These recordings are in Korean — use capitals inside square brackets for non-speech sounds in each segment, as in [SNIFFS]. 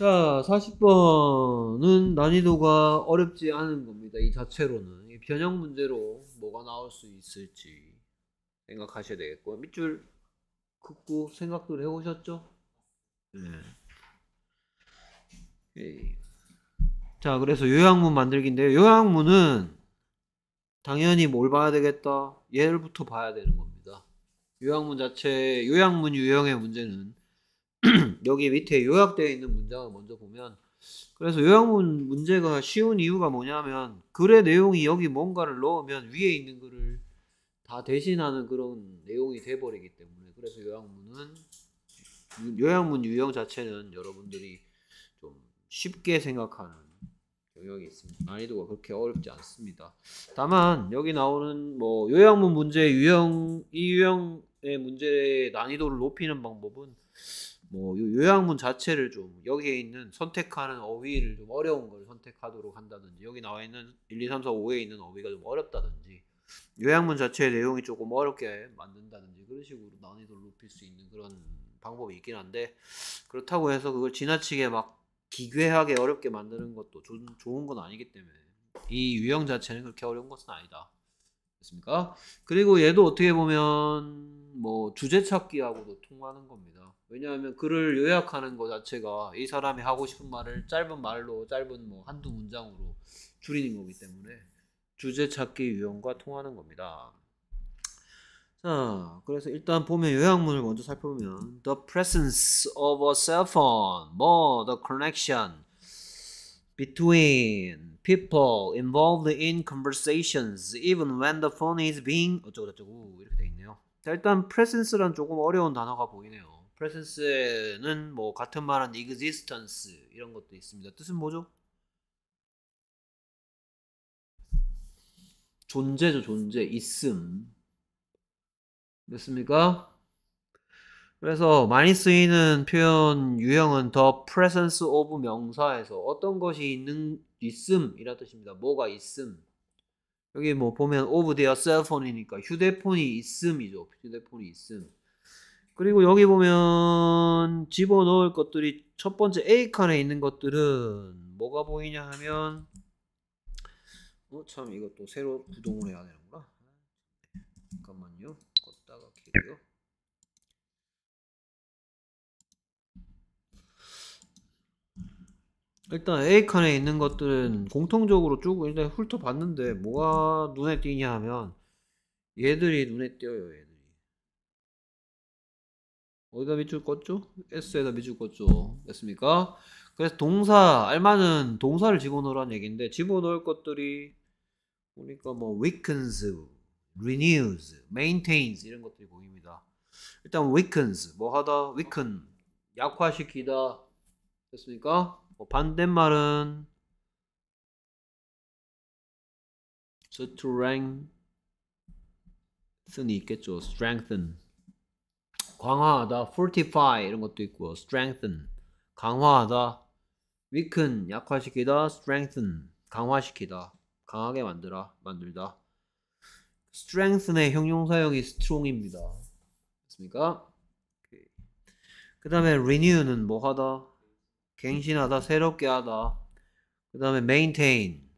자, 40번은 난이도가 어렵지 않은 겁니다. 이 자체로는. 이 변형 문제로 뭐가 나올 수 있을지 생각하셔야 되겠고. 밑줄 긋고 생각들 해오셨죠? 네. 자, 그래서 요약문 만들기인데요. 요약문은 당연히 뭘 봐야 되겠다? 예를부터 봐야 되는 겁니다. 요약문 자체, 요약문 유형의 문제는 [CLEARS THROAT] 여기 밑에 요약되어 있는 문장을 먼저 보면 그래서 요약문 문제가 쉬운 이유가 뭐냐면 글의 내용이 여기 뭔가를 넣으면 위에 있는 글을 다 대신하는 그런 내용이 돼버리기 때문에 그래서 요약문은 요약문 유형 자체는 여러분들이 좀 쉽게 생각하는 영역이 있습니다. 난이도가 그렇게 어렵지 않습니다. 다만 여기 나오는 뭐 요약문 문제 유형 이 유형의 문제의 난이도를 높이는 방법은 뭐 요약문 자체를 좀 여기에 있는 선택하는 어휘를 좀 어려운 걸 선택하도록 한다든지 여기 나와 있는 1, 2, 3, 4, 5에 있는 어휘가 좀 어렵다든지 요약문 자체의 내용이 조금 어렵게 만든다든지 그런 식으로 난이도를 높일 수 있는 그런 방법이 있긴 한데 그렇다고 해서 그걸 지나치게 막 기괴하게 어렵게 만드는 것도 조, 좋은 건 아니기 때문에 이 유형 자체는 그렇게 어려운 것은 아니다. 그렇습니까 그리고 얘도 어떻게 보면 뭐 주제 찾기하고도 통하는 겁니다. 왜냐하면 글을 요약하는 것 자체가 이 사람이 하고 싶은 말을 짧은 말로 짧은 뭐 한두 문장으로 줄이는 거기 때문에 주제 찾기 유형과 통하는 겁니다. 자, 그래서 일단 보면 요약문을 먼저 살펴보면 the presence of a cell phone, more the connection between people involved in conversations, even when the phone is being 어쩌고저쩌고 이렇게 돼 있네요. 자, 일단 presence란 조금 어려운 단어가 보이네요. presence는 뭐 같은 말한 existence 이런 것도 있습니다. 뜻은 뭐죠? 존재죠, 존재. 있음. 됐습니까? 그래서 많이 쓰이는 표현 유형은 the presence of 명사에서 어떤 것이 있는 있음이라 뜻입니다. 뭐가 있음. 여기 뭐 보면 of their cell phone이니까 휴대폰이 있음이죠. 휴대폰이 있음. 그리고 여기 보면 집어넣을 것들이 첫 번째 A칸에 있는 것들은 뭐가 보이냐 하면 어, 참 이것도 새로 구동을 해야 되는구나 잠깐만요 껐다가 켜고요 일단 A칸에 있는 것들은 공통적으로 쭉 일단 훑어봤는데 뭐가 눈에 띄냐 하면 얘들이 눈에 띄어요 얘는 어디다 밑줄 껐죠? S에다 밑줄 껐죠. 됐습니까? 그래서 동사, 알마는 동사를 집어넣으라는 얘기인데, 집어넣을 것들이, 보니까 뭐, weakens, renews, maintains, 이런 것들이 보입니다. 일단, weakens, 뭐 하다? weaken, 약화시키다. 됐습니까? 뭐 반대말은, s t r e n g t h 이 있겠죠. strengthen. 강화하다, fortify 이런 것도 있고, strengthen 강화하다, weaken 약화시키다, strengthen 강화시키다, 강하게 만들어 만들다. strengthen의 형용사형이 strong입니다. 됐습니까? 그 다음에 renew는 뭐 하다? 갱신하다, 새롭게 하다. 그 다음에 maintain.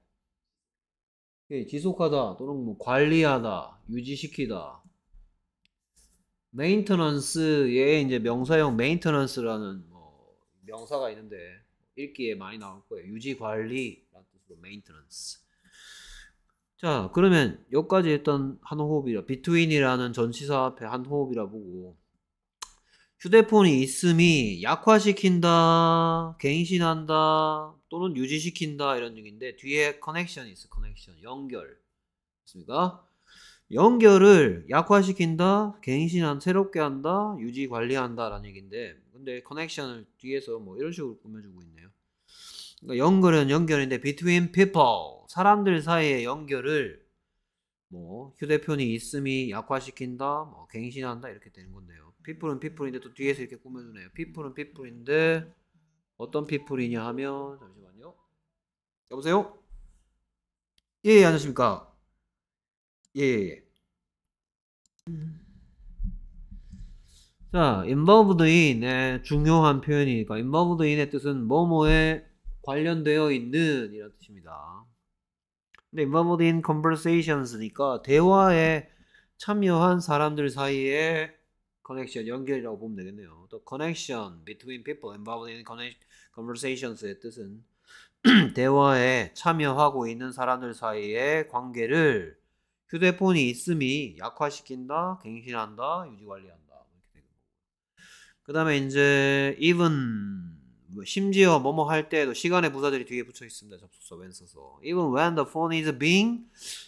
예, 지속하다 또는 뭐 관리하다, 유지시키다. 메인터넌스에 이제 명사형 메인터넌스라는 뭐 명사가 있는데 읽기에 많이 나올 거예요. 유지 관리라는 뜻으로 메인터넌스. 자, 그러면 여기까지 했던 한 호흡이라 비트윈이라는 전치사 앞에 한 호흡이라 보고 휴대폰이 있음이 약화시킨다, 갱신한다, 또는 유지시킨다 이런 얘기인데 뒤에 커넥션이 있어. 커넥션 연결. 있습니까? 연결을 약화시킨다, 갱신한, 새롭게 한다, 유지 관리한다 라는 얘기인데, 근데 커넥션을 뒤에서 뭐 이런 식으로 꾸며주고 있네요. 그러니까 연결은 연결인데, between people, 사람들 사이의 연결을 뭐 휴대폰이 있음이 약화시킨다, 뭐 갱신한다 이렇게 되는 건데요. people은 people인데 또 뒤에서 이렇게 꾸며주네요. people은 people인데, 어떤 people이냐 하면, 잠시만요. 여보세요? 예, 예 안녕하십니까. 예, 예. 자, involved인 의 중요한 표현이니까 involved인의 뜻은 뭐뭐에 관련되어 있는 이런 뜻입니다. 근데 involved in conversations니까 대화에 참여한 사람들 사이에 커넥션 연결이라고 보면 되겠네요. 또 connection between people involved in conversations의 뜻은 대화에 참여하고 있는 사람들 사이의 관계를 휴대폰이 있음이 약화시킨다, 갱신한다, 유지관리한다. 뭐 그 다음에 이제 even 뭐 심지어 뭐뭐 할 때에도 시간의 부사들이 뒤에 붙여 있습니다. 접속사 왼 써서. Even when the phone is being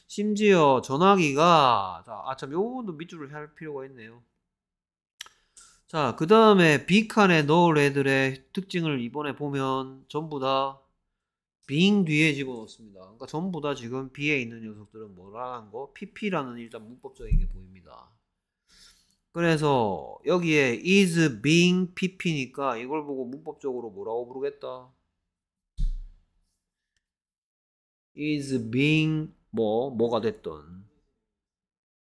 심지어 전화기가 아참 요 부분도 밑줄을 할 필요가 있네요. 자, 그 다음에 비칸의 넣을 애들의 특징을 이번에 보면 전부 다 being 뒤에 집어넣습니다. 그러니까 전부 다 지금 B에 있는 녀석들은 뭐라는 거? PP라는 일단 문법적인 게 보입니다. 그래서 여기에 is being PP니까 이걸 보고 문법적으로 뭐라고 부르겠다? is being 뭐 뭐가 됐던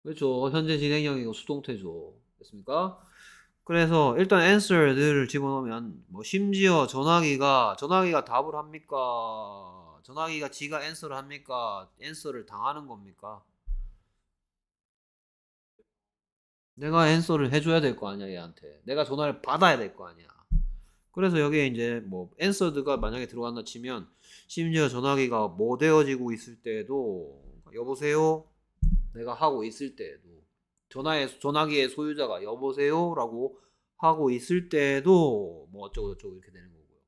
그렇죠 현재 진행형이고 수동태죠 됐습니까? 그래서 일단 a n s w e r 들 집어넣으면 뭐 심지어 전화기가 전화기가 답을 합니까? 전화기가 지가 answer를 합니까? answer를 당하는 겁니까? 내가 answer를 해줘야 될 거 아니야 얘한테. 내가 전화를 받아야 될 거 아니야. 그래서 여기에 이제 뭐 answer가 만약에 들어간다 치면 심지어 전화기가 뭐 되어지고 있을 때에도 그러니까 여보세요 내가 하고 있을 때에도 전화의 전화기의 소유자가 여보세요라고 하고 있을 때도 뭐 어쩌고 저쩌고 이렇게 되는 거고요.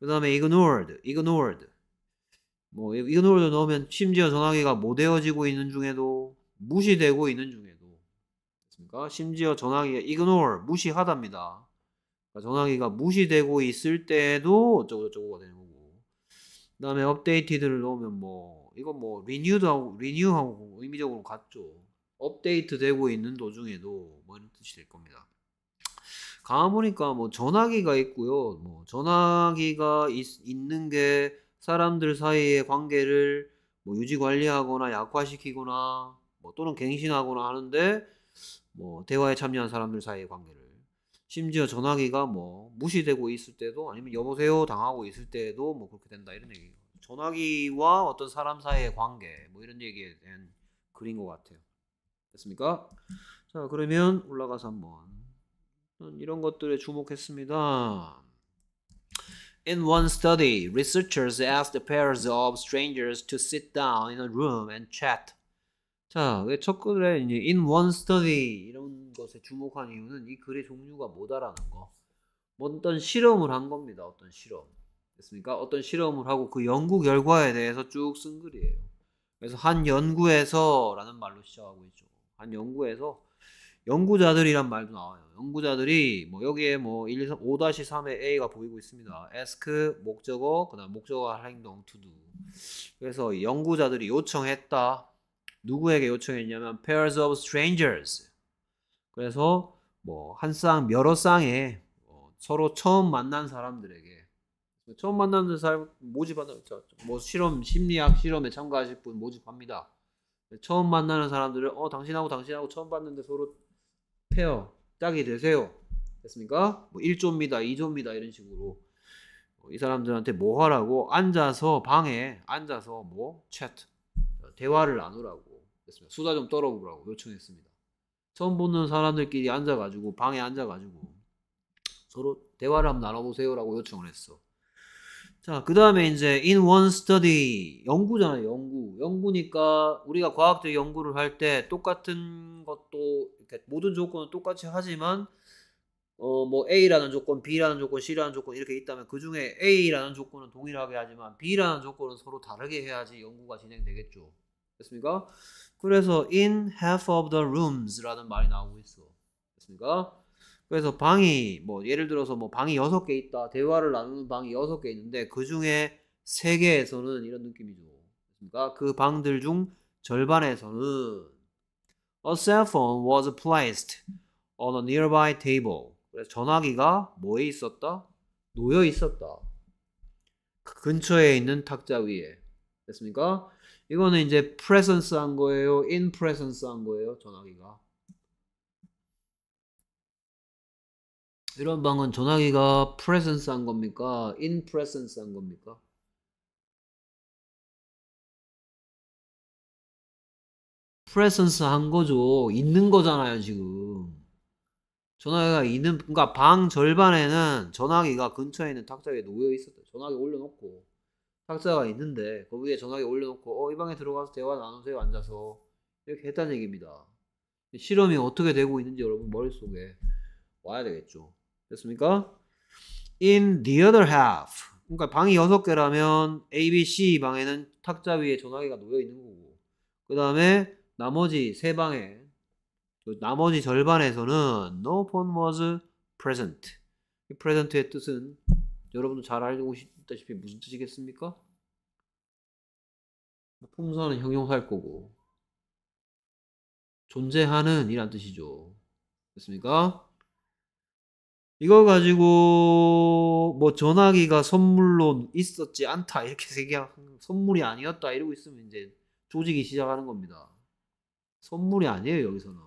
그다음에 ignored, ignored. 뭐 ignored 넣으면 심지어 전화기가 못외워지고 있는 중에도 무시되고 있는 중에도 그러니까 심지어 전화기가 ignore 무시하답니다. 그러니까 전화기가 무시되고 있을 때도 에 어쩌고 저쩌고가 되는 거고. 그다음에 업데이티드를 넣으면 뭐 이건 뭐 renewed하고 renew하고 의미적으로 같죠. 업데이트 되고 있는 도중에도 뭐 이런 뜻이 될 겁니다. 가 보니까 뭐 전화기가 있고요. 뭐 전화기가 있, 있는 게 사람들 사이의 관계를 뭐 유지 관리하거나 약화시키거나 뭐 또는 갱신하거나 하는데 뭐 대화에 참여한 사람들 사이의 관계를 심지어 전화기가 뭐 무시되고 있을 때도 아니면 여보세요 당하고 있을 때도 뭐 그렇게 된다 이런 얘기. 전화기와 어떤 사람 사이의 관계 뭐 이런 얘기에 대한 글인 것 같아요. 됐습니까? 자, 그러면 올라가서 한번 이런 것들에 주목했습니다. In one study, researchers asked pairs of strangers to sit down in a room and chat. 자, 첫 글에 이제 in one study 이런 것에 주목한 이유는 이 글의 종류가 뭐다라는 거. 어떤 실험을 한 겁니다. 어떤 실험. 됐습니까? 어떤 실험을 하고 그 연구 결과에 대해서 쭉 쓴 글이에요. 그래서 한 연구에서라는 말로 시작하고 있죠. 한 연구에서 연구자들이란 말도 나와요. 연구자들이 뭐 여기에 뭐 1, 3, 5-3의 A가 보이고 있습니다. ask 목적어 그다음 목적어 행동 to do. 그래서 연구자들이 요청했다. 누구에게 요청했냐면 pairs of strangers. 그래서 뭐 한 쌍, 여러 쌍의 어, 서로 처음 만난 사람들에게 처음 만나 사람 모집하는 뭐 실험 심리학 실험에 참가하실 분 모집합니다. 처음 만나는 사람들을 어 당신하고 당신하고 처음 봤는데 서로 페어 짝이 되세요. 됐습니까? 뭐 1조입니다. 2조입니다. 이런 식으로 어, 이 사람들한테 뭐 하라고 앉아서 방에 앉아서 뭐 채트 대화를 나누라고 됐습니다. 수다 좀 떨어보라고 요청했습니다. 처음 보는 사람들끼리 앉아가지고 방에 앉아가지고 서로 대화를 한번 나눠보세요라고 요청을 했어. 자, 그 다음에 이제 in one study 연구잖아요, 연구. 연구니까 우리가 과학적 연구를 할 때 똑같은 것도 이렇게 모든 조건은 똑같이 하지만 어 뭐 A라는 조건, B라는 조건, C라는 조건 이렇게 있다면 그 중에 A라는 조건은 동일하게 하지만 B라는 조건은 서로 다르게 해야지 연구가 진행되겠죠. 됐습니까? 그래서 in half of the rooms라는 말이 나오고 있어. 됐습니까? 그래서 방이 뭐 예를 들어서 뭐 방이 여섯 개 있다. 대화를 나누는 방이 여섯 개 있는데 그 중에 세 개에서는 이런 느낌이죠. 그러니까 그 방들 중 절반에서는 a cell phone was placed on a nearby table. 그래서 전화기가 뭐에 있었다? 놓여 있었다. 그 근처에 있는 탁자 위에. 됐습니까? 이거는 이제 presence 한 거예요. in presence 한 거예요. 전화기가. 이런 방은 전화기가 프레젠스 한 겁니까? 인 프레젠스 한 겁니까? 프레젠스 한 거죠. 있는 거잖아요, 지금. 전화기가 있는, 그러니까 방 절반에는 전화기가 근처에 있는 탁자에 놓여 있었다. 전화기 올려놓고. 탁자가 있는데, 거기에 전화기 올려놓고, 어, 이 방에 들어가서 대화 나누세요, 앉아서. 이렇게 했다는 얘기입니다. 실험이 어떻게 되고 있는지 여러분 머릿속에 와야 되겠죠. 됐습니까? In the other half. 그러니까 방이 6개라면 A, B, C 방에는 탁자 위에 전화기가 놓여 있는 거고 그 다음에 나머지 세 방에 그 나머지 절반에서는 no phone was present. 이 present의 뜻은 여러분도 잘 알고 있다시피 무슨 뜻이겠습니까? 품사는 형용사일 거고 존재하는 이란 뜻이죠. 됐습니까? 이거 가지고 뭐 전화기가 선물로 있었지 않다 이렇게 [LAUGHS] 얘기 선물이 아니었다 이러고 있으면 이제 조직이 시작하는 겁니다. 선물이 아니에요 여기서는.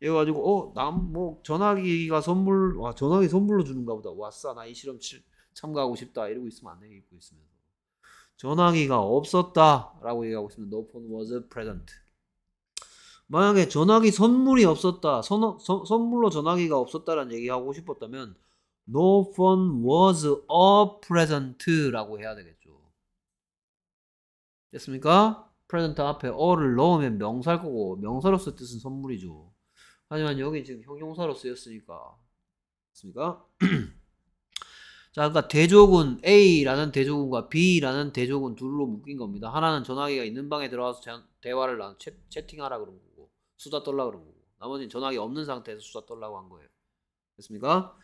이거 가지고 어남뭐 전화기가 선물 와 전화기 선물로 주는가 보다 왔어 나 이 실험 치, 참가하고 싶다 이러고 있으면 안 되겠고 있으면서 전화기가 없었다라고 얘기하고 있으면 no phone was present. 만약에 전화기 선물이 없었다, 선, 선, 선물로 전화기가 없었다라는 얘기하고 싶었다면 No phone was a present라고 해야 되겠죠. 됐습니까? present 앞에 어를 넣으면 명사일 거고 명사로서 뜻은 선물이죠. 하지만 여기 지금 형용사로 쓰였으니까 됐습니까? [CLEARS THROAT] 자, 그러니까 대조군 A라는 대조군과 B라는 대조군 둘로 묶인 겁니다. 하나는 전화기가 있는 방에 들어와서 대화를 나 채팅하라 그런 거. 수다 떨라 그런 거고 나머지는 전화기 없는 상태에서 수다 떨라고 한 거예요. 됐습니까?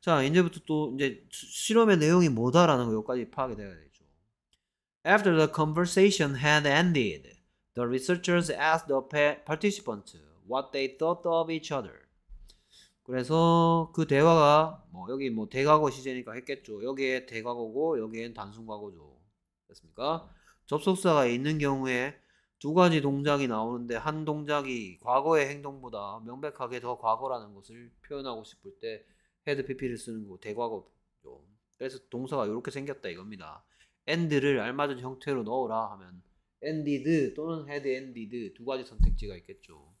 자 이제부터 또 이제 실험의 내용이 뭐다라는 거 여기까지 파악이 돼야 되죠. After the conversation had ended, the researchers asked the participants what they thought of each other. 그래서 그 대화가 뭐 여기 뭐 대과거 시제니까 했겠죠. 여기에 대과거고 여기엔 단순 과거죠. 됐습니까? 접속사가 있는 경우에 두 가지 동작이 나오는데 한 동작이 과거의 행동보다 명백하게 더 과거라는 것을 표현하고 싶을 때 헤드 PP를 쓰는 거 대과거죠. 그래서 동사가 이렇게 생겼다 이겁니다. end를 알맞은 형태로 넣어라 하면 ended 또는 had ended 두 가지 선택지가 있겠죠.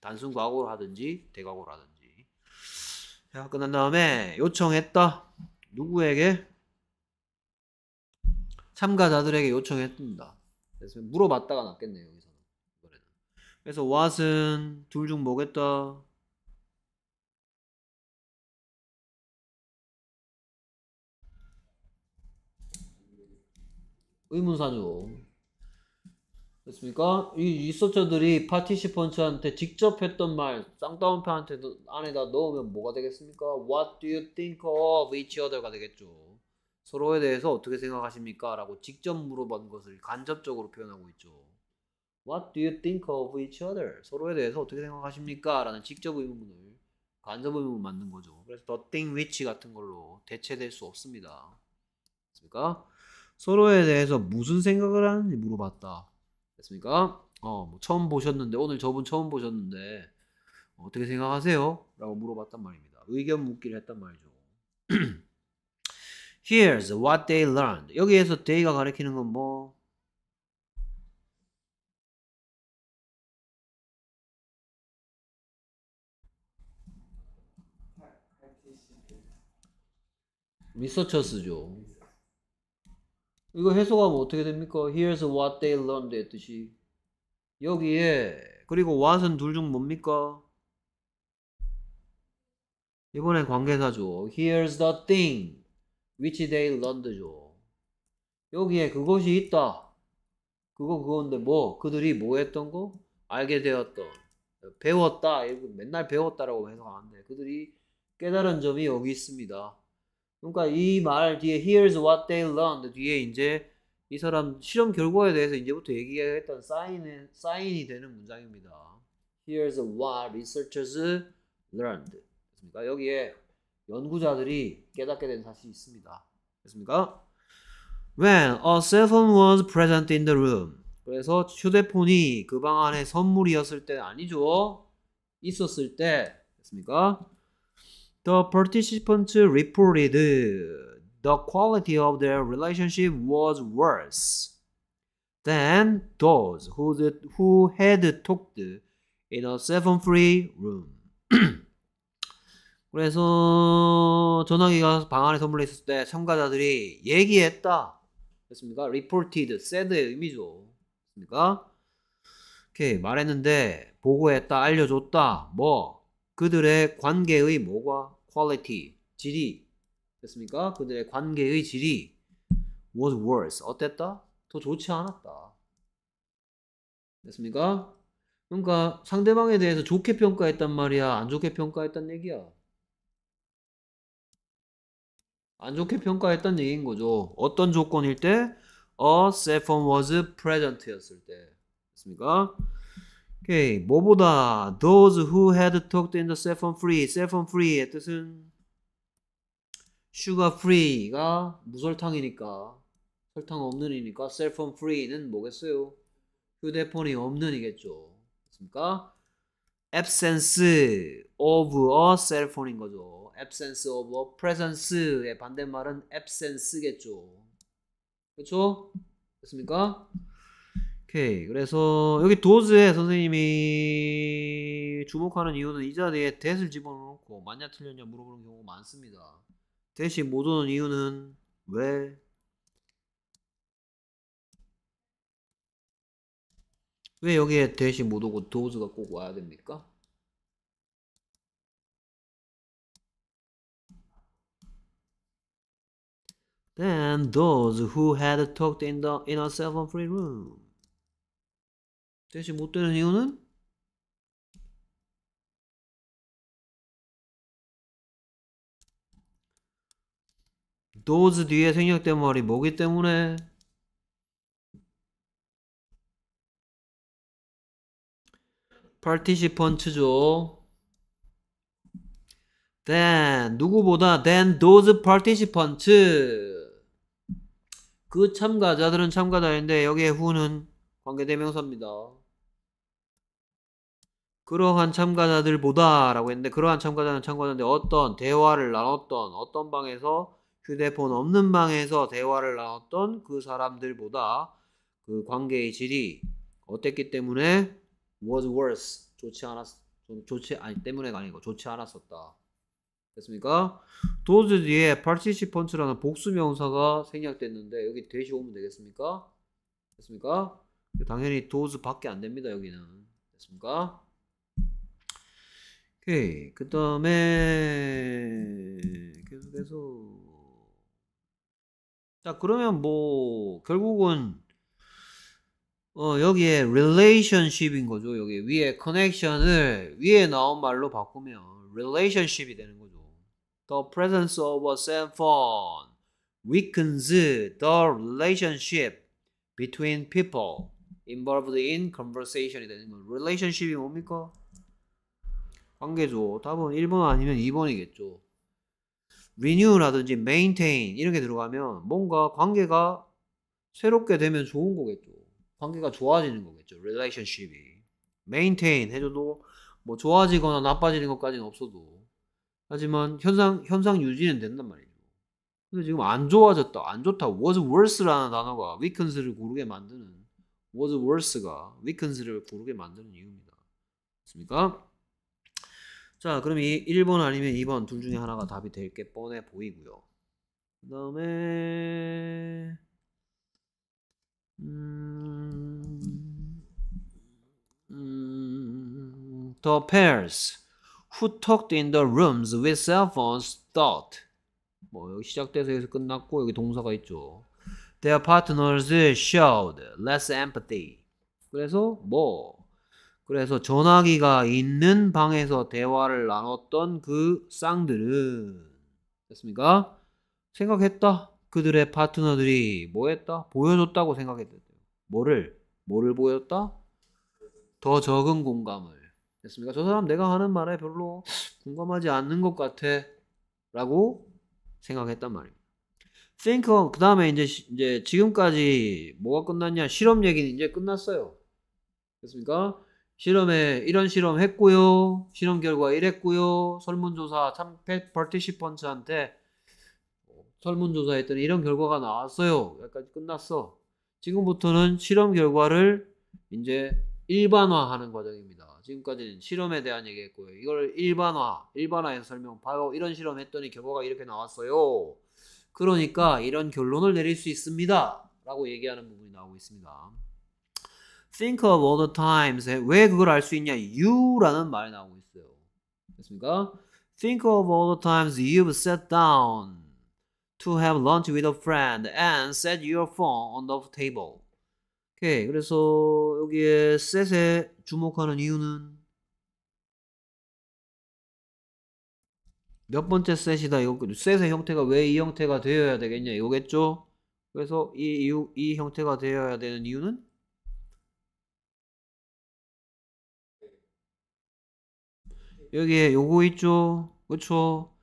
단순 과거로 하든지 대과거로 하든지. 자, 끝난 다음에 요청했다. 누구에게? 참가자들에게 요청했습니다. 그래서 물어봤다가 낫겠네요 여기서는 이번에는. 그래서 what은 둘 중 뭐겠다 의문사죠 됐습니까? 이 리서처들이 파티시펀트한테 직접 했던 말 쌍따옴표한테 도 안에다 넣으면 뭐가 되겠습니까? What do you think of each other가 되겠죠 서로에 대해서 어떻게 생각하십니까? 라고 직접 물어본 것을 간접적으로 표현하고 있죠. What do you think of each other? 서로에 대해서 어떻게 생각하십니까? 라는 직접 의문을 간접 의문 만든 거죠. 그래서 the thing which 같은 걸로 대체될 수 없습니다. 됐습니까? 서로에 대해서 무슨 생각을 하는지 물어봤다. 됐습니까? 어, 뭐 처음 보셨는데 오늘 저분 처음 보셨는데 어떻게 생각하세요? 라고 물어봤단 말입니다. 의견 묻기를 했단 말이죠. [CLEARS THROAT] Here's what they learned. 여기에서 they가 가리키는 건 뭐? 리서처스죠. 이거 해석하면 어떻게 됩니까? Here's what they learned의 뜻이 여기에 그리고 what은 둘 중 뭡니까? 이번엔 관계사죠. Here's the thing. which they learned죠. 여기에 그것이 있다. 그거 그건데 뭐 그들이 뭐 했던 거 알게 되었던 배웠다. 맨날 배웠다라고 해석 안 돼. 그들이 깨달은 점이 여기 있습니다. 그러니까 이 말 뒤에 here's what they learned 뒤에 이제 이 사람 실험 결과에 대해서 이제부터 얘기했던 사인의 사인이 되는 문장입니다. Here's what researchers learned. 그러니까 여기에 연구자들이 깨닫게 된 사실이 있습니다. 됐습니까? When a cell phone was present in the room. 그래서 휴대폰이 그 방 안에 선물이었을 때 아니죠. 있었을 때 됐습니까? The participants reported the quality of their relationship was worse than those who, who had talked in a cell phone free room. 그래서 전화기가 방 안에 선물로 있었을 때 참가자들이 얘기했다. 했습니까 reported, said의 의미죠. 됐습니까? 오케이, 말했는데, 보고했다, 알려줬다, 뭐, 그들의 관계의 뭐가? quality, 질이. 됐습니까? 그들의 관계의 질이 was worse. 어땠다? 더 좋지 않았다. 됐습니까? 그러니까 상대방에 대해서 좋게 평가했단 말이야, 안 좋게 평가했단 얘기야. 안 좋게 평가했던 얘기인 거죠. 어떤 조건일 때? A cell p h o n e was present 였을 때. 됐습니까? 오케이. 뭐보다 those who had talked in the cell p h o n free. saffron free의 뜻은 sugar free가 무설탕이니까 설탕 없는이니까 cell p h o n e free는 뭐겠어요? 휴대폰이 없는이겠죠. 됐습니까? absence of a cell phone인 거죠. absence of presence의 반대말은 absence겠죠. 그렇죠? 됐습니까? 오케이. 그래서 여기 도즈에 선생님이 주목하는 이유는 이 자리에 대을 집어넣고 맞냐 틀렸냐 물어보는 경우가 많습니다. 대신 못 오는 이유는 왜? 왜 여기에 대신 못 오고 도즈가 꼭 와야 됩니까? than those who had talked in, the, in a cell-phone-free room. 대신 못 되는 이유는 those 뒤에 생략된 말이 뭐기 때문에 participant죠. t h e n 누구보다 than those participants 그 참가자들은 참가자인데 여기에 후는 관계대명사입니다. 그러한 참가자들보다 라고 했는데 그러한 참가자는 참가자인데 어떤 대화를 나눴던 어떤 방에서 휴대폰 없는 방에서 대화를 나눴던 그 사람들보다 그 관계의 질이 어땠기 때문에 was worse 좋지 않았 좋지 아니 때문에가 아니고 좋지 않았었다. 됐습니까? 도즈 뒤에 participants라는 복수 명사가 생략됐는데 여기 대시 오면 되겠습니까? 됐습니까? 당연히 도즈 밖에 안 됩니다 여기는 됐습니까? 오케이 그 다음에 계속해서 자 그러면 뭐 결국은 어 여기에 relationship인 거죠 여기 위에 connection을 위에 나온 말로 바꾸면 relationship이 되는 거죠 the presence of a cell phone weakens the relationship between people involved in conversation이 되는 거예요. relationship이 뭡니까? 관계죠. 답은 1번 아니면 2번이겠죠. renew라든지 maintain 이런 게 들어가면 뭔가 관계가 새롭게 되면 좋은 거겠죠. 관계가 좋아지는 거겠죠. relationship이 maintain 해줘도 뭐 좋아지거나 나빠지는 것까지는 없어도 하지만 현상 현상 유지는 된단 말이죠. 근데 지금 안 좋아졌다, 안 좋다, was worse라는 단어가 weakens를 고르게 만드는 was worse가 weakens를 고르게 만드는 이유입니다. 맞습니까? 자, 그럼 이 1번 아니면 2번 둘 중에 하나가 답이 될 게 뻔해 보이고요. 그 다음에 음, 음, the pairs who talked in the rooms with cell phones thought 뭐 여기 시작돼서 여기서 끝났고 여기 동사가 있죠. Their partners showed less empathy. 그래서 뭐 그래서 전화기가 있는 방에서 대화를 나눴던 그 쌍들은 됐습니까? 생각했다. 그들의 파트너들이 뭐 했다? 보여줬다고 생각했대요. 뭐를? 뭐를 보였다? 더 적은 공감을. 됐습니까? 저 사람 내가 하는 말에 별로 공감하지 않는 것 같아. 라고 생각했단 말입니다. think on, 그 다음에 이제, 이제 지금까지 뭐가 끝났냐? 실험 얘기는 이제 끝났어요. 됐습니까? 실험에 이런 실험 했고요. 실험 결과 이랬고요. 설문조사 참 파티시펀트한테 설문조사 했더니 이런 결과가 나왔어요. 여기까지 끝났어. 지금부터는 실험 결과를 이제 일반화하는 과정입니다. 지금까지는 실험에 대한 얘기했고요. 이걸 일반화, 일반화해서 설명, 바로 이런 실험했더니 결과가 이렇게 나왔어요. 그러니까 이런 결론을 내릴 수 있습니다. 라고 얘기하는 부분이 나오고 있습니다. Think of all the times. 왜 그걸 알 수 있냐? You라는 말이 나오고 있어요. 됐습니까? Think of all the times you've sat down to have lunch with a friend and set your phone on the table. 오케이. 그래서 여기에 셋에 주목하는 이유는 몇 번째 셋이다. 이거 그 셋의 형태가 왜 이 형태가 되어야 되겠냐 이거겠죠? 그래서 이, 이이 형태가 되어야 되는 이유는 여기에 요거 있죠? 그쵸?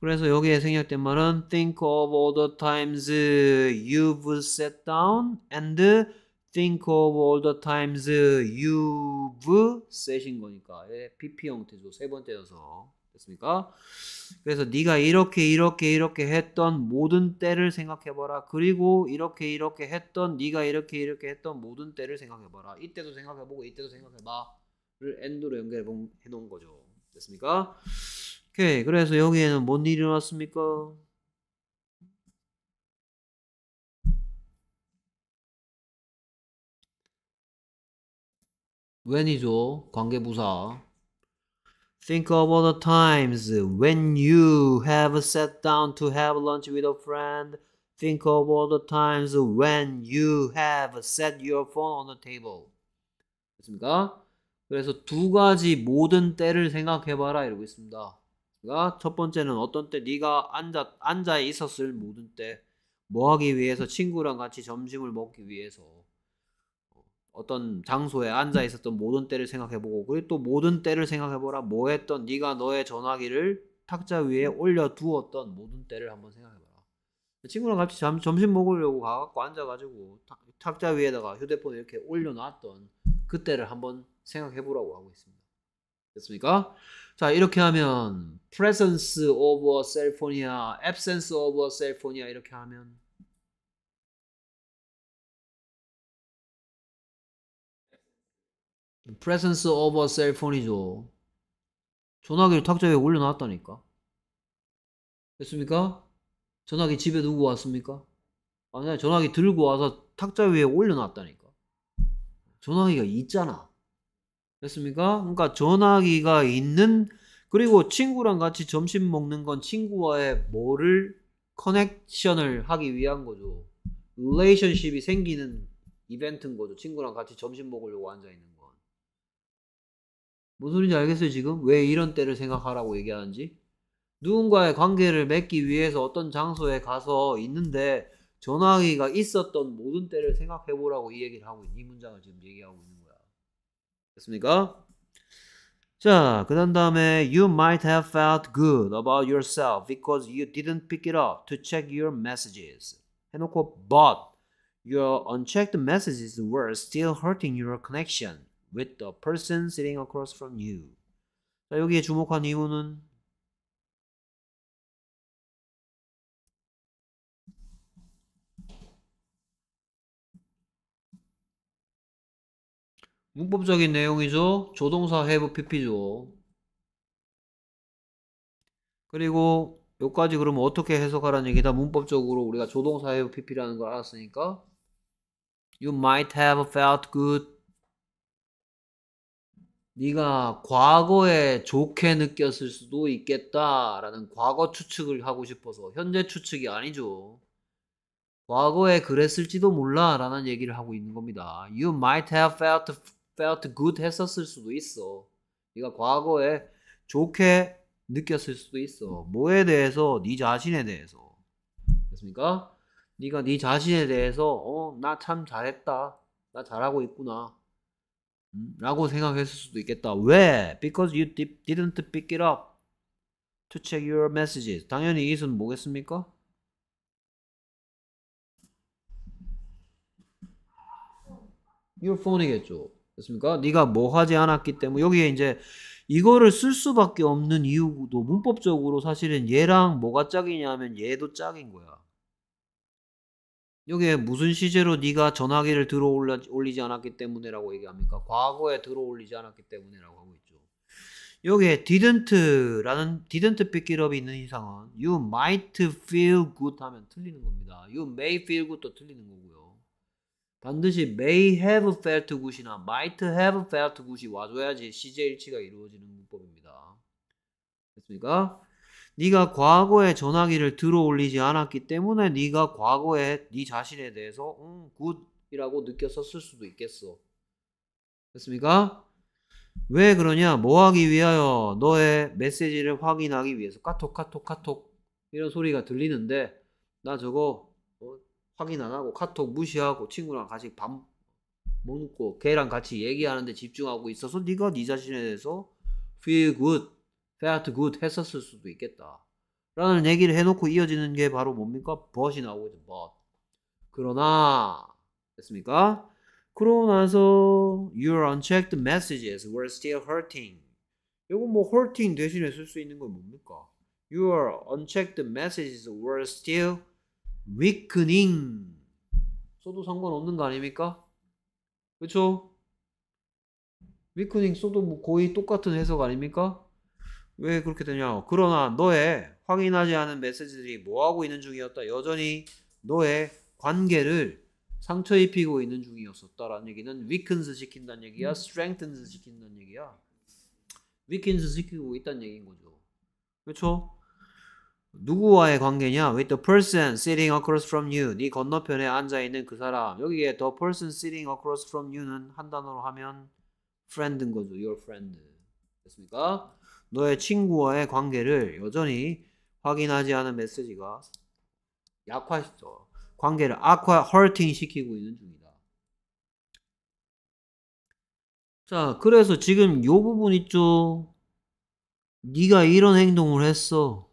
그래서 여기에 생략된 말은 think of all the times you've s e t down and think of all the times uh, you've 셋인 거니까 예, PP 형태죠. 세 번째여서 됐습니까? 그래서 네가 이렇게 이렇게 이렇게 했던 모든 때를 생각해봐라. 그리고 이렇게 이렇게 했던 네가 이렇게 이렇게 했던 모든 때를 생각해봐라. 이때도 생각해보고 이때도 생각해봐를 엔드로 연결해 놓은 거죠. 됐습니까? 오케이. 그래서 여기에는 뭔 일이 일어났습니까? when이죠. 관계부사. Think of all the times when you have sat down to have lunch with a friend. Think of all the times when you have set your phone on the table. 됐습니까? 그래서 두 가지 모든 때를 생각해봐라 이러고 있습니다. 그러니까 첫 번째는 어떤 때 네가 앉아 앉아 있었을 모든 때 뭐 하기 위해서 친구랑 같이 점심을 먹기 위해서 어떤 장소에 앉아 있었던 모든 때를 생각해보고 그리고 또 모든 때를 생각해보라 뭐 했던 네가 너의 전화기를 탁자 위에 올려두었던 모든 때를 한번 생각해봐라 친구랑 같이 잠, 점심 먹으려고 가갖고 앉아가지고 탁, 탁자 위에다가 휴대폰 이렇게 올려놨던 그때를 한번 생각해보라고 하고 있습니다 됐습니까? 자 이렇게 하면 presence of a cell phone야 absence of a cell phone야 이렇게 하면 presence of a cell phone이죠. 전화기를 탁자 위에 올려놨다니까. 됐습니까? 전화기 집에 두고 왔습니까? 아니, 전화기 들고 와서 탁자 위에 올려놨다니까. 전화기가 있잖아. 됐습니까? 그러니까 전화기가 있는, 그리고 친구랑 같이 점심 먹는 건 친구와의 뭐를 커넥션을 하기 위한 거죠. 릴레이션십이 생기는 이벤트인 거죠. 친구랑 같이 점심 먹으려고 앉아있는 거. 뭔 소리인지 알겠어요, 지금? 왜 이런 때를 생각하라고 얘기하는지? 누군가의 관계를 맺기 위해서 어떤 장소에 가서 있는데 전화기가 있었던 모든 때를 생각해보라고 이 얘기를 하고 있는, 이 문장을 지금 얘기하고 있는 거야. 됐습니까? 자, 그 다음에 You might have felt good about yourself because you didn't pick it up to check your messages. 해놓고 But your unchecked messages were still hurting your connection. with the person sitting across from you. 자, 여기에 주목한 이유는 문법적인 내용이죠. 조동사 have pp죠. 그리고 여기까지 그러면 어떻게 해석하라는 얘기다. 문법적으로 우리가 조동사 have pp라는 걸 알았으니까 You might have felt good 네가 과거에 좋게 느꼈을 수도 있겠다라는 과거 추측을 하고 싶어서 현재 추측이 아니죠. 과거에 그랬을지도 몰라라는 얘기를 하고 있는 겁니다. You might have felt felt good 했었을 수도 있어. 네가 과거에 좋게 느꼈을 수도 있어. 뭐에 대해서? 네 자신에 대해서. 됐습니까? 네가 네 자신에 대해서 어, 나 참 잘했다. 나 잘하고 있구나. 음? 라고 생각했을 수도 있겠다. 왜? Because you didn't pick it up to check your messages. 당연히 이것은 뭐겠습니까? y o u 이겠죠 됐습니까? 네가 뭐 하지 않았기 때문에 여기에 이제 이거를 쓸 수밖에 없는 이유도 문법적으로 사실은 얘랑 뭐가 짝이냐 하면 얘도 짝인 거야. 여기에 무슨 시제로 네가 전화기를 들어 올리지 않았기 때문에라고 얘기합니까? 과거에 들어 올리지 않았기 때문에라고 하고 있죠. 여기에 didn't라는 didn't pick it up이 있는 이상은 you might feel good 하면 틀리는 겁니다. you may feel good도 틀리는 거고요. 반드시 may have felt good이나 might have felt good이 와줘야지 시제 일치가 이루어지는 문법입니다. 됐습니까? 네가 과거에 전화기를 들어올리지 않았기 때문에 네가 과거에 네 자신에 대해서 음, 굿이라고 느꼈었을 수도 있겠어. 됐습니까? 왜 그러냐? 뭐 하기 위하여 너의 메시지를 확인하기 위해서 카톡 카톡 카톡 이런 소리가 들리는데 나 저거 어, 확인 안 하고 카톡 무시하고 친구랑 같이 밥 먹고 걔랑 같이 얘기하는데 집중하고 있어서 네가 네 자신에 대해서 feel good fair to good 했었을 수도 있겠다. 라는 얘기를 해놓고 이어지는 게 바로 뭡니까? but이 나오고 있죠. but. 그러나 됐습니까? 그러고 나서 your unchecked messages were still hurting. 이건 뭐 hurting 대신에 쓸 수 있는 건 뭡니까? your unchecked messages were still weakening. 써도 상관없는 거 아닙니까? 그쵸? weakening 써도 뭐 거의 똑같은 해석 아닙니까? 왜 그렇게 되냐? 그러나 너의 확인하지 않은 메시지들이 뭐하고 있는 중이었다. 여전히 너의 관계를 상처 입히고 있는 중이었었다라는 얘기는 weakens 시킨다는 얘기야, 음. strengthens 시킨다는 얘기야. weakens 시키고 있다는 얘기인 거죠. 그렇죠? 누구와의 관계냐? With the person sitting across from you. 네 건너편에 앉아 있는 그 사람. 여기에 the person sitting across from you는 한 단어로 하면 friend인 거죠. Your friend. 됐습니까? 너의 친구와의 관계를 여전히 확인하지 않은 메시지가 약화시켜 관계를 악화, 헐팅 시키고 있는 중이다. 자, 그래서 지금 이 부분 있죠. 네가 이런 행동을 했어.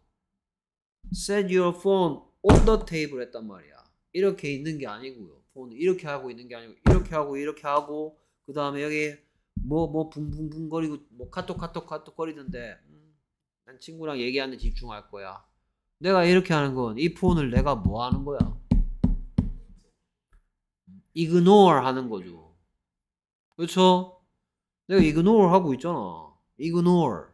Set your phone on the table 했단 말이야. 이렇게 있는 게 아니고요. 폰을 이렇게 하고 있는 게 아니고 이렇게 하고 이렇게 하고 그 다음에 여기 뭐뭐 뭐 붕붕붕거리고 뭐 카톡 카톡 카톡 거리던데 음, 난 친구랑 얘기하는 집중할 거야. 내가 이렇게 하는 건 이 폰을 내가 뭐 하는 거야? 이그노어 하는 거죠. 그렇죠? 내가 이그노어 하고 있잖아. 이그노어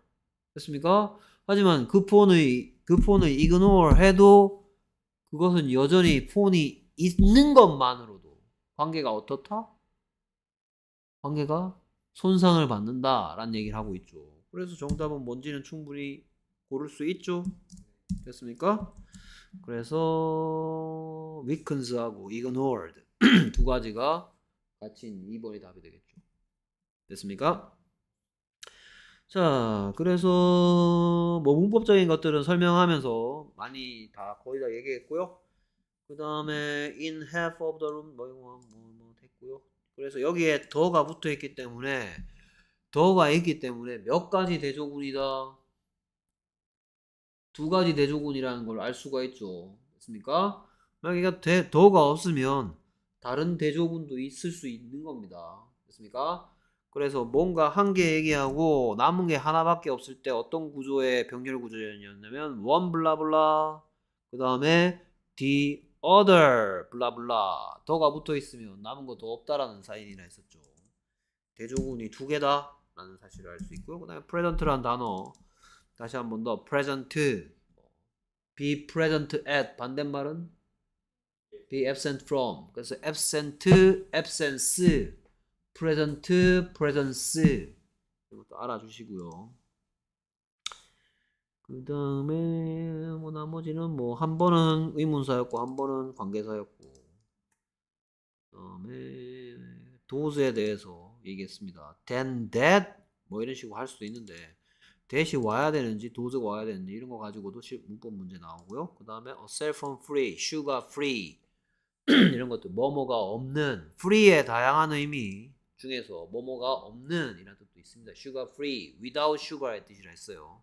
됐습니까? 하지만 그 폰의 그 폰을 이그노어 해도 그것은 여전히 폰이 있는 것만으로도 관계가 어떻다? 관계가 손상을 받는다라는 얘기를 하고 있죠. 그래서 정답은 뭔지는 충분히 고를 수 있죠. 됐습니까? 그래서 위큰스하고이 g n 드두 가지가 같이 2번이 답이 되겠죠. 됐습니까? 자, 그래서 뭐 문법적인 것들은 설명하면서 많이 다 거의 다 얘기했고요. 그 다음에 in half of the room 뭐 이거 뭐, 뭐, 뭐 됐고요. 그래서 여기에 더가 붙어 있기 때문에 더가 있기 때문에 몇 가지 대조군이다. 두 가지 대조군이라는 걸 알 수가 있죠. 맞습니까? 만약에 대, 더가 없으면 다른 대조군도 있을 수 있는 겁니다. 맞습니까? 그래서 뭔가 한 개 얘기하고 남은 게 하나밖에 없을 때 어떤 구조의 병렬 구조였냐면 원 블라블라 그 다음에 D other 블라블라 더가 붙어 있으면 남은 거더 없다라는 사인이라 했었죠. 대조군이 두 개다 라는 사실을 알 수 있고요. 그 다음에 present라는 단어 다시 한 번 더 present be present at 반대말은 be absent from 그래서 absent, absence present, presence 이것도 알아주시고요. 그 다음에 뭐 나머지는 뭐 한 번은 의문사였고 한 번은 관계사였고 그 다음에 도즈에 대해서 얘기했습니다. then that 뭐 이런 식으로 할 수도 있는데 대시 와야 되는지 도즈가 와야 되는지 이런 거 가지고도 문법 문제 나오고요. 그 다음에 a cell phone free, sugar free [CLEARS THROAT] 이런 것도 뭐뭐가 없는 free의 다양한 의미 중에서 뭐뭐가 없는 이런 뜻도 있습니다. sugar free, without sugar의 뜻이라 했어요.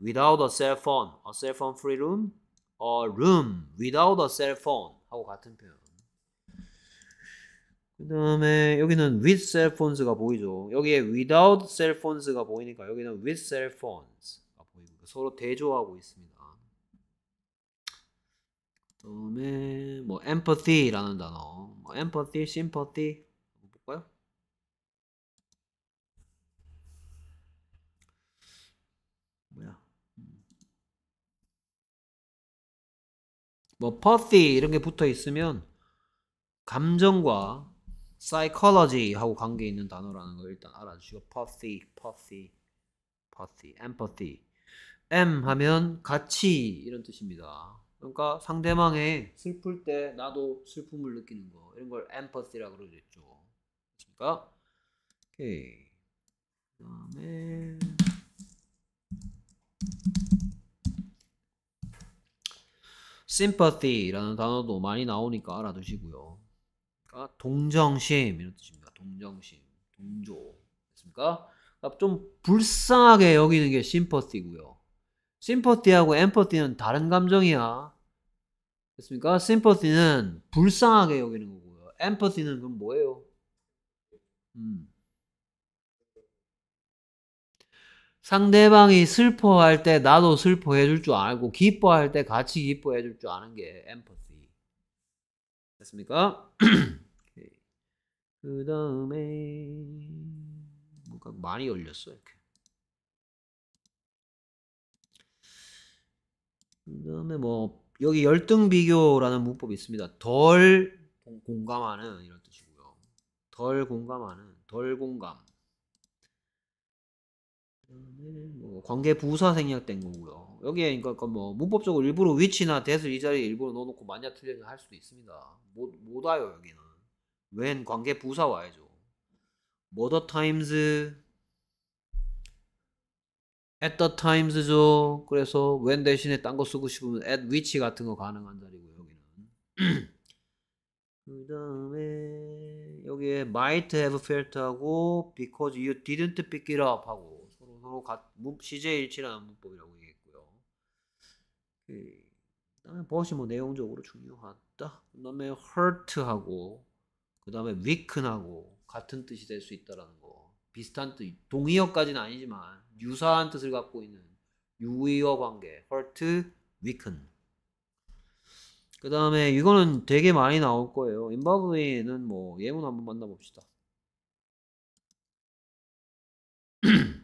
without a cell phone, a cell phone free room, a room without a cell phone 하고 같은 표현. 그 다음에 여기는 with cell phones가 보이죠. 여기에 without cell phones가 보이니까 여기는 with cell phones가 보이고 서로 대조하고 있습니다. 그 다음에 뭐 empathy라는 단어, 뭐 empathy, sympathy 뭐퍼티 이런 게 붙어 있으면 감정과 p 이 y 로지 하고 관계 있는 단어라는 걸 일단 알아주시고 퍼시, 퍼시, 퍼시, e m p M 하면 같이 이런 뜻입니다. 그러니까 상대방의 슬플 때 나도 슬픔을 느끼는 거 이런 걸 e m p 라고 그러겠죠. 그러니까 오케이. 그다음에 sympathy라는 단어도 많이 나오니까 알아두시고요. 그 동정심 이런 뜻입니다. 동정심, 동조 됐습니까? 그좀 그러니까 불쌍하게 여기는 게 sympathy고요. sympathy하고 empathy는 다른 감정이야. 됐습니까? sympathy는 불쌍하게 여기는 거고요. empathy는 그럼 뭐예요? 음. 상대방이 슬퍼할 때 나도 슬퍼해 줄줄 알고 기뻐할 때 같이 기뻐해 줄 줄 아는 게 엠퍼시 됐습니까? [CLEARS THROAT] 그 다음에 뭔가 많이 열렸어 이렇게 그 다음에 뭐 여기 열등 비교라는 문법이 있습니다 덜 공감하는 이런 뜻이고요 덜 공감하는 덜 공감 뭐 관계 부사 생략된 거고요. 여기에 그러니까 그 뭐 문법적으로 일부러 위치나 대수이 자리에 일부러 넣어놓고 만약 틀리면 할 수도 있습니다. 못, 못 와요 여기는. 웬 관계 부사 와야죠. 뭐더 타임즈 at the times죠. 그래서 when 대신에 딴 거 쓰고 싶으면 at which 같은 거 가능한 자리고 요 여기는. [CLEARS THROAT] 그 다음에 여기에 might have felt 하고 because you didn't pick it up 하고 뭐 문법하 시제 일치라는 문법이라고 얘기했고요. 그 그다음에 벗이 뭐 내용적으로 중요하다. 그다음에 hurt하고 그다음에 weaken하고 같은 뜻이 될 수 있다라는 거. 비슷한 뜻, 동의어까지는 아니지만 유사한 뜻을 갖고 있는 유의어 관계, hurt, weaken. 그 다음에 이거는 되게 많이 나올 거예요. 인바브웨는뭐 예문 한번 만나봅시다. [CLEARS THROAT]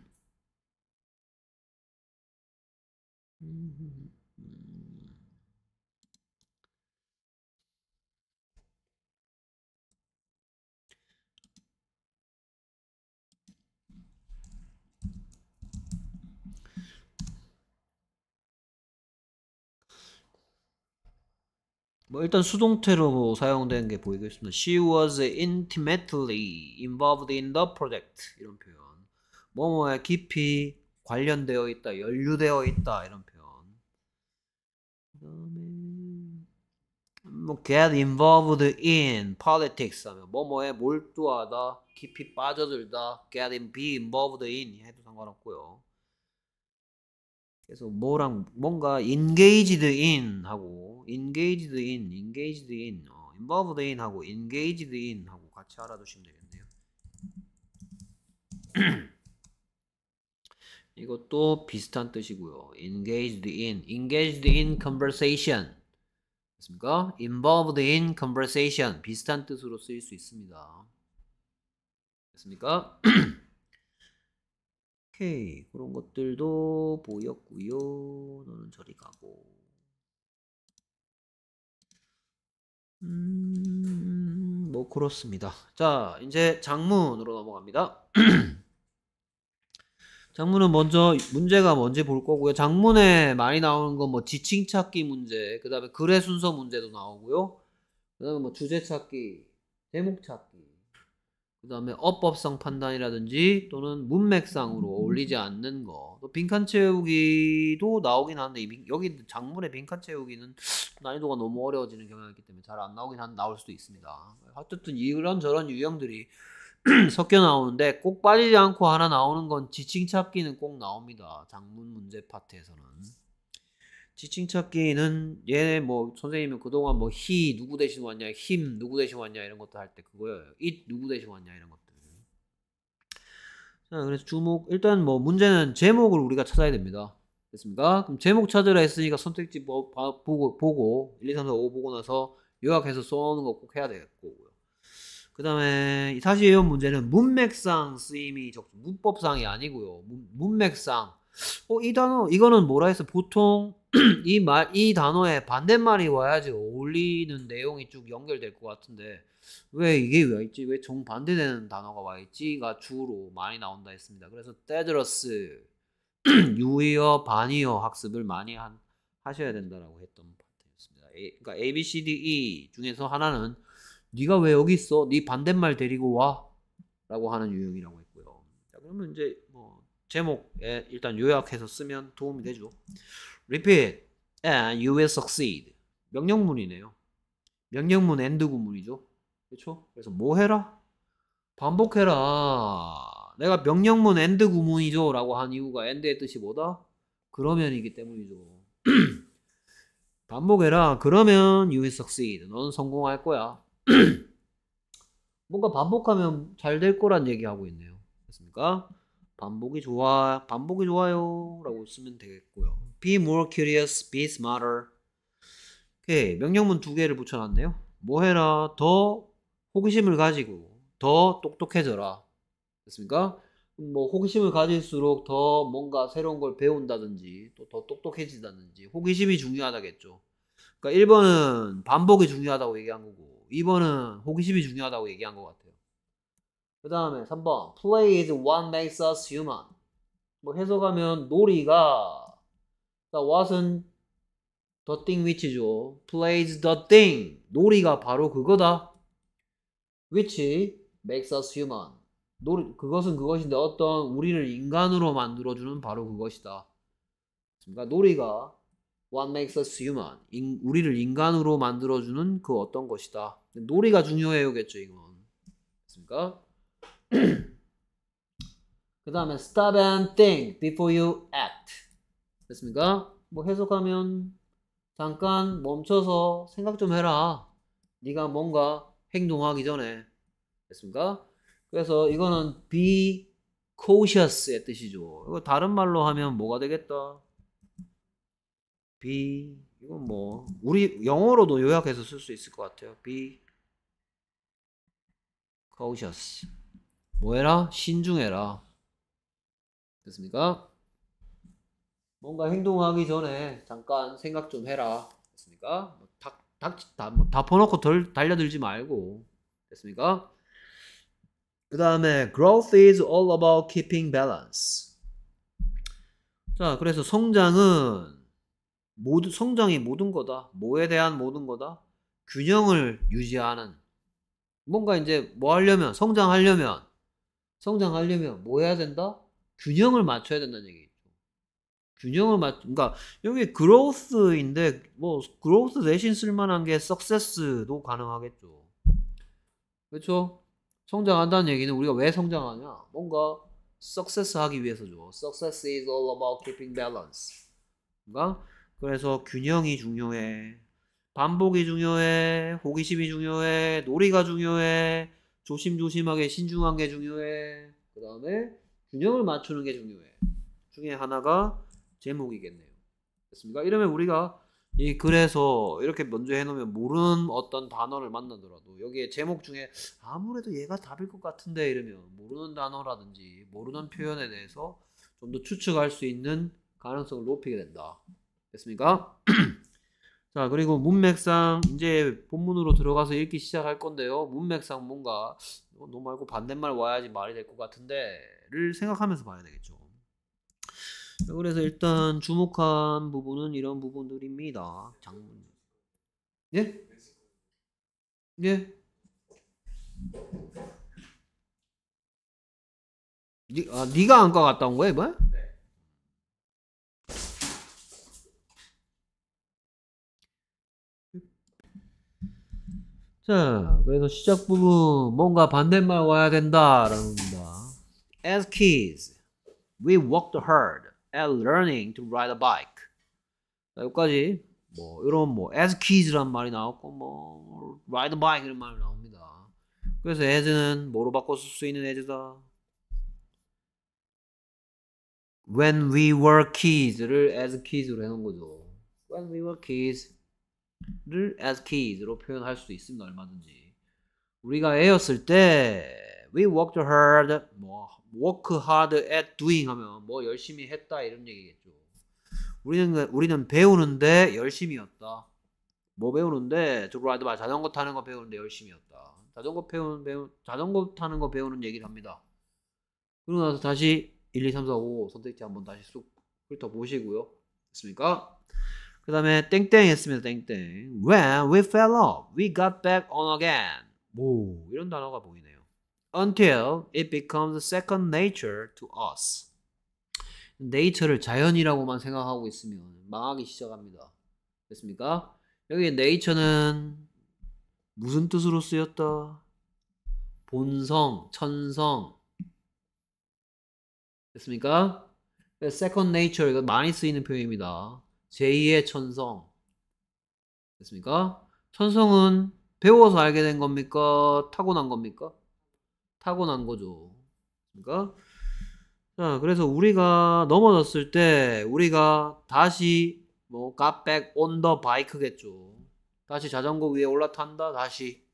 뭐 일단 수동태로 사용되는 게 보이고 있습니다. She was intimately involved in the project 이런 표현. 뭐뭐에 깊이 관련되어 있다, 연루되어 있다 이런 표현. 그다음에 뭐 get involved in politics 하면 뭐뭐에 몰두하다, 깊이 빠져들다, get in, be involved in 해도 상관없고요. 그래서 뭐랑 뭔가 engaged in 하고 engaged in, engaged in, 어, involved in 하고 engaged in 하고 같이 알아두시면 되겠네요. 이것도 비슷한 뜻이고요. engaged in, engaged in conversation 맞습니까? involved in conversation 비슷한 뜻으로 쓰일 수 있습니다. 됐습니까? 오케이 그런 것들도 보였고요. 너는 저리 가고. 음, 뭐 그렇습니다. 자, 이제 장문으로 넘어갑니다. [CLEARS THROAT] 장문은 먼저 문제가 뭔지 볼 거고요. 장문에 많이 나오는 건 뭐 지칭 찾기 문제, 그 다음에 글의 순서 문제도 나오고요. 그 다음에 뭐 주제 찾기, 제목 찾기, 그 다음에 어법성 판단이라든지 또는 문맥상으로 음. 어울리지 않는 거. 또 빈칸 채우기도 나오긴 하는데 여기 작문의 빈칸 채우기는 난이도가 너무 어려워지는 경향이 있기 때문에 잘 안 나오긴 한 나올 수도 있습니다. 어쨌든 이런저런 유형들이 [CLEARS THROAT] 섞여 나오는데 꼭 빠지지 않고 하나 나오는 건 지칭 찾기는 꼭 나옵니다. 작문 문제 파트에서는. 지칭 찾기는 얘네 뭐 선생님은 그동안 뭐 he 누구 대신 왔냐, him 누구 대신 왔냐 이런 것도 할 때 그거예요. it 누구 대신 왔냐 이런 것들. 자, 그래서 주목 일단 뭐 문제는 제목을 우리가 찾아야 됩니다. 됐습니까? 그럼 제목 찾으라 했으니까 선택지 뭐 바, 보고 보고 1, 2, 3, 4, 5 보고 나서 요약해서 써오는 거 꼭 해야 되겠고. 그 다음에 사실 이런 문제는 문맥상 쓰임이 적죠. 문법상이 아니고요. 문, 문맥상 어, 이 단어, 이거는 뭐라 해서 보통 [CLEARS THROAT] 이 말, 이 단어에 반대말이 와야지 어울리는 내용이 쭉 연결될 것 같은데, 왜 이게 왜 있지? 왜 정반대되는 단어가 와 있지?가 주로 많이 나온다 했습니다. 그래서 테드러스, [CLEARS THROAT] 유의어, 반의어 학습을 많이 한, 하셔야 된다라고 했던 파트였습니다. 그러니까 A, B, C, D, E 중에서 하나는 네가 왜 여기 있어? 네 반대말 데리고 와. 라고 하는 유형이라고 했고요. 자, 그러면 이제 제목에 일단 요약해서 쓰면 도움이 되죠. Repeat and you will succeed. 명령문이네요. 명령문 a n 구문이죠. 그렇죠? 그래서 뭐 해라? 반복해라. 내가 명령문 a n 구문이죠. 라고 한 이유가 a n 의 뜻이 뭐다? 그러면이기 때문이죠. [CLEARS THROAT] 반복해라. 그러면 you will succeed. 넌 성공할 거야. [CLEARS THROAT] 뭔가 반복하면 잘 될 거란 얘기하고 있네요. 됐습니까? 반복이 좋아, 반복이 좋아요. 라고 쓰면 되겠고요. Be more curious, be smarter. 오케이. 명령문 두 개를 붙여놨네요. 뭐 해라? 더 호기심을 가지고 더 똑똑해져라. 됐습니까? 뭐 호기심을 가질수록 더 뭔가 새로운 걸 배운다든지 또 더 똑똑해지다든지 호기심이 중요하다겠죠. 그러니까 1번은 반복이 중요하다고 얘기한 거고 2번은 호기심이 중요하다고 얘기한 것 같아요. 그 다음에 3번 play is what makes us human 뭐 해석하면 놀이가 그러니까 what은 the thing which죠 plays the thing 놀이가 바로 그거다 which makes us human 놀이, 그것은 그것인데 어떤 우리를 인간으로 만들어주는 바로 그것이다 그러니까 놀이가 What makes us human? 인, 우리를 인간으로 만들어주는 그 어떤 것이다. 놀이가 중요해요겠죠, 이건. 그니까 [CLEARS THROAT] 그 다음에 stop and think before you act 됐습니까? 뭐 해석하면 잠깐 멈춰서 생각 좀 해라 네가 뭔가 행동하기 전에 됐습니까? 그래서 이거는 be cautious의 뜻이죠 이거 다른 말로 하면 뭐가 되겠다? be 이건 뭐 우리 영어로도 요약해서 쓸 수 있을 것 같아요 be cautious 뭐해라? 신중해라. 됐습니까? 뭔가 행동하기 전에 잠깐 생각 좀 해라. 됐습니까? 다, 뭐 다, 다, 뭐 퍼놓고 덜, 달려들지 말고. 됐습니까? 그 다음에 growth is all about keeping balance. 자, 그래서 성장은 모든 성장이 모든 거다. 뭐에 대한 모든 거다. 균형을 유지하는 뭔가 이제 뭐 하려면 성장하려면 성장하려면 뭐 해야 된다? 균형을 맞춰야 된다는 얘기죠. 균형을 맞, 그러니까 여기 그로스인데 뭐 그로스 대신 쓸만한 게 석세스도 가능하겠죠. 그렇죠? 성장한다는 얘기는 우리가 왜 성장하냐? 뭔가 석세스하기 위해서죠. Success is all about keeping balance. 그러니까 그래서 균형이 중요해. 반복이 중요해. 호기심이 중요해. 놀이가 중요해. 조심조심하게 신중한 게 중요해. 그 다음에 균형을 맞추는 게 중요해. 중에 하나가 제목이겠네요. 됐습니까? 이러면 우리가 이 그래서 이렇게 먼저 해놓으면 모르는 어떤 단어를 만나더라도 여기에 제목 중에 아무래도 얘가 답일 것 같은데 이러면 모르는 단어라든지 모르는 표현에 대해서 좀 더 추측할 수 있는 가능성을 높이게 된다. 됐습니까? [CLEARS THROAT] 자, 그리고 문맥상 이제 본문으로 들어가서 읽기 시작할 건데요. 문맥상 뭔가 너 말고 반대말 와야지 말이 될 것 같은데를 생각하면서 봐야 되겠죠. 그래서 일단 주목한 부분은 이런 부분들입니다. 장문. 예? 예? 아, 니가 안과 갔다 온 거야, 이번? 자, 그래서 시작 부분 뭔가 반대말 와야 된다라는 겁니다. As kids, we w a l k e d hard at learning to ride a bike. 자, 여기까지 뭐 이런 뭐 as kids란 말이 나왔고 뭐 ride a bike 이런 말이 나옵니다. 그래서 as는 뭐로 바꿔 쓸수 있는 as다. When we were kids를 as kids로 해놓은 거죠. When we were kids, 를 as kids로 표현할 수 있습니다. 얼마든지. 우리가 애였을 때 we worked hard 뭐 work hard at doing 하면 뭐 열심히 했다 이런 얘기겠죠. 우리는 우리는 배우는데 열심히였다. 뭐 배우는데 to r 드 d 자전거 타는 거 배우는데 열심히였다. 자전거 배우는 배우 자전거 타는 거 배우는 얘기를 합니다. 그러고 나서 다시 1, 2, 3, 4, 5 선택지 한번 다시 쑥 훑어보시고요. 됐습니까? 그 다음에 땡땡 했습니다. 땡땡. When we fell off, we got back on again. 뭐 이런 단어가 보이네요. Until it becomes second nature to us. nature를 자연이라고만 생각하고 있으면 망하기 시작합니다. 됐습니까? 여기 nature는 무슨 뜻으로 쓰였다? 본성, 천성. 됐습니까? second nature, 이거 많이 쓰이는 표현입니다. 제2의 천성. 됐습니까? 천성은 배워서 알게 된 겁니까? 타고난 겁니까? 타고난 거죠. 그러니까 자, 그래서 우리가 넘어졌을 때 우리가 다시 뭐 갓백 온더 바이크겠죠. 다시 자전거 위에 올라탄다. 다시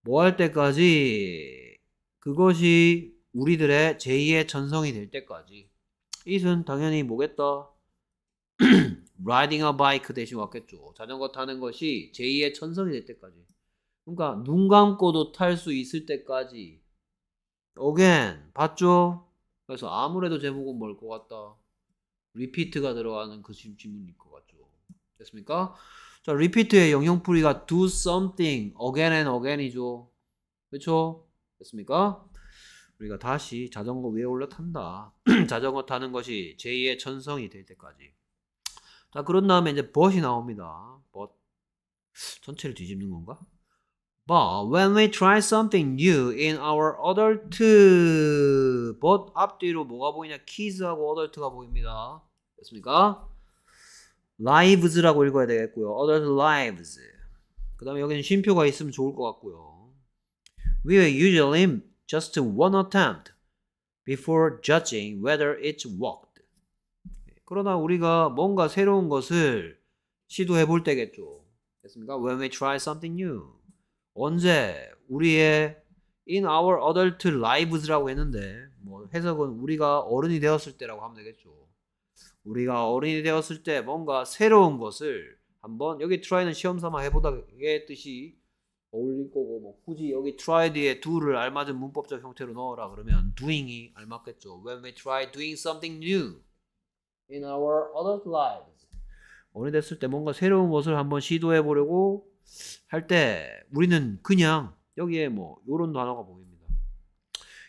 뭐 할 때까지 그것이 우리들의 제2의 천성이될 때까지 이순 당연히 뭐겠다. riding a bike 대신 왔겠죠. 자전거 타는 것이 제2의 천성이 될 때까지. 그러니까 눈 감고도 탈 수 있을 때까지. again 봤죠? 그래서 아무래도 제목은 뭘 것 같다. repeat가 들어가는 그 질문일 것 같죠. 됐습니까? 자, repeat의 영영풀이가 do something again and again이죠. 그렇죠? 됐습니까? 우리가 다시 자전거 위에 올라 탄다. [CLEARS THROAT] 자전거 타는 것이 제2의 천성이 될 때까지. 자, 그런 다음에 이제 but이 나옵니다. but. 전체를 뒤집는 건가? But when we try something new in our adult, but 앞뒤로 뭐가 보이냐? kids하고 adult가 보입니다. 됐습니까? lives라고 읽어야 되겠고요. adult lives. 그 다음에 여기는 쉼표가 있으면 좋을 것 같고요. We will usually just one attempt before judging whether it's worked. 그러나 우리가 뭔가 새로운 것을 시도해 볼 때겠죠. 됐습니까? When we try something new. 언제 우리의 in our adult lives라고 했는데 뭐 해석은 우리가 어른이 되었을 때라고 하면 되겠죠. 우리가 어른이 되었을 때 뭔가 새로운 것을 한번 여기 try는 시험 삼아 해보다의 뜻이 어울릴 거고 뭐 굳이 여기 try 뒤에 do를 알맞은 문법적 형태로 넣어라 그러면 doing이 알맞겠죠. When we try doing something new in our adult lives. 어른 됐을 때 뭔가 새로운 것을 한번 시도해 보려고 할 때 우리는 그냥 여기에 뭐 이런 단어가 보입니다.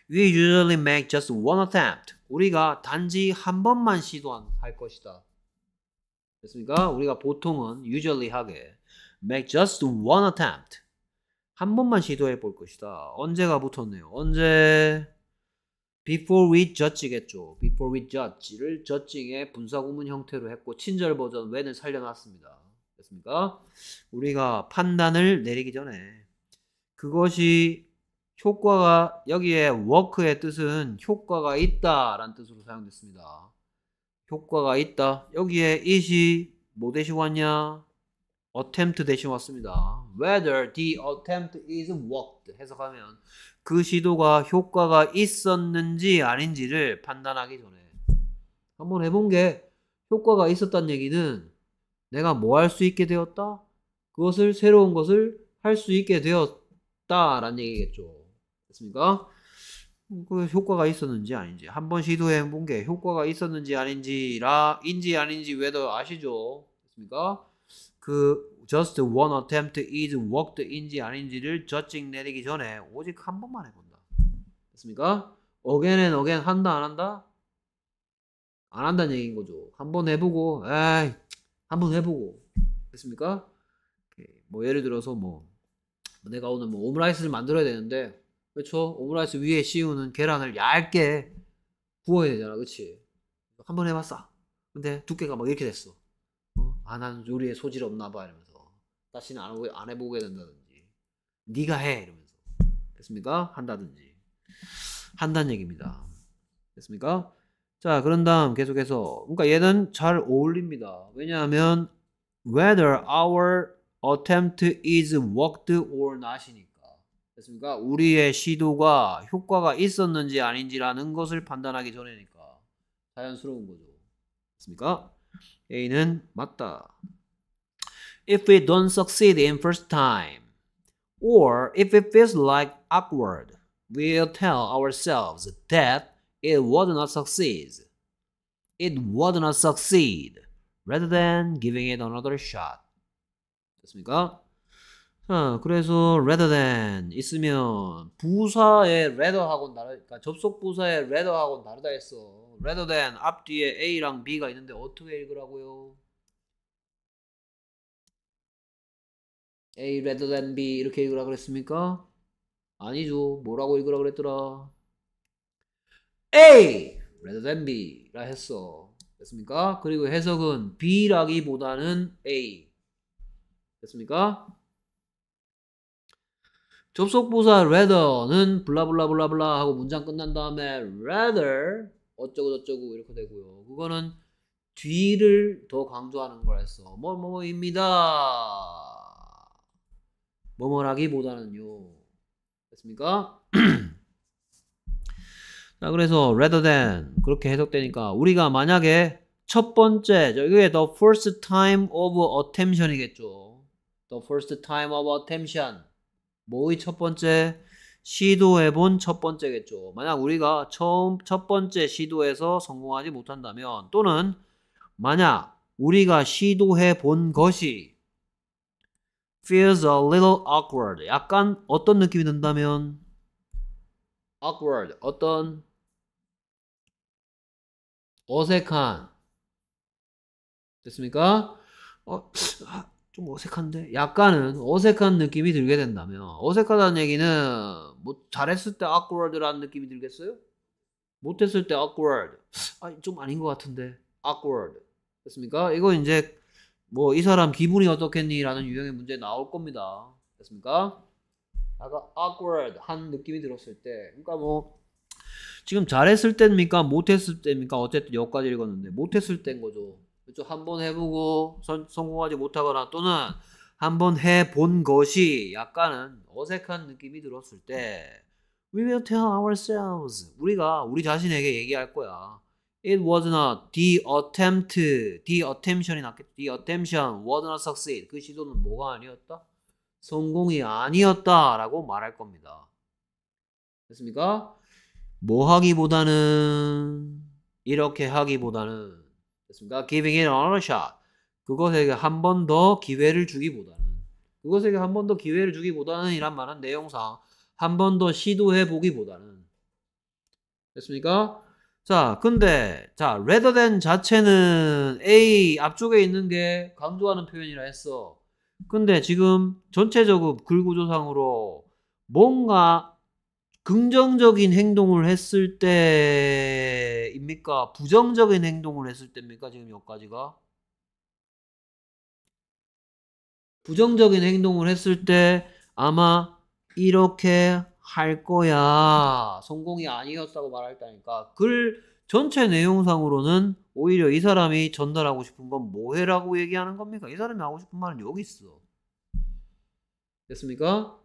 We usually make just one attempt. 우리가 단지 한 번만 시도할 것이다. 됐습니까? 우리가 보통은 usually 하게 make just one attempt. 한 번만 시도해 볼 것이다. 언제가 붙었네요. 언제 before we judge겠죠. before we judge를 judging의 분사구문 형태로 했고 친절 버전 when을 살려놨습니다. 됐습니까? 우리가 판단을 내리기 전에 그것이 효과가 여기에 work의 뜻은 효과가 있다라는 뜻으로 사용됐습니다. 효과가 있다. 여기에 it이 뭐 대신 왔냐? attempt 대신 왔습니다. whether the attempt is worked 해석하면 그 시도가 효과가 있었는지 아닌지를 판단하기 전에 한번 해본 게 효과가 있었다는 얘기는 내가 뭐 할 수 있게 되었다? 그것을 새로운 것을 할 수 있게 되었다라는 얘기겠죠. 됐습니까? 그 효과가 있었는지 아닌지 한번 시도해 본 게 효과가 있었는지 아닌지라 인지 아닌지 왜더 아시죠? 됐습니까? 그 just one attempt is worked인지 아닌지를 judging 내리기 전에 오직 한 번만 해본다. 됐습니까? again and again 한다 안 한다? 안 한다는 얘기인 거죠. 한 번 해보고 에이 한 번 해보고 됐습니까? 뭐 예를 들어서 뭐 내가 오늘 뭐 오므라이스를 만들어야 되는데 그렇죠? 오므라이스 위에 씌우는 계란을 얇게 구워야 되잖아, 그렇지? 한번 해봤어. 근데 두께가 막 이렇게 됐어. 어? 아, 난 요리에 소질 없나 봐 이러면서. 다시는 안, 안 해보게 된다든지 네가 해 이러면서 됐습니까? 한다든지 한다는 얘기입니다. 됐습니까? 자 그런 다음 계속해서 그러니까 얘는 잘 어울립니다. 왜냐하면 whether our attempt is worked or not이니까 됐습니까? 우리의 시도가 효과가 있었는지 아닌지라는 것을 판단하기 전이니까 자연스러운 거죠. 됐습니까? A는 맞다. if we don't succeed in first time, or if it feels like awkward, we'll tell ourselves that it would not succeed. It would not succeed, rather than giving it another shot. 됐습니까? 자, 그래서 rather than 있으면 부사의 rather하고는 다르, 그러니까 접속 부사의 rather하고는 다르다 했어. rather than 앞뒤에 a랑 b가 있는데 어떻게 읽으라고요? A rather than B 이렇게 읽으라 그랬습니까? 아니죠. 뭐라고 읽으라 그랬더라? A rather than B라 했어. 됐습니까? 그리고 해석은 B라기보다는 A. 됐습니까? 접속부사 rather는 블라블라블라블라 하고 문장 끝난 다음에 rather 어쩌고저쩌고 이렇게 되고요. 그거는 뒤를 더 강조하는 거라 했어. 뭐뭐뭐입니다. 뭐뭐라기보다는요. 됐습니까? [CLEARS THROAT] 자, 그래서 rather than 그렇게 해석되니까 우리가 만약에 첫 번째, 이게 the first time of attention이겠죠. the first time of attention. 뭐의 첫 번째? 시도해본 첫 번째겠죠. 만약 우리가 처음 첫 번째 시도에서 성공하지 못한다면 또는 만약 우리가 시도해본 것이 feels a little awkward. 약간 어떤 느낌이 든다면 awkward. 어떤 어색한 됐습니까? 어, [SNIFFS] 좀 어색한데? 약간은 어색한 느낌이 들게 된다면 어색하다는 얘기는 뭐 잘했을 때 awkward라는 느낌이 들겠어요? 못했을 때 awkward. 아, 좀 아닌 것 같은데. awkward. 됐습니까? 이거 이제 뭐이 사람 기분이 어떻겠니라는 유형의 문제 나올 겁니다. 됐습니까? 약간 awkward 한 느낌이 들었을 때, 그러니까 뭐 지금 잘했을 때입니까? 못했을 때입니까? 어쨌든 여기까지 읽었는데 못했을 때인 거죠. 그렇죠? 한번 해보고 선, 성공하지 못하거나 또는 한번 해본 것이 약간은 어색한 느낌이 들었을 때, we will tell ourselves 우리가 우리 자신에게 얘기할 거야. It was not the attempt, the attemption이 낫겠죠. The attention was not succeed. 그 시도는 뭐가 아니었다? 성공이 아니었다라고 말할 겁니다. 됐습니까? 뭐 하기보다는 이렇게 하기보다는 됐습니까? Giving it another shot. 그것에게 한 번 더 기회를 주기보다는 그것에게 한 번 더 기회를 주기보다는 이란 말은 내용상 한 번 더 시도해 보기보다는 됐습니까? 자, 근데 자, rather than 자체는 A 앞쪽에 있는 게 강조하는 표현이라 했어. 근데 지금 전체적으로 글구조상으로 뭔가 긍정적인 행동을 했을 때입니까? 부정적인 행동을 했을 때입니까? 지금 여기까지가? 부정적인 행동을 했을 때 아마 이렇게 할 거야. 성공이 아니었다고 말할 때니까 글 전체 내용상으로는 오히려 이 사람이 전달하고 싶은 건 뭐해라고 얘기하는 겁니까? 이 사람이 하고 싶은 말은 여기 있어. 됐습니까?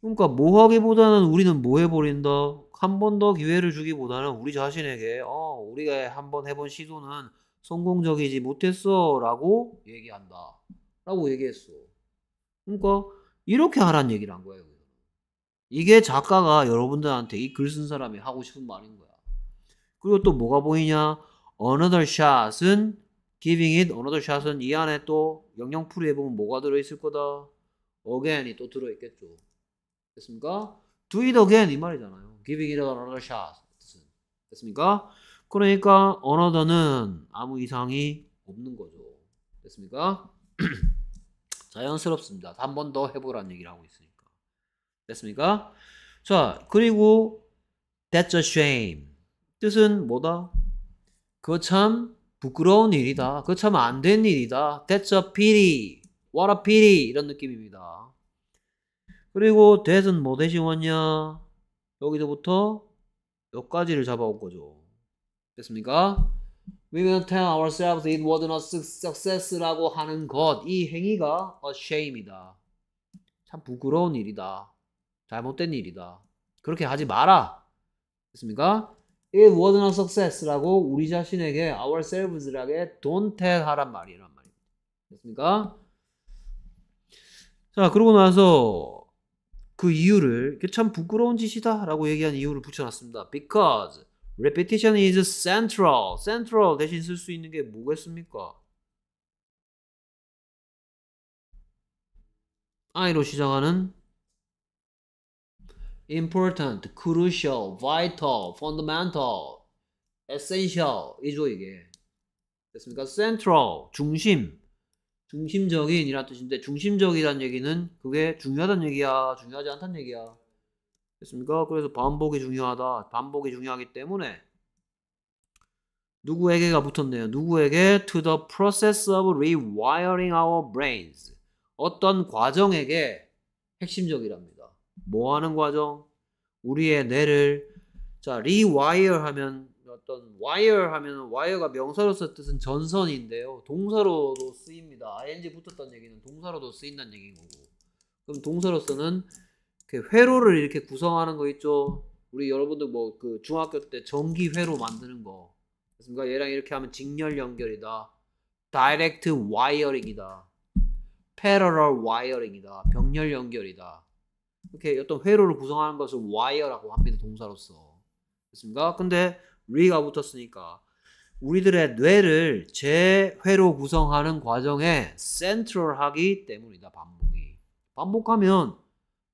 그러니까 뭐 하기보다는 우리는 뭐 해버린다. 한 번 더 기회를 주기보다는 우리 자신에게 어, 우리가 한 번 해본 시도는 성공적이지 못했어 라고 얘기한다. 라고 얘기했어. 그러니까 이렇게 하란 얘기를 한 거예요. 이게 작가가 여러분들한테 이 글 쓴 사람이 하고 싶은 말인 거야. 그리고 또 뭐가 보이냐? another shot은 giving it, another shot은 이 안에 또 영양풀이 해보면 뭐가 들어있을 거다? again이 또 들어있겠죠. 됐습니까? do it again 이 말이잖아요. giving it another shot. 됐습니까? 그러니까 언어더는 아무 이상이 없는 거죠. 됐습니까? [CLEARS THROAT] 자연스럽습니다. 한 번 더 해보란 얘기를 하고 있어요. 됐습니까? 자, 그리고 that's a shame. 뜻은 뭐다? 그거 참 부끄러운 일이다. 그거 참 안 된 일이다. that's a pity. what a pity. 이런 느낌입니다. 그리고 that은 뭐 대신 왔냐? 여기서부터 몇가지를 잡아온 거죠. 됐습니까? We will tell ourselves it was not success라고 하는 것. 이 행위가 a shame이다. 참 부끄러운 일이다. 잘못된 일이다. 그렇게 하지 마라. 됐습니까? It was not success라고 우리 자신에게 ourselves에게 don't tell 하란 말이란 말입니다. 됐습니까? 자, 그러고 나서 그 이유를 참 부끄러운 짓이다라고 얘기한 이유를 붙여놨습니다. Because repetition is central. central 대신 쓸 수 있는 게 뭐겠습니까? I로 시작하는 important, crucial, vital, fundamental, essential 이죠 이게 됐습니까? central 중심 중심적인이란 뜻인데 중심적이란 얘기는 그게 중요하다는 얘기야 중요하지 않다는 얘기야 됐습니까? 그래서 반복이 중요하다 반복이 중요하기 때문에 누구에게가 붙었네요 누구에게 to the process of rewiring our brains 어떤 과정에게 핵심적이랍니다 뭐 하는 과정? 우리의 뇌를 자, 리와이어 하면 어떤 와이어 하면 와이어가 명사로서 뜻은 전선인데요. 동사로도 쓰입니다. ing 붙었던 얘기는 동사로도 쓰인다는 얘기인 거고. 그럼 동사로서는 이 회로를 이렇게 구성하는 거 있죠. 우리 여러분들 뭐 그 중학교 때 전기 회로 만드는 거. 그러니까 얘랑 이렇게 하면 직렬 연결이다. 다이렉트 와이어링이다. 패러럴 와이어링이다. 병렬 연결이다. 이렇게 어떤 회로를 구성하는 것을 wire라고 합니다. 동사로서. 그렇습니까? 근데 re가 붙었으니까 우리들의 뇌를 재회로 구성하는 과정에 센트럴하기 때문이다. 반복이. 반복하면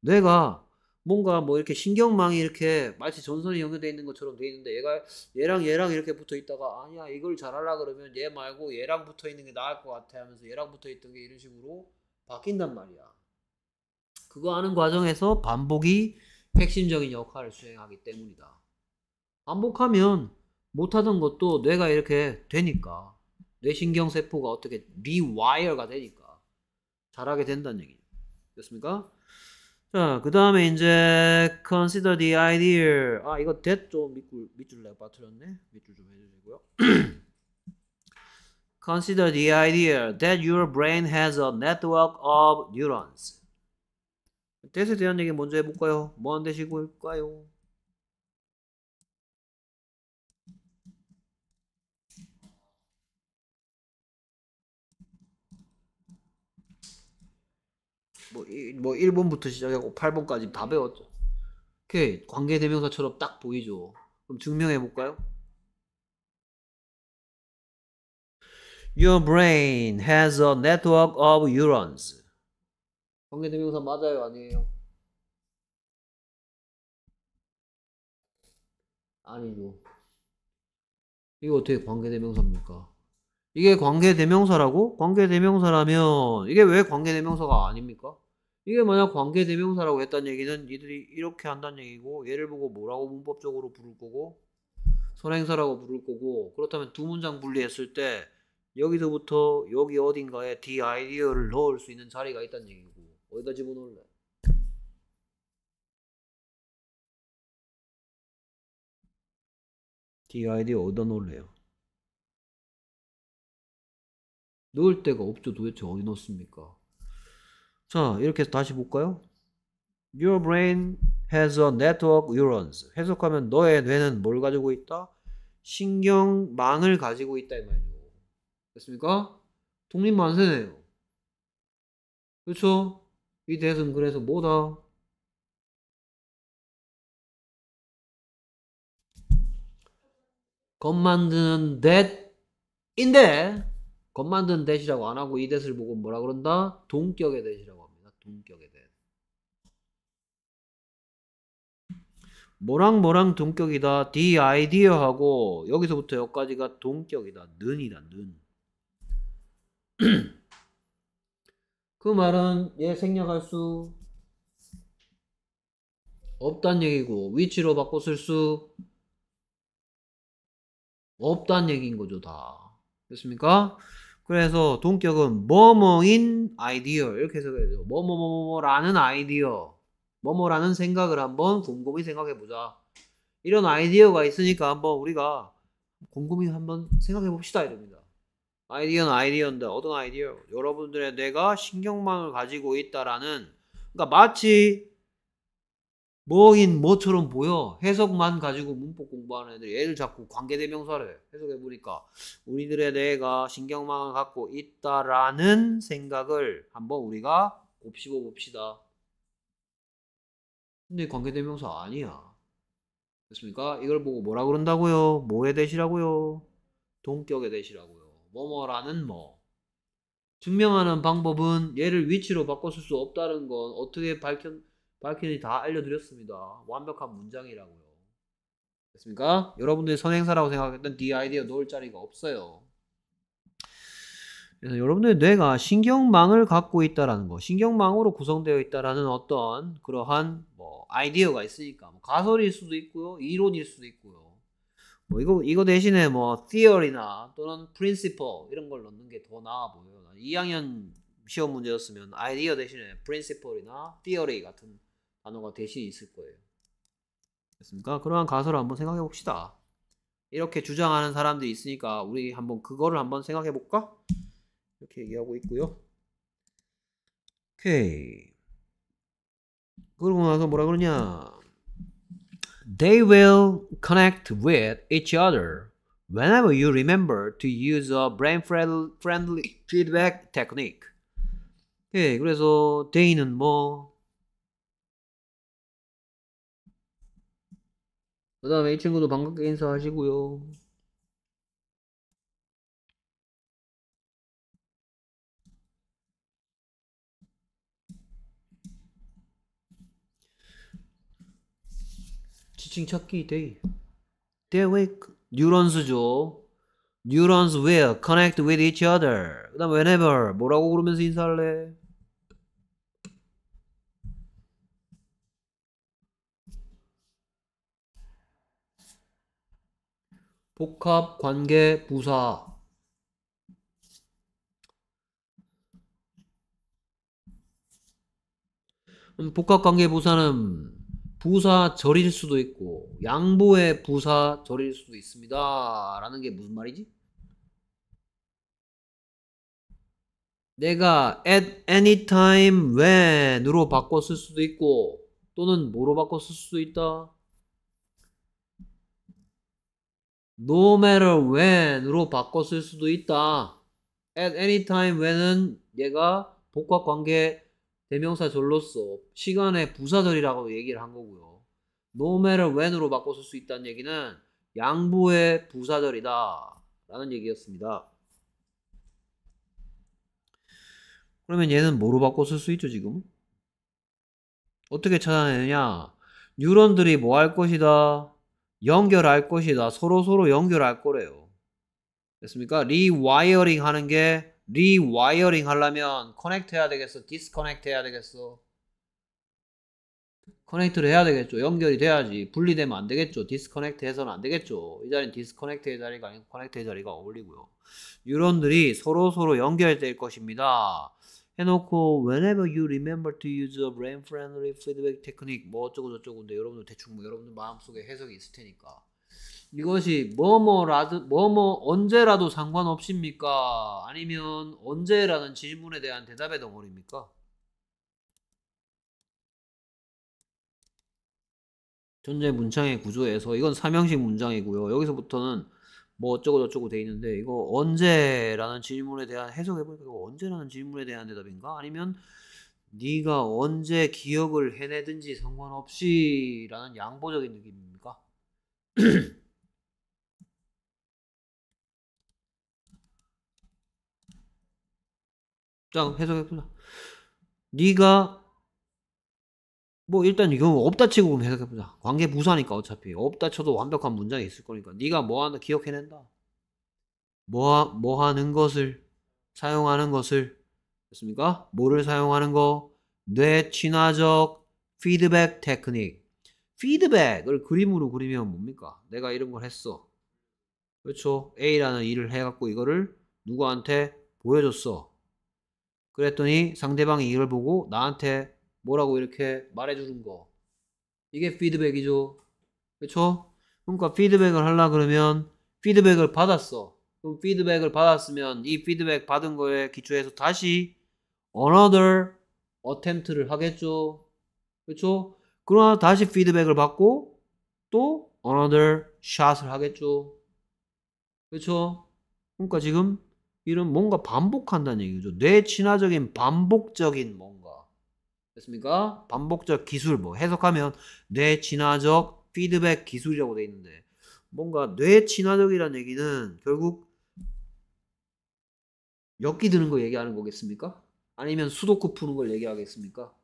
뇌가 뭔가 뭐 이렇게 신경망이 이렇게 마치 전선이 연결되어 있는 것처럼 되어 있는데 얘가 얘랑 얘랑 이렇게 붙어 있다가 아니야 이걸 잘하려 그러면 얘 말고 얘랑 붙어 있는 게 나을 것 같아 하면서 얘랑 붙어 있던 게 이런 식으로 바뀐단 말이야. 그거 하는 과정에서 반복이 핵심적인 역할을 수행하기 때문이다. 반복하면 못하던 것도 뇌가 이렇게 되니까 뇌신경세포가 어떻게 리와이어가 되니까 잘하게 된다는 얘기죠. 됐습니까? 자, 그 다음에 이제 consider the idea. 아, 이거 that 좀 밑줄, 밑줄 내가 빠뜨렸네. 밑줄 좀 해주시고요. [CLEARS THROAT] consider the idea that your brain has a network of neurons. 대세 대한 얘기 먼저 해볼까요? 뭐한 대시고 일까요? 뭐, 일, 뭐 1번부터 시작하고 8번까지 다 배웠죠. 오케이. 관계대명사처럼 딱 보이죠. 그럼 증명해볼까요? Your brain has a network of neurons. 관계대명사 맞아요 아니에요? 아니죠 이거 어떻게 관계대명사입니까? 이게 관계대명사라고? 관계대명사라면 이게 왜 관계대명사가 아닙니까? 이게 만약 관계대명사라고 했다는 얘기는 이들이 이렇게 한다는 얘기고 얘를 보고 뭐라고 문법적으로 부를 거고 선행사라고 부를 거고 그렇다면 두 문장 분리했을 때 여기서부터 여기 어딘가에 디아이디어를 넣을 수 있는 자리가 있다는 얘기고 어디다 집어넣을래? DID 어디다 넣을래요? 넣을 데가 없죠. 도대체 어디 넣습니까? 자, 이렇게 해서 다시 볼까요? Your brain has a network neurons. 해석하면 너의 뇌는 뭘 가지고 있다? 신경망을 가지고 있다 이 말이죠. 됐습니까? 독립만세네요. 그렇죠? 이 대선 그래서 뭐다? 겁 만드는 t 인데겁 만드는 t h a 라고안 하고 이 t h a 을 보고 뭐라 그런다? 동격의 t h 이라고 합니다. 동격의 t h 뭐랑 뭐랑 동격이다. t 아이디어하고 여기서부터 여기까지가 동격이다. 는이다. 는. [CLEARS THROAT] 그 말은 얘 예, 생략할 수 없단 얘기고 위치로 바꿔 쓸 수 없단 얘기인 거죠 다 됐습니까? 그래서 동격은 뭐뭐인 아이디어 이렇게 해석해야 돼요 뭐뭐뭐뭐라는 아이디어 뭐뭐라는 생각을 한번 곰곰이 생각해 보자 이런 아이디어가 있으니까 한번 우리가 곰곰이 한번 생각해 봅시다 이럽니다 아이디어는 아이디어인데 어떤 아이디어? 여러분들의 뇌가 신경망을 가지고 있다라는 그러니까 마치 뭐인 뭐처럼 보여 해석만 가지고 문법 공부하는 애들 얘를 자꾸 관계대명사를 해석해 보니까 우리들의 뇌가 신경망을 갖고 있다라는 생각을 한번 우리가 곱씹어 봅시다. 근데 관계대명사 아니야. 됐습니까? 이걸 보고 뭐라 그런다고요? 뭐에 대시라고요? 동격에 대시라고요. 뭐뭐라는 뭐 증명하는 방법은 얘를 위치로 바꿨을수 없다는 건 어떻게 밝혀, 밝히는지 다 알려드렸습니다. 완벽한 문장이라고요. 됐습니까? 여러분들이 선행사라고 생각했던 D 네 아이디어 놓을 자리가 없어요. 그래서 여러분들의 뇌가 신경망을 갖고 있다라는 거, 신경망으로 구성되어 있다라는 어떤 그러한 뭐 아이디어가 있으니까 뭐 가설일 수도 있고요, 이론일 수도 있고요. 뭐 이거 이거 대신에 뭐 theory나 또는 principle 이런 걸 넣는 게 더 나아 보여요. 2학년 시험 문제였으면 아이디어 대신에 principle이나 theory 같은 단어가 대신 있을 거예요. 됐습니까? 그러한 가설을 한번 생각해 봅시다. 이렇게 주장하는 사람들이 있으니까 우리 한번 그거를 한번 생각해 볼까? 이렇게 얘기하고 있고요. 오케이. 그러고 나서 뭐라 그러냐? They will connect with each other whenever you remember to use a brain friendly feedback technique. 예, 그래서 they는 뭐, 그 다음에 이 친구도 반갑게 인사하시고요. 지칭 찾기 day. They wake 뉴런스죠. Neurons will connect with each other. 그 다음 whenever 뭐라고 그러면서 인사할래? 복합 관계 부사 복합 관계 부사는 부사 절일 수도 있고 양보의 부사 절일 수도 있습니다. 라는 게 무슨 말이지? 내가 at any time when으로 바꿨을 수도 있고 또는 뭐로 바꿨을 수도 있다. no matter when으로 바꿨을 수도 있다. at any time when은 얘가 복합 관계 대명사절로서 시간의 부사절이라고 얘기를 한 거고요. no matter when으로 바꿔 쓸 수 있다는 얘기는 양보의 부사절이다 라는 얘기였습니다. 그러면 얘는 뭐로 바꿔 쓸 수 있죠 지금? 어떻게 찾아내느냐? 뉴런들이 뭐 할 것이다? 연결할 것이다. 서로서로 서로 연결할 거래요. 됐습니까? 리와이어링 하는 게 리와이어링 하려면 커넥트 해야 되겠어 디스커넥트 해야 되겠어 커넥트를 해야 되겠죠 연결이 돼야지 분리되면 안 되겠죠 디스커넥트 해서는 안 되겠죠 이 자리는 디스커넥트의 자리가 아니고 커넥트의 자리가 어울리고요 유론들이 서로서로 연결될 것입니다 해놓고 whenever you remember to use a brain friendly feedback technique 뭐 어쩌고 저쩌고인데 여러분들 대충 뭐 여러분들 마음속에 해석이 있을 테니까 이것이 뭐뭐라도 뭐뭐 언제라도 상관없습니까? 아니면 언제라는 질문에 대한 대답의 덩어리입니까? 존재 문장의 구조에서 이건 삼형식 문장이고요. 여기서부터는 뭐 어쩌고 저쩌고 돼 있는데 이거 언제라는 질문에 대한 해석해 보니까 언제라는 질문에 대한 대답인가? 아니면 네가 언제 기억을 해내든지 상관없이라는 양보적인 느낌입니까? [CLEARS THROAT] 자, 해석해보자. 네가 뭐 일단 이건 없다 치고 그럼 해석해보자. 관계 부사니까 어차피 없다 쳐도 완벽한 문장이 있을 거니까 네가 뭐 하나 기억해낸다. 뭐, 하, 뭐 하는 것을 사용하는 것을 됐습니까? 뭐를 사용하는 거? 뇌 친화적 피드백 테크닉. 피드백을 그림으로 그리면 뭡니까? 내가 이런 걸 했어. 그렇죠? A라는 일을 해갖고 이거를 누구한테 보여줬어. 그랬더니 상대방이 이걸 보고 나한테 뭐라고 이렇게 말해주는 거. 이게 피드백이죠. 그쵸? 그러니까 피드백을 하려 그러면 피드백을 받았어. 그럼 피드백을 받았으면 이 피드백 받은 거에 기초해서 다시 another attempt를 하겠죠. 그쵸 그러나 다시 피드백을 받고 또 another shot을 하겠죠. 그쵸 그러니까 지금 이런 뭔가 반복한다는 얘기죠. 뇌진화적인 반복적인 뭔가. 됐습니까? 반복적 기술 뭐 해석하면 뇌진화적 피드백 기술이라고 돼 있는데 뭔가 뇌진화적이라는 얘기는 결국 엮기 드는 거 얘기하는 거겠습니까? 아니면 수도꼭 푸는 걸 얘기하겠습니까?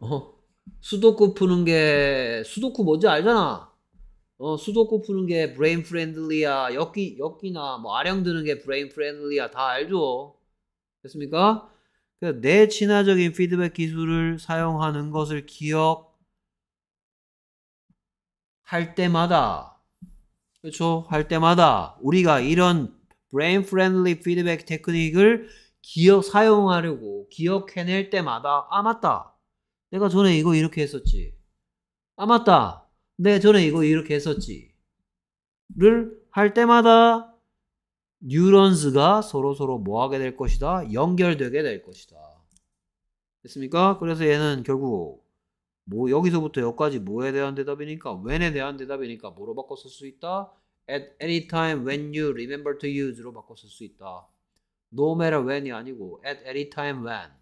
어? 수도꼭 푸는 게수도꼭 뭔지 알잖아. 어, 수도코 푸는 게 브레인 프렌들리야. 역기, 역기나 뭐 아령 드는 게 브레인 프렌들리야. 다 알죠? 됐습니까내 친화적인 피드백 기술을 사용하는 것을 기억할 때마다, 그렇죠? 할 때마다 우리가 이런 브레인 프렌들리 피드백 테크닉을 기억, 사용하려고 기억해낼 때마다, 아, 맞다. 내가 전에 이거 이렇게 했었지. 아, 맞다. 네, 저는 이거 이렇게 했었지. 를 할 때마다 뉴런스가 서로서로 뭐 하게 될 것이다? 연결되게 될 것이다. 됐습니까? 그래서 얘는 결국 뭐 여기서부터 여기까지 뭐에 대한 대답이니까 when에 대한 대답이니까 뭐로 바꿔 쓸 수 있다? at any time when you remember to use로 바꿔 쓸 수 있다. no matter when이 아니고 at any time when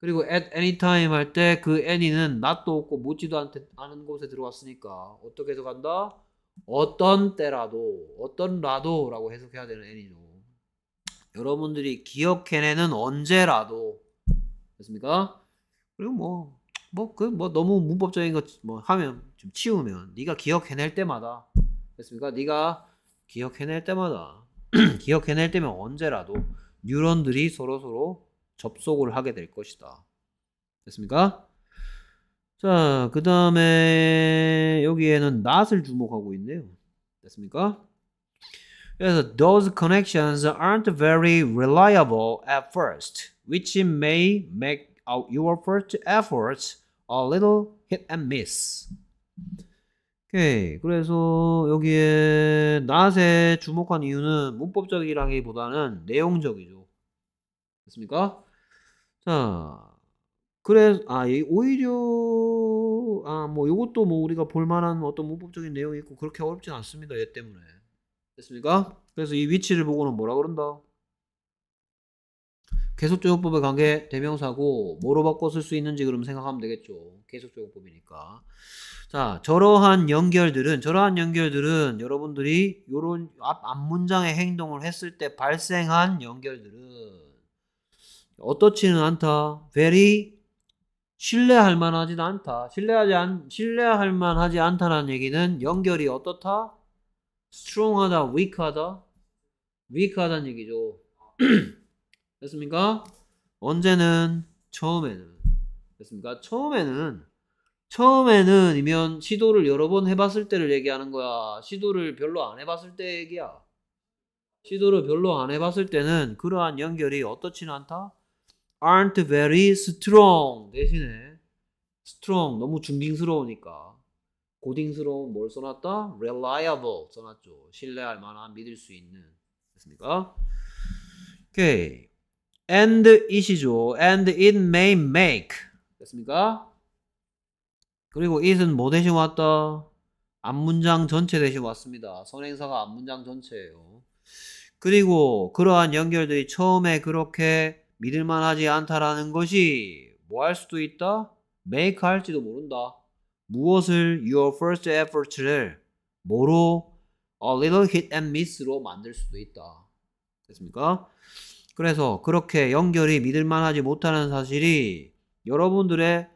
그리고 at any time 할 때 그 any는 not도 없고 묻지도 않은 곳에 들어왔으니까 어떻게 해석한다? 어떤 때라도, 어떤 라도 라고 해석해야 되는 any죠. 여러분들이 기억해내는 언제라도 됐습니까? 그리고 뭐 뭐 그뭐 뭐 너무 문법적인 거 뭐 하면 좀 치우면 네가 기억해낼 때마다 됐습니까? 네가 기억해낼 때마다 [CLEARS THROAT] 기억해낼 때면 언제라도 뉴런들이 서로 서로 접속을 하게 될 것이다. 됐습니까? 자, 그 다음에 여기에는 not을 주목하고 있네요. 됐습니까? 그래서 those connections aren't very reliable at first, which may make your first efforts a little hit and miss. 오케이. 그래서 여기에 not에 주목한 이유는 문법적이라기보다는 내용적이죠. 됐습니까? 자, 그래서 아 오히려 아뭐 이것도 뭐 우리가 볼만한 어떤 문법적인 내용이 있고 그렇게 어렵진 않습니다 얘 때문에 됐습니까? 그래서 이 위치를 보고는 뭐라 그런다? 계속적용법의 관계 대명사고 뭐로 바꿔 쓸 수 있는지 그럼 생각하면 되겠죠 계속적용법이니까 자 저러한 연결들은 저러한 연결들은 여러분들이 요런 앞 앞문장의 행동을 했을 때 발생한 연결들은 어떻지는 않다. very 신뢰할 만하진 않다. 신뢰하지 않, 신뢰할 만하지 않다는 라 얘기는 연결이 어떻다? strong하다, weak하다, weak하다는 얘기죠. [CLEARS THROAT] 됐습니까? 언제는? 처음에는. 됐습니까? 처음에는, 처음에는 이면 시도를 여러 번 해봤을 때를 얘기하는 거야. 시도를 별로 안 해봤을 때 얘기야. 시도를 별로 안 해봤을 때는 그러한 연결이 어떻지는 않다? aren't very strong 대신에 strong 너무 중딩스러우니까 고딩스러운 뭘 써놨다? reliable 써놨죠. 신뢰할 만한 믿을 수 있는 됐습니까? 오케이 and it이죠. and it may make 됐습니까? 그리고 it은 뭐 대신 왔다? 앞문장 전체 대신 왔습니다. 선행사가 앞문장 전체예요. 그리고 그러한 연결들이 처음에 그렇게 믿을만하지 않다라는 것이 뭐 할 수도 있다? 메이크 할지도 모른다. 무엇을 your first effort를 뭐로 a little hit and miss로 만들 수도 있다. 됐습니까? 그래서 그렇게 연결이 믿을만하지 못하는 사실이 여러분들의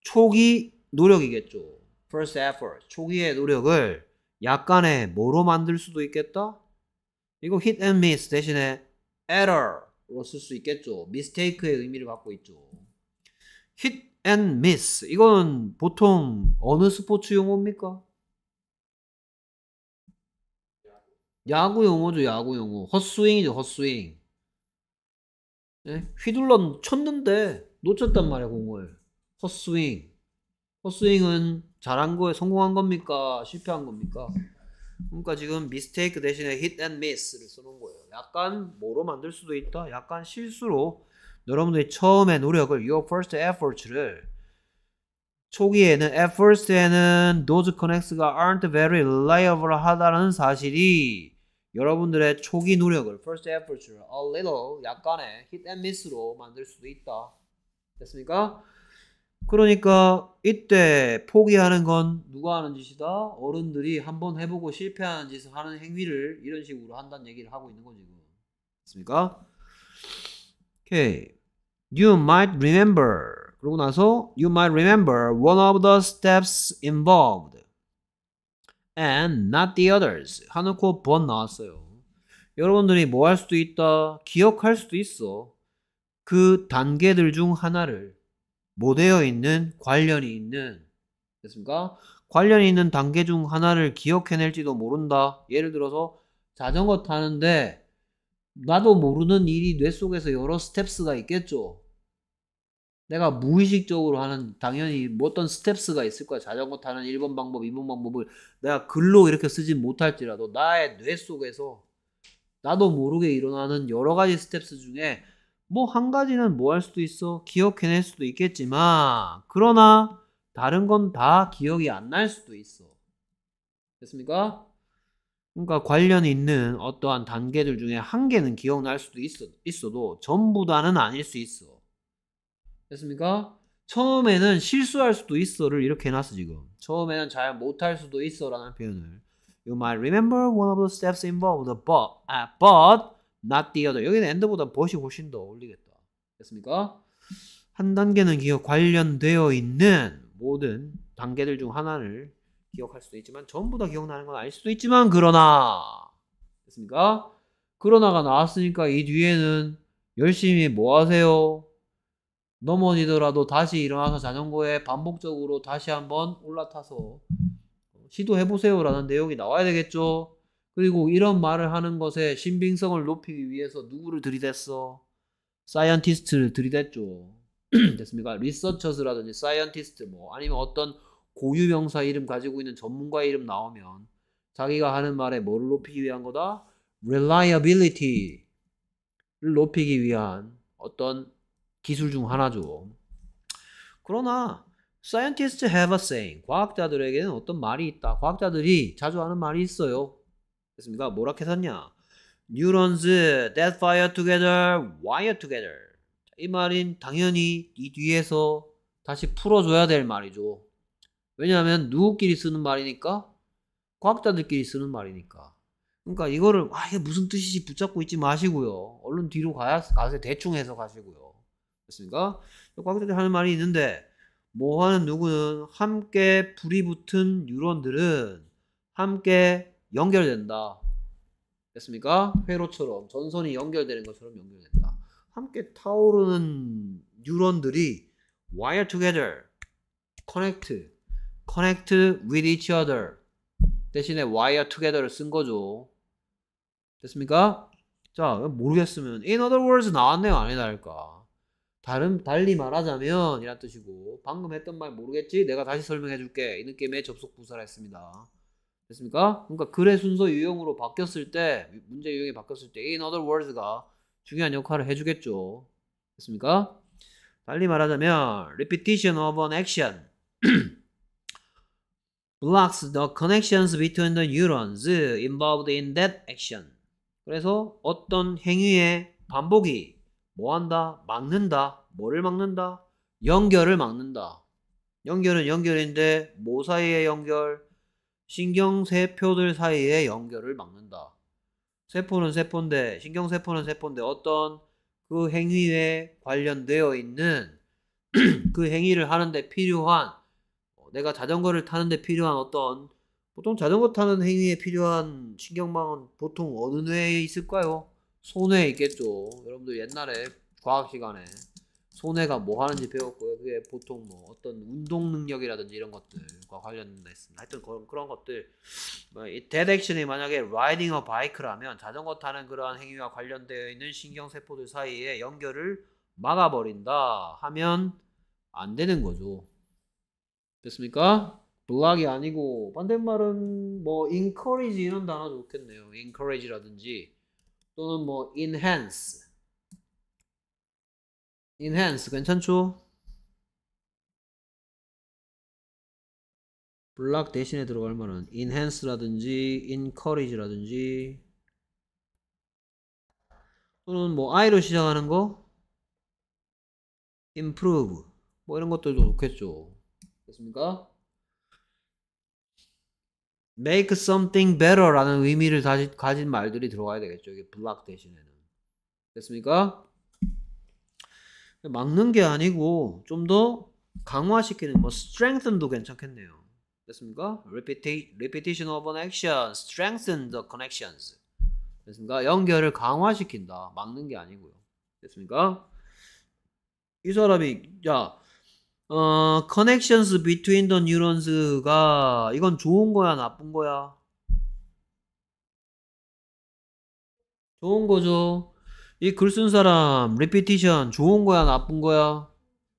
초기 노력이겠죠. First effort, 초기의 노력을 약간의 뭐로 만들 수도 있겠다? 이거 hit and miss 대신에 error 로쓸수 있겠죠. 미스테이크의 의미를 갖고 있죠. hit and miss. 이건 보통 어느 스포츠 용어입니까? 야구 용어죠, 야구 용어. 헛스윙이죠, 헛스윙. 네? 휘둘러 쳤는데 놓쳤단 말이야, 공을. 헛스윙. 헛스윙은 잘한 거에 성공한 겁니까? 실패한 겁니까? 그러니까 지금 미스테이크 대신에 hit and miss를 쓰는 거예요. 약간 뭐로 만들 수도 있다. 약간 실수로 여러분들이 처음에 노력을 your first effort를 초기에는 at first에는 those connects가 aren't very reliable 하다는 사실이 여러분들의 초기 노력을 first effort를 a little 약간의 hit and miss로 만들 수도 있다. 됐습니까? 그러니까 이때 포기하는 건 누가 하는 짓이다? 어른들이 한번 해보고 실패하는 짓을 하는 행위를 이런 식으로 한다는 얘기를 하고 있는 거지. 맞습니까? 오케이. You might remember. 그러고 나서 you might remember one of the steps involved and not the others. 하놓고 번 나왔어요. 여러분들이 뭐 할 수도 있다. 기억할 수도 있어. 그 단계들 중 하나를 뭐 되어 있는 관련이 있는 됐습니까? 관련이 있는 단계 중 하나를 기억해낼지도 모른다. 예를 들어서 자전거 타는데 나도 모르는 일이 뇌 속에서 여러 스텝스가 있겠죠. 내가 무의식적으로 하는 당연히 뭐 어떤 스텝스가 있을 거야. 자전거 타는 1번 방법, 2번 방법을 내가 글로 이렇게 쓰진 못할지라도 나의 뇌 속에서 나도 모르게 일어나는 여러 가지 스텝스 중에 뭐한 가지는 뭐 할 수도 있어 기억해낼 수도 있겠지만 그러나 다른 건 다 기억이 안 날 수도 있어 됐습니까? 그러니까 관련 있는 어떠한 단계들 중에 한 개는 기억날 수도 있어, 있어도 전부 다는 아닐 수 있어 됐습니까? 처음에는 실수할 수도 있어를 이렇게 해놨어 지금 처음에는 잘 못할 수도 있어라는 표현을 You might remember one of the steps involved, but, uh, but not the other. 여기는 and보다 벗이 훨씬 더 어울리겠다. 됐습니까? 한 단계는 기억 관련되어 있는 모든 단계들 중 하나를 기억할 수도 있지만 전부 다 기억나는 건 아닐 수도 있지만 그러나 됐습니까? 그러나가 나왔으니까 이 뒤에는 열심히 뭐 하세요? 넘어지더라도 다시 일어나서 자전거에 반복적으로 다시 한번 올라타서 시도해보세요라는 내용이 나와야 되겠죠. 그리고 이런 말을 하는 것에 신빙성을 높이기 위해서 누구를 들이댔어? 사이언티스트를 들이댔죠. [CLEARS THROAT] 됐습니까? 리서처스라든지 사이언티스트 뭐 아니면 어떤 고유 명사 이름 가지고 있는 전문가 이름 나오면 자기가 하는 말에 뭐를 높이기 위한 거다? reliability를 높이기 위한 어떤 기술 중 하나죠. 그러나 scientists have a saying. 과학자들에게는 어떤 말이 있다. 과학자들이 자주 하는 말이 있어요. 됐습니까? 뭐라고 해냐 Neurons that fire together, wire together. 이 말인 당연히 이 뒤에서 다시 풀어줘야 될 말이죠. 왜냐하면 누구끼리 쓰는 말이니까 과학자들끼리 쓰는 말이니까. 그러니까 이거를 아 이게 무슨 뜻이지 붙잡고 있지 마시고요. 얼른 뒤로 가야 가세 대충 해서 가시고요. 됐습니까? 과학자들 하는 말이 있는데 뭐하는 누구는 함께 불이 붙은 뉴런들은 함께 연결된다. 됐습니까? 회로처럼 전선이 연결되는 것처럼 연결된다. 함께 타오르는 뉴런들이 wire together, connect, connect with each other 대신에 wire together를 쓴 거죠. 됐습니까? 자, 모르겠으면 in other words 나왔네요, 아니다랄까. 다른 달리 말하자면 이란 뜻이고 방금 했던 말 모르겠지? 내가 다시 설명해 줄게. 이 느낌의 접속 부사를 했습니다. 됐습니까? 그러니까 글의 순서 유형으로 바뀌었을 때 문제 유형이 바뀌었을 때 in other words가 중요한 역할을 해주겠죠. 됐습니까? 달리 말하자면 repetition of an action [CLEARS THROAT] blocks the connections between the neurons involved in that action. 그래서 어떤 행위의 반복이 뭐한다? 막는다. 뭐를 막는다? 연결을 막는다. 연결은 연결인데 뭐 사이의 연결? 신경세포들 사이의 연결을 막는다. 세포는 세포인데 신경세포는 세포인데 어떤 그 행위에 관련되어 있는 [CLEARS THROAT] 그 행위를 하는데 필요한 어, 내가 자전거를 타는데 필요한 어떤 보통 자전거 타는 행위에 필요한 신경망은 보통 어느 뇌에 있을까요? 손에 있겠죠. 여러분들 옛날에 과학 시간에 손해가 뭐 하는지 배웠고요. 그게 보통 뭐 어떤 운동 능력이라든지 이런 것들과 관련됐습니다. 하여튼 그런, 그런 것들 대덱션이 뭐 만약에 라이딩 어바이크라면 자전거 타는 그러한 행위와 관련되어 있는 신경세포들 사이에 연결을 막아버린다 하면 안 되는 거죠. 됐습니까? 블락이 아니고 반대말은 뭐 encourage 이런 단어 좋겠네요. encourage라든지 또는 뭐 enhance enhance 괜찮죠? 블락 대신에 들어갈 만한 enhance라든지 encourage라든지 또는 뭐 i로 시작하는 거 improve 뭐 이런 것들도 좋겠죠 됐습니까? make something better 라는 의미를 다시 가진 말들이 들어가야 되겠죠 이게 블락 대신에는 됐습니까? 막는 게 아니고 좀 더 강화시키는 뭐 strengthen도 괜찮겠네요. 됐습니까? Repeti t i t i o n of an action strengthen the connections. 됐습니까? 연결을 강화시킨다. 막는 게 아니고요. 됐습니까? 이 사람이 야 어, connections between the neurons가 이건 좋은 거야, 나쁜 거야? 좋은 거죠. 이글쓴 사람 리피티션 좋은 거야 나쁜 거야?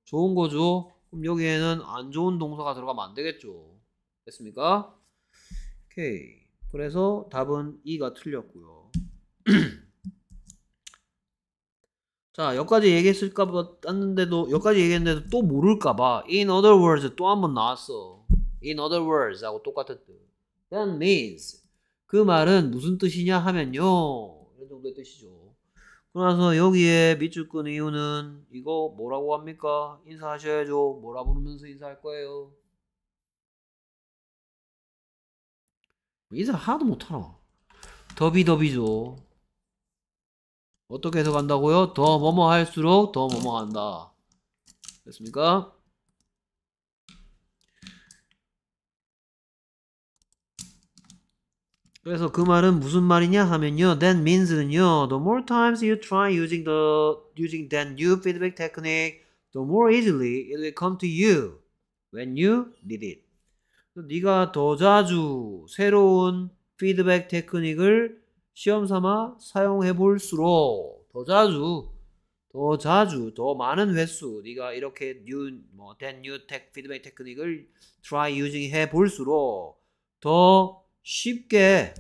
좋은 거죠. 그럼 여기에는 안 좋은 동사가 들어가면 안 되겠죠. 됐습니까? 오케이. 그래서 답은 2가 틀렸고요. [CLEARS THROAT] 자, 여기까지 얘기했을까 봤는데도 여기까지 얘기했는데도 또 모를까 봐 in other words 또 한 번 나왔어. in other words 하고 똑같은 뜻. that means 그 말은 무슨 뜻이냐 하면요. 이런 정도의 뜻이죠. 그러나서 여기에 밑줄 끈 이유는 이거 뭐라고 합니까? 인사하셔야죠. 뭐라 부르면서 인사할 거예요? 인사 하나도 못하나. 더비더비죠. 어떻게 해서 간다고요? 더 뭐뭐 할수록 더 뭐뭐 한다. 됐습니까? 그래서 그 말은 무슨 말이냐 하면요. That means는요. The more times you try using the using that new feedback technique, the more easily it will come to you when you need it. 네가 더 자주 새로운 피드백 테크닉을 시험 삼아 사용해 볼수록 더 자주 더 자주 더 많은 횟수 네가 이렇게 new 뭐 that new tech 피드백 테크닉을 try using 해 볼수록 더 쉽게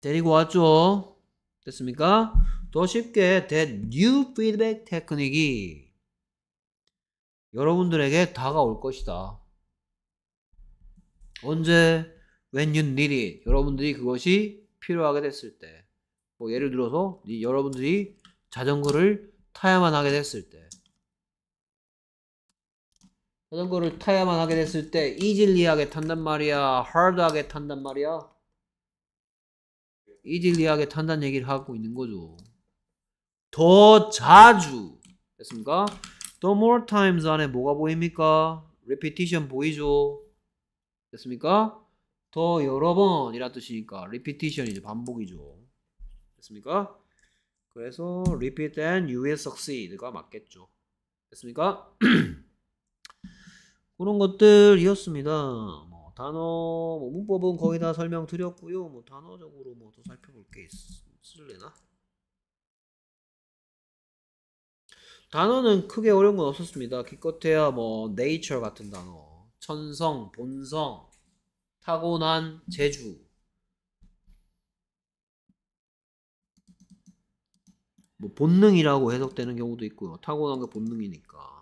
데리고 왔죠. 됐습니까? 더 쉽게 that new feedback 테크닉이 여러분들에게 다가올 것이다. 언제 when you need it 여러분들이 그것이 필요하게 됐을 때뭐 예를 들어서 여러분들이 자전거를 타야만 하게 됐을 때 자전거를 타야만 하게 됐을 때 이질리하게 탄단 말이야 하드하게 탄단 말이야 이질리하게 탄단 얘기를 하고 있는 거죠 더 자주 됐습니까? 더 more times 안에 뭐가 보입니까? repetition 보이죠? 됐습니까? 더 여러 번이라 뜻이니까 repetition이죠 반복이죠 됐습니까? 그래서 repeat and you will succeed가 맞겠죠 됐습니까? [CLEARS THROAT] 그런 것들이었습니다. 뭐 단어, 뭐 문법은 거의 다 설명드렸고요. 뭐 단어적으로 뭐 더 살펴볼 게 있, 있을래나? 단어는 크게 어려운 건 없었습니다. 기껏해야 뭐 nature 같은 단어, 천성, 본성, 타고난 재주. 뭐 본능이라고 해석되는 경우도 있고요. 타고난 게 본능이니까.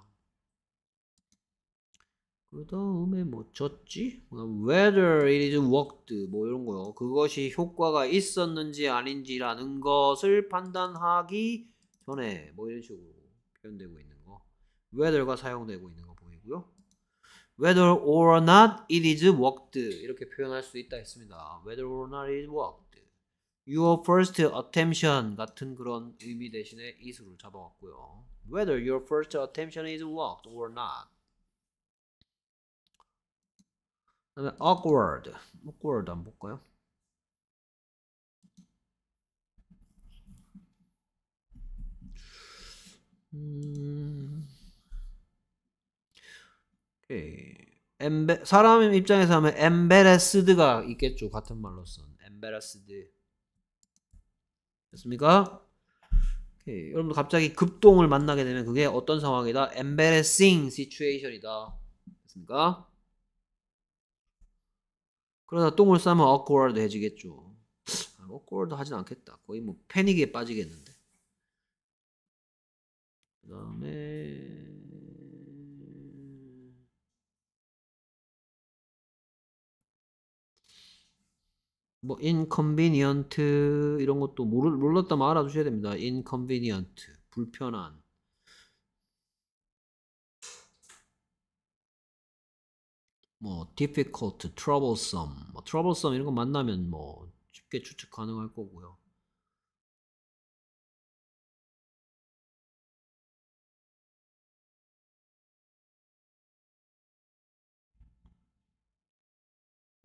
그 다음에 뭐 졌지? whether it is worked 뭐 이런 거요. 그것이 효과가 있었는지 아닌지라는 것을 판단하기 전에 뭐 이런 식으로 표현되고 있는 거. whether가 사용되고 있는 거 보이고요. whether or not it is worked 이렇게 표현할 수 있다 했습니다. whether or not it is worked. your first attention 같은 그런 의미 대신에 is를 잡아왔고요. whether your first attention is worked or not 그다음에 awkward. awkward 한번 볼까요? 음... 오케이. 엠베... 사람 입장에서 하면 embarrassed가 있겠죠. 같은 말로선 embarrassed. 됐습니까? 오케이. 여러분들 갑자기 급동을 만나게 되면 그게 어떤 상황이다? embarrassing situation이다. 됐습니까? 그러다 똥을 싸면 awkward 해지겠죠. 아, awkward 하진 않겠다. 거의 뭐 패닉에 빠지겠는데. 그 다음에 뭐 inconvenient 이런 것도 몰랐다면 알아두셔야 됩니다. inconvenient 불편한 뭐 difficult, troublesome, 뭐 troublesome 이런 거 만나면 뭐 쉽게 추측 가능할 거고요.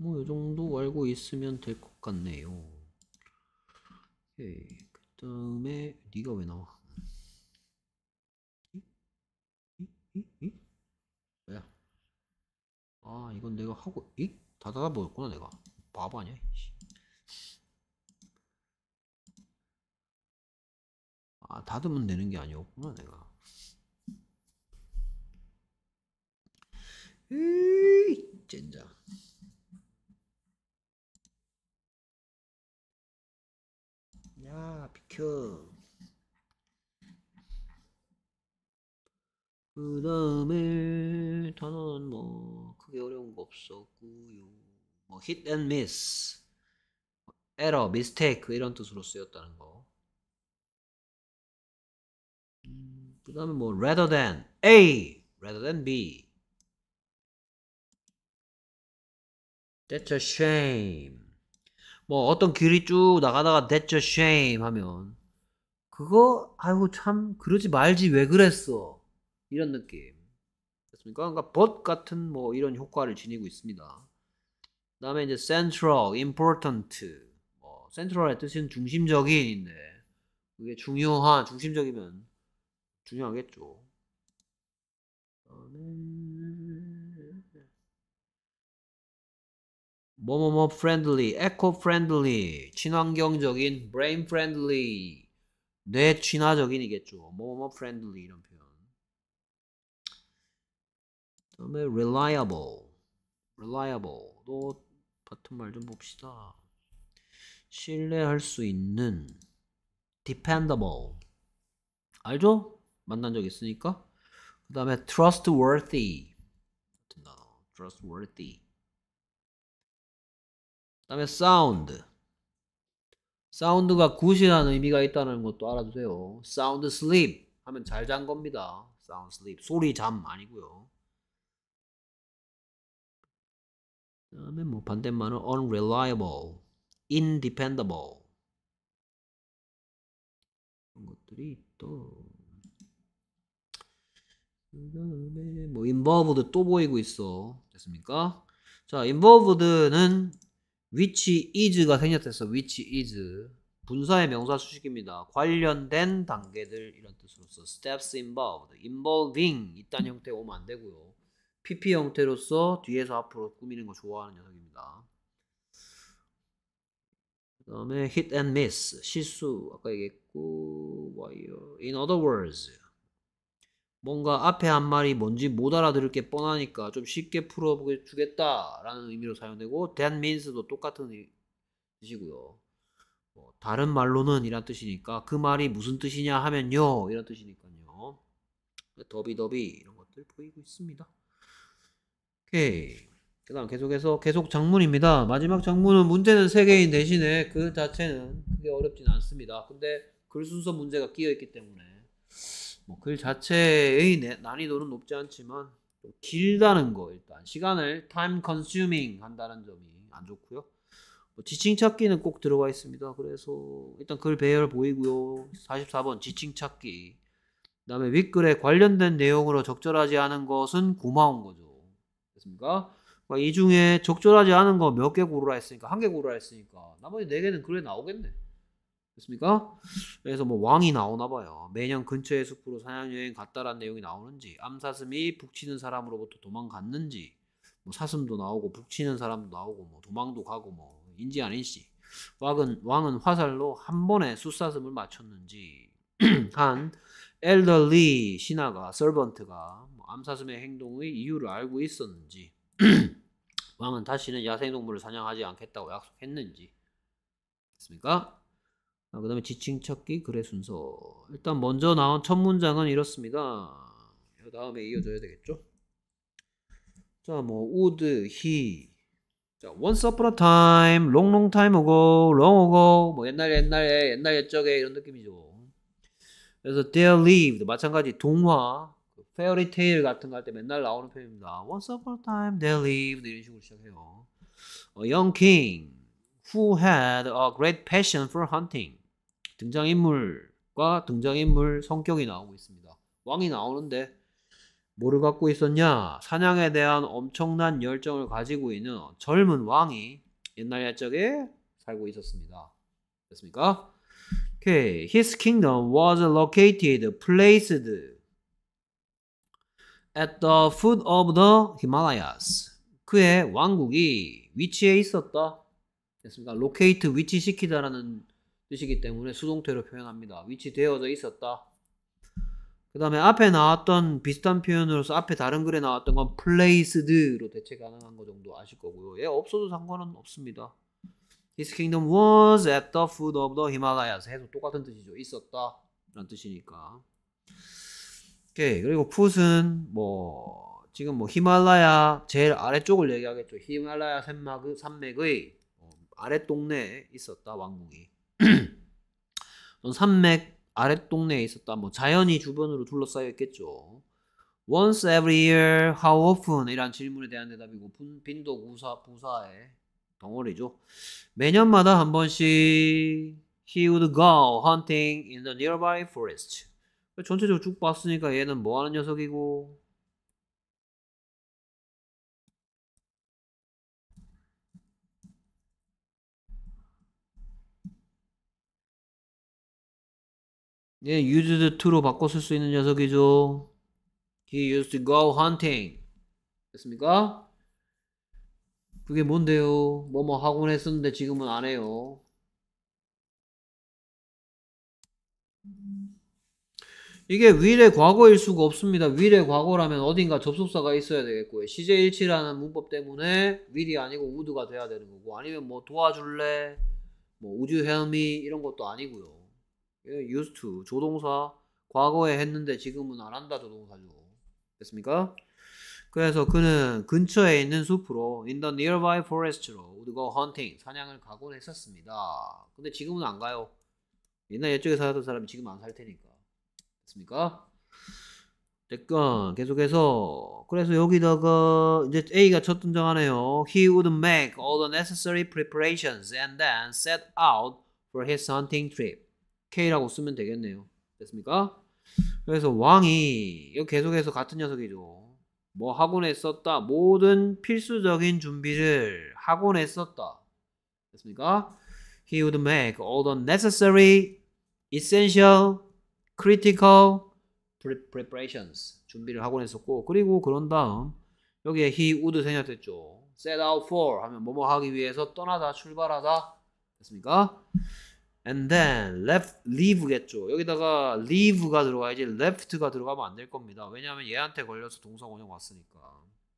뭐, 이 정도 알고 있으면 될 것 같네요. 오케이. 그 다음에, 니가 왜 나와? 이? 이? 이? 아 이건 내가 하고 이? 다 닫아버렸구나 내가 바보 아니야 아 닫으면 되는 게 아니었구나 내가 으이 젠장 야 비켜 그 다음에 단어는 뭐 크게 어려운 거 없었고요. 뭐 hit and miss, error, mistake 이런 뜻으로 쓰였다는 거. 음, 그 다음에 뭐 rather than A, rather than B. That's a shame. 뭐 어떤 길이 쭉 나가다가 That's a shame 하면 그거 아이고 참 그러지 말지 왜 그랬어 이런 느낌. 그습니까 그러니까 벗 같은 뭐 이런 효과를 지니고 있습니다. 그다음에 이제 central, important. 뭐 central의 뜻은 중심적인인데 그게 중요한 중심적이면 중요하겠죠. 뭐뭐 뭐 friendly, eco friendly, 친환경적인, brain friendly, 뇌 친화적인이겠죠. 뭐뭐 friendly 이런 다음에 reliable, reliable도 같은 말 좀 봅시다. 신뢰할 수 있는 dependable 알죠? 만난 적 있으니까 그 다음에 trustworthy 같은 단어 trustworthy 그 다음에 sound 사운드가 굿이라는 의미가 있다는 것도 알아두세요. 사운드 슬립 하면 잘 잔 겁니다. 사운드 슬립 소리 잠 아니고요. 다음에 뭐 반대말은 unreliable, independable 이런 것들이 또 그다음에 뭐 involved 또 보이고 있어 됐습니까? 자 involved는 which is가 생략됐어 which is 분사의 명사 수식입니다. 관련된 단계들 이런 뜻으로서 steps involved, involving 이딴 형태 오면 안 되고요. PP 형태로서 뒤에서 앞으로 꾸미는 거 좋아하는 녀석입니다. 그 다음에 hit and miss 실수 아까 얘기했고 와이어 뭐 in other words 뭔가 앞에 한 말이 뭔지 못 알아들을 게 뻔하니까 좀 쉽게 풀어주겠다 라는 의미로 사용되고 that means도 똑같은 뜻이고요 뭐 다른 말로는 이란 뜻이니까 그 말이 무슨 뜻이냐 하면요 이런 뜻이니까요 더비더비 이런 것들 보이고 있습니다 오케이. 예. 그 다음 계속해서 계속 장문입니다. 마지막 장문은 문제는 3개인 대신에 그 자체는 크게 어렵진 않습니다. 근데 글 순서 문제가 끼어있기 때문에 뭐글 자체의 난이도는 높지 않지만 길다는 거 일단 시간을 time consuming 한다는 점이 안 좋고요. 뭐 지칭 찾기는 꼭 들어가 있습니다. 그래서 일단 글 배열 보이고요. 44번 지칭 찾기. 그다음에 윗글에 관련된 내용으로 적절하지 않은 것은 고마운 거죠. 됐습니까? 그러니까 이 중에 적절하지 않은 거 몇 개 고르라 했으니까 한 개 고르라 했으니까 나머지 네 개는 그래 나오겠네. 됐습니까? 그래서 뭐 왕이 나오나 봐요. 매년 근처의 숲으로 사냥 여행 갔다라는 내용이 나오는지, 암사슴이 북치는 사람으로부터 도망갔는지, 뭐 사슴도 나오고 북치는 사람도 나오고 뭐 도망도 가고 뭐 인지 아닌지, 왕은 왕은 화살로 한 번에 숫사슴을 맞췄는지, [CLEARS THROAT] 한 엘더리 신하가 서번트가 암사슴의 행동의 이유를 알고 있었는지 [CLEARS THROAT] 왕은 다시는 야생동물을 사냥하지 않겠다고 약속했는지 됐습니까? 아, 그 다음에 지칭 찾기 글의 순서 일단 먼저 나온 첫 문장은 이렇습니다 다음에 이어져야 되겠죠 자뭐 would he 자 once upon a time long long time ago long ago 뭐 옛날 옛날에 옛날 옛적에 이런 느낌이죠 그래서 there lived 마찬가지 동화 페어리 테일 같은 거 할 때 맨날 나오는 표현입니다. Once upon a time they lived 이런 식으로 시작해요. A young king who had a great passion for hunting 등장인물과 등장인물 성격이 나오고 있습니다. 왕이 나오는데 뭐를 갖고 있었냐? 사냥에 대한 엄청난 열정을 가지고 있는 젊은 왕이 옛날 옛적에 살고 있었습니다. 됐습니까? Okay. His kingdom was located, placed at the foot of the Himalayas. 그의 왕국이 위치에 있었다. 됐습니까? locate 위치시키다라는 뜻이기 때문에 수동태로 표현합니다. 위치되어져 있었다. 그 다음에 앞에 나왔던 비슷한 표현으로서 앞에 다른 글에 나왔던 건 place드로 대체 가능한 거 정도 아실 거고요. 예, 없어도 상관은 없습니다. His kingdom was at the foot of the Himalayas. 해도 똑같은 뜻이죠. 있었다. 라는 뜻이니까. 오케이. 그리고 풋은 뭐 지금 뭐 히말라야 제일 아래쪽을 얘기하겠죠. 히말라야 산막 산맥의 어, 아래 동네에 있었다 왕궁이. [CLEARS THROAT] 산맥 아래 동네에 있었다. 뭐 자연이 주변으로 둘러싸여 있겠죠. Once every year, how often? 이란 질문에 대한 대답이고 빈도 부사 부사의 덩어리죠. 매년마다 한 번씩 he would go hunting in the nearby forest. 전체적으로 쭉 봤으니까 얘는 뭐 하는 녀석이고 얘 예, used to로 바꿔 쓸 수 있는 녀석이죠. He used to go hunting. 됐습니까? 그게 뭔데요? 뭐뭐 학원했었는데 지금은 안 해요. 이게 will의 과거일 수가 없습니다. will의 과거라면 어딘가 접속사가 있어야 되겠고요. 시제일치라는 문법 때문에 will이 아니고 would가 돼야 되는 거고 아니면 뭐 도와줄래, 뭐 would you help me 이런 것도 아니고요. 예, used to 조동사 과거에 했는데 지금은 안 한다 조동사죠. 됐습니까? 그래서 그는 근처에 있는 숲으로 in the nearby forest로 would go hunting 사냥을 가곤 했었습니다. 근데 지금은 안 가요. 옛날 옛쪽에 살던 사람이 지금 안 살 테니까. 됐습니까? 됐건 계속해서 그래서 여기다가 이제 A가 첫 등장하네요. He would make all the necessary preparations and then set out for his hunting trip. K라고 쓰면 되겠네요. 됐습니까? 그래서 왕이 이거 계속해서 같은 녀석이죠. 뭐 학원에 썼다. 모든 필수적인 준비를 학원에 썼다. 됐습니까? He would make all the necessary essential critical preparations 준비를 하곤 했었고 그리고 그런 다음 여기에 he would 생략됐죠. set out for 하면 뭐뭐 하기 위해서 떠나다 출발하다 됐습니까? and then left leave겠죠. 여기다가 leave가 들어가야지 left가 들어가면 안 될 겁니다. 왜냐하면 얘한테 걸려서 동사 원형 왔으니까.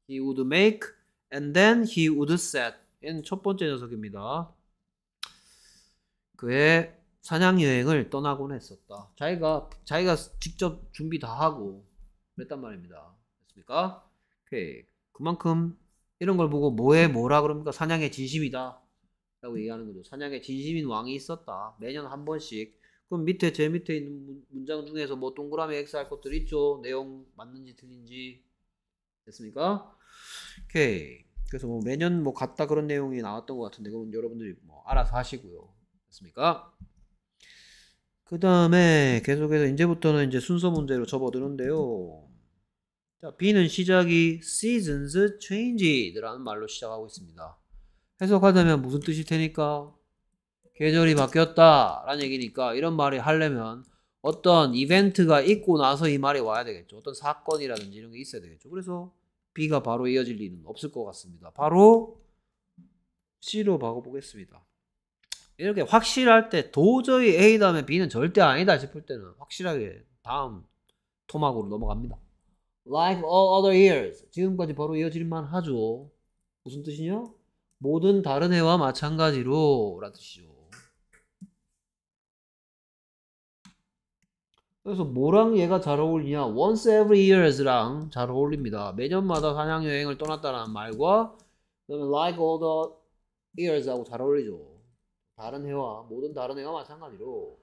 he would make and then he would set 얘는 첫 번째 녀석입니다. 그의 사냥 여행을 떠나곤 했었다. 자기가 자기가 직접 준비 다 하고 그랬단 말입니다. 됐습니까? 오케이. 그만큼 이런 걸 보고 뭐에 뭐라 그럽니까? 사냥의 진심이다. 라고 얘기하는 거죠. 사냥의 진심인 왕이 있었다. 매년 한 번씩. 그럼 밑에 제 밑에 있는 문장 중에서 뭐 동그라미 X 할 것들 있죠. 내용 맞는지 틀린지 됐습니까? 오케이. 그래서 뭐 매년 뭐 같다 그런 내용이 나왔던 것 같은데 그건 여러분들이 뭐 알아서 하시고요. 됐습니까? 그 다음에 계속해서 이제부터는 이제 순서 문제로 접어드는데요. 자, B는 시작이 seasons changed라는 말로 시작하고 있습니다. 해석하자면 무슨 뜻일 테니까 계절이 바뀌었다라는 얘기니까 이런 말이 하려면 어떤 이벤트가 있고 나서 이 말이 와야 되겠죠. 어떤 사건이라든지 이런 게 있어야 되겠죠. 그래서 B가 바로 이어질 리는 없을 것 같습니다. 바로 C로 바꿔보겠습니다. 이렇게 확실할 때 도저히 A 다음에 B는 절대 아니다 싶을 때는 확실하게 다음 토막으로 넘어갑니다. Like all other years. 지금까지 바로 이어질만 하죠. 무슨 뜻이냐? 모든 다른 해와 마찬가지로 라 뜻이죠. 그래서 뭐랑 얘가 잘 어울리냐? Once every years랑 잘 어울립니다. 매년마다 사냥 여행을 떠났다는 말과 그다음에 like all the years하고 잘 어울리죠. 다른 해와 모든 다른 해와 마찬가지로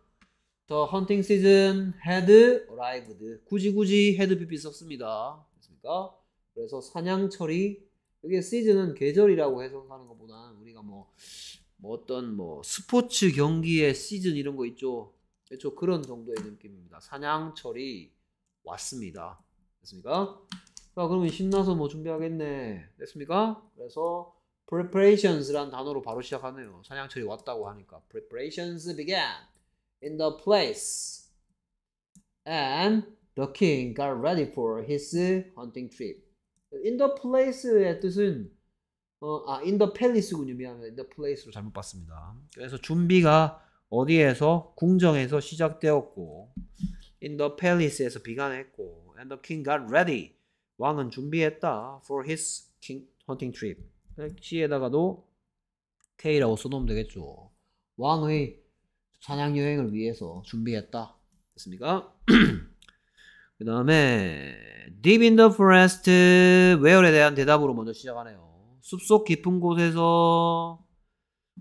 The hunting season had arrived. 굳이 굳이 had pp 썼습니다. 됐습니까? 그래서 사냥철이 여기 시즌은 계절이라고 해석하는 것보다는 우리가 뭐, 뭐 어떤 뭐 스포츠 경기의 시즌 이런 거 있죠. 그렇죠? 그런 정도의 느낌입니다. 사냥철이 왔습니다. 됐습니까? 자, 그러면 신나서 뭐 준비하겠네. 됐습니까? 그래서 preparations란 단어로 바로 시작하네요. 사냥철이 왔다고 하니까 preparations began in the place and the king got ready for his hunting trip. in the place의 뜻은 어, 아 in the palace군요. 미안합니다. in the place로 잘못 봤습니다. 그래서 준비가 어디에서 궁정에서 시작되었고 in the palace에서 비관했고 and the king got ready 왕은 준비했다 for his king hunting trip. C에다가도 K라고 써놓으면 되겠죠. 왕의 사냥 여행을 위해서 준비했다. 됐습니까? [CLEARS THROAT] 그 다음에 Deep in the forest where에 대한 대답으로 먼저 시작하네요. 숲속 깊은 곳에서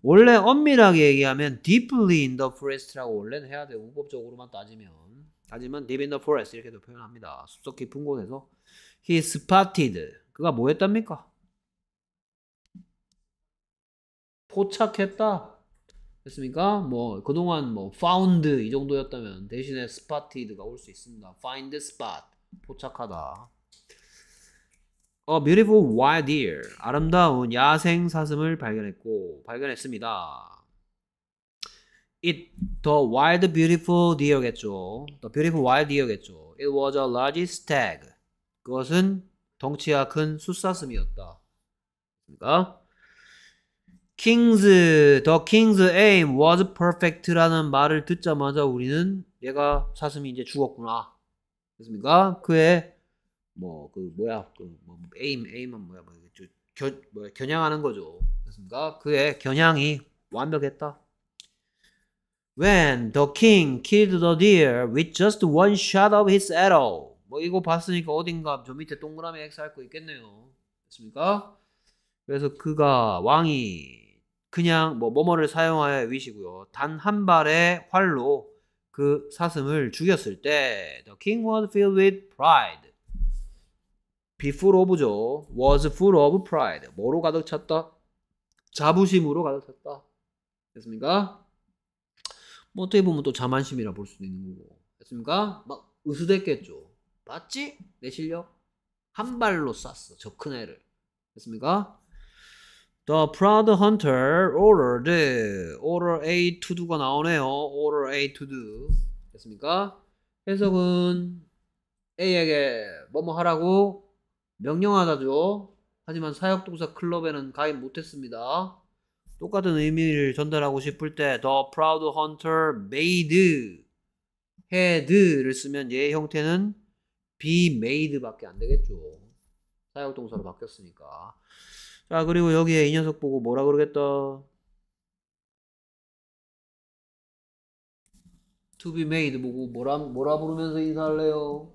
원래 엄밀하게 얘기하면 deeply in the forest라고 원래는 해야 돼요. 문법적으로만 따지면. 하지만 deep in the forest 이렇게도 표현합니다. 숲속 깊은 곳에서 he spotted 그가 뭐 했답니까? 포착했다. 됐습니까? 뭐 그동안 뭐 found 이 정도였다면 대신에 spotted가 올 수 있습니다. find spot 포착하다. A beautiful wild deer 아름다운 야생 사슴을 발견했고 발견했습니다. It the wild beautiful deer겠죠. The beautiful wild deer겠죠. It was a large stag. 그것은 덩치가 큰 수사슴이었다. 그러니까 King's, the King's aim was perfect라는 말을 듣자마자 우리는 얘가 사슴이 이제 죽었구나. 됐습니까? 그의 뭐 그 뭐야 그 뭐, aim, aim은 뭐야 뭐, 겨, 뭐야 겨냥하는 거죠. 됐습니까? 그의 겨냥이 완벽했다. When the king killed the deer with just one shot of his arrow. 뭐 이거 봤으니까 어딘가 저 밑에 동그라미 X 할 거 있겠네요. 됐습니까? 그래서 그가 왕이 그냥 뭐 뭐뭐를 사용하여 위시고요. 단 한 발의 활로 그 사슴을 죽였을 때 The king was filled with pride. Be full of죠. was full of pride. 뭐로 가득 찼다? 자부심으로 가득 찼다. 됐습니까? 뭐 어떻게 보면 또 자만심이라 볼 수도 있는 거고. 됐습니까? 막 으스댔겠죠. 맞지? 내 실력? 한 발로 쐈어. 저 큰 애를. 됐습니까? The Proud Hunter ordered. order A to do가 나오네요. order A to do. 됐습니까? 해석은 A에게 뭐뭐 하라고 명령하다죠. 하지만 사역동사 클럽에는 가입 못했습니다. 똑같은 의미를 전달하고 싶을 때 The Proud Hunter made h a d 를 쓰면 얘 형태는 be made밖에 안 되겠죠. 사역동사로 바뀌었으니까. 자, 아, 그리고 여기에 이 녀석 보고 뭐라 그러겠다. 투비 메이드 보고 뭐라, 뭐라 부르면서 인사할래요?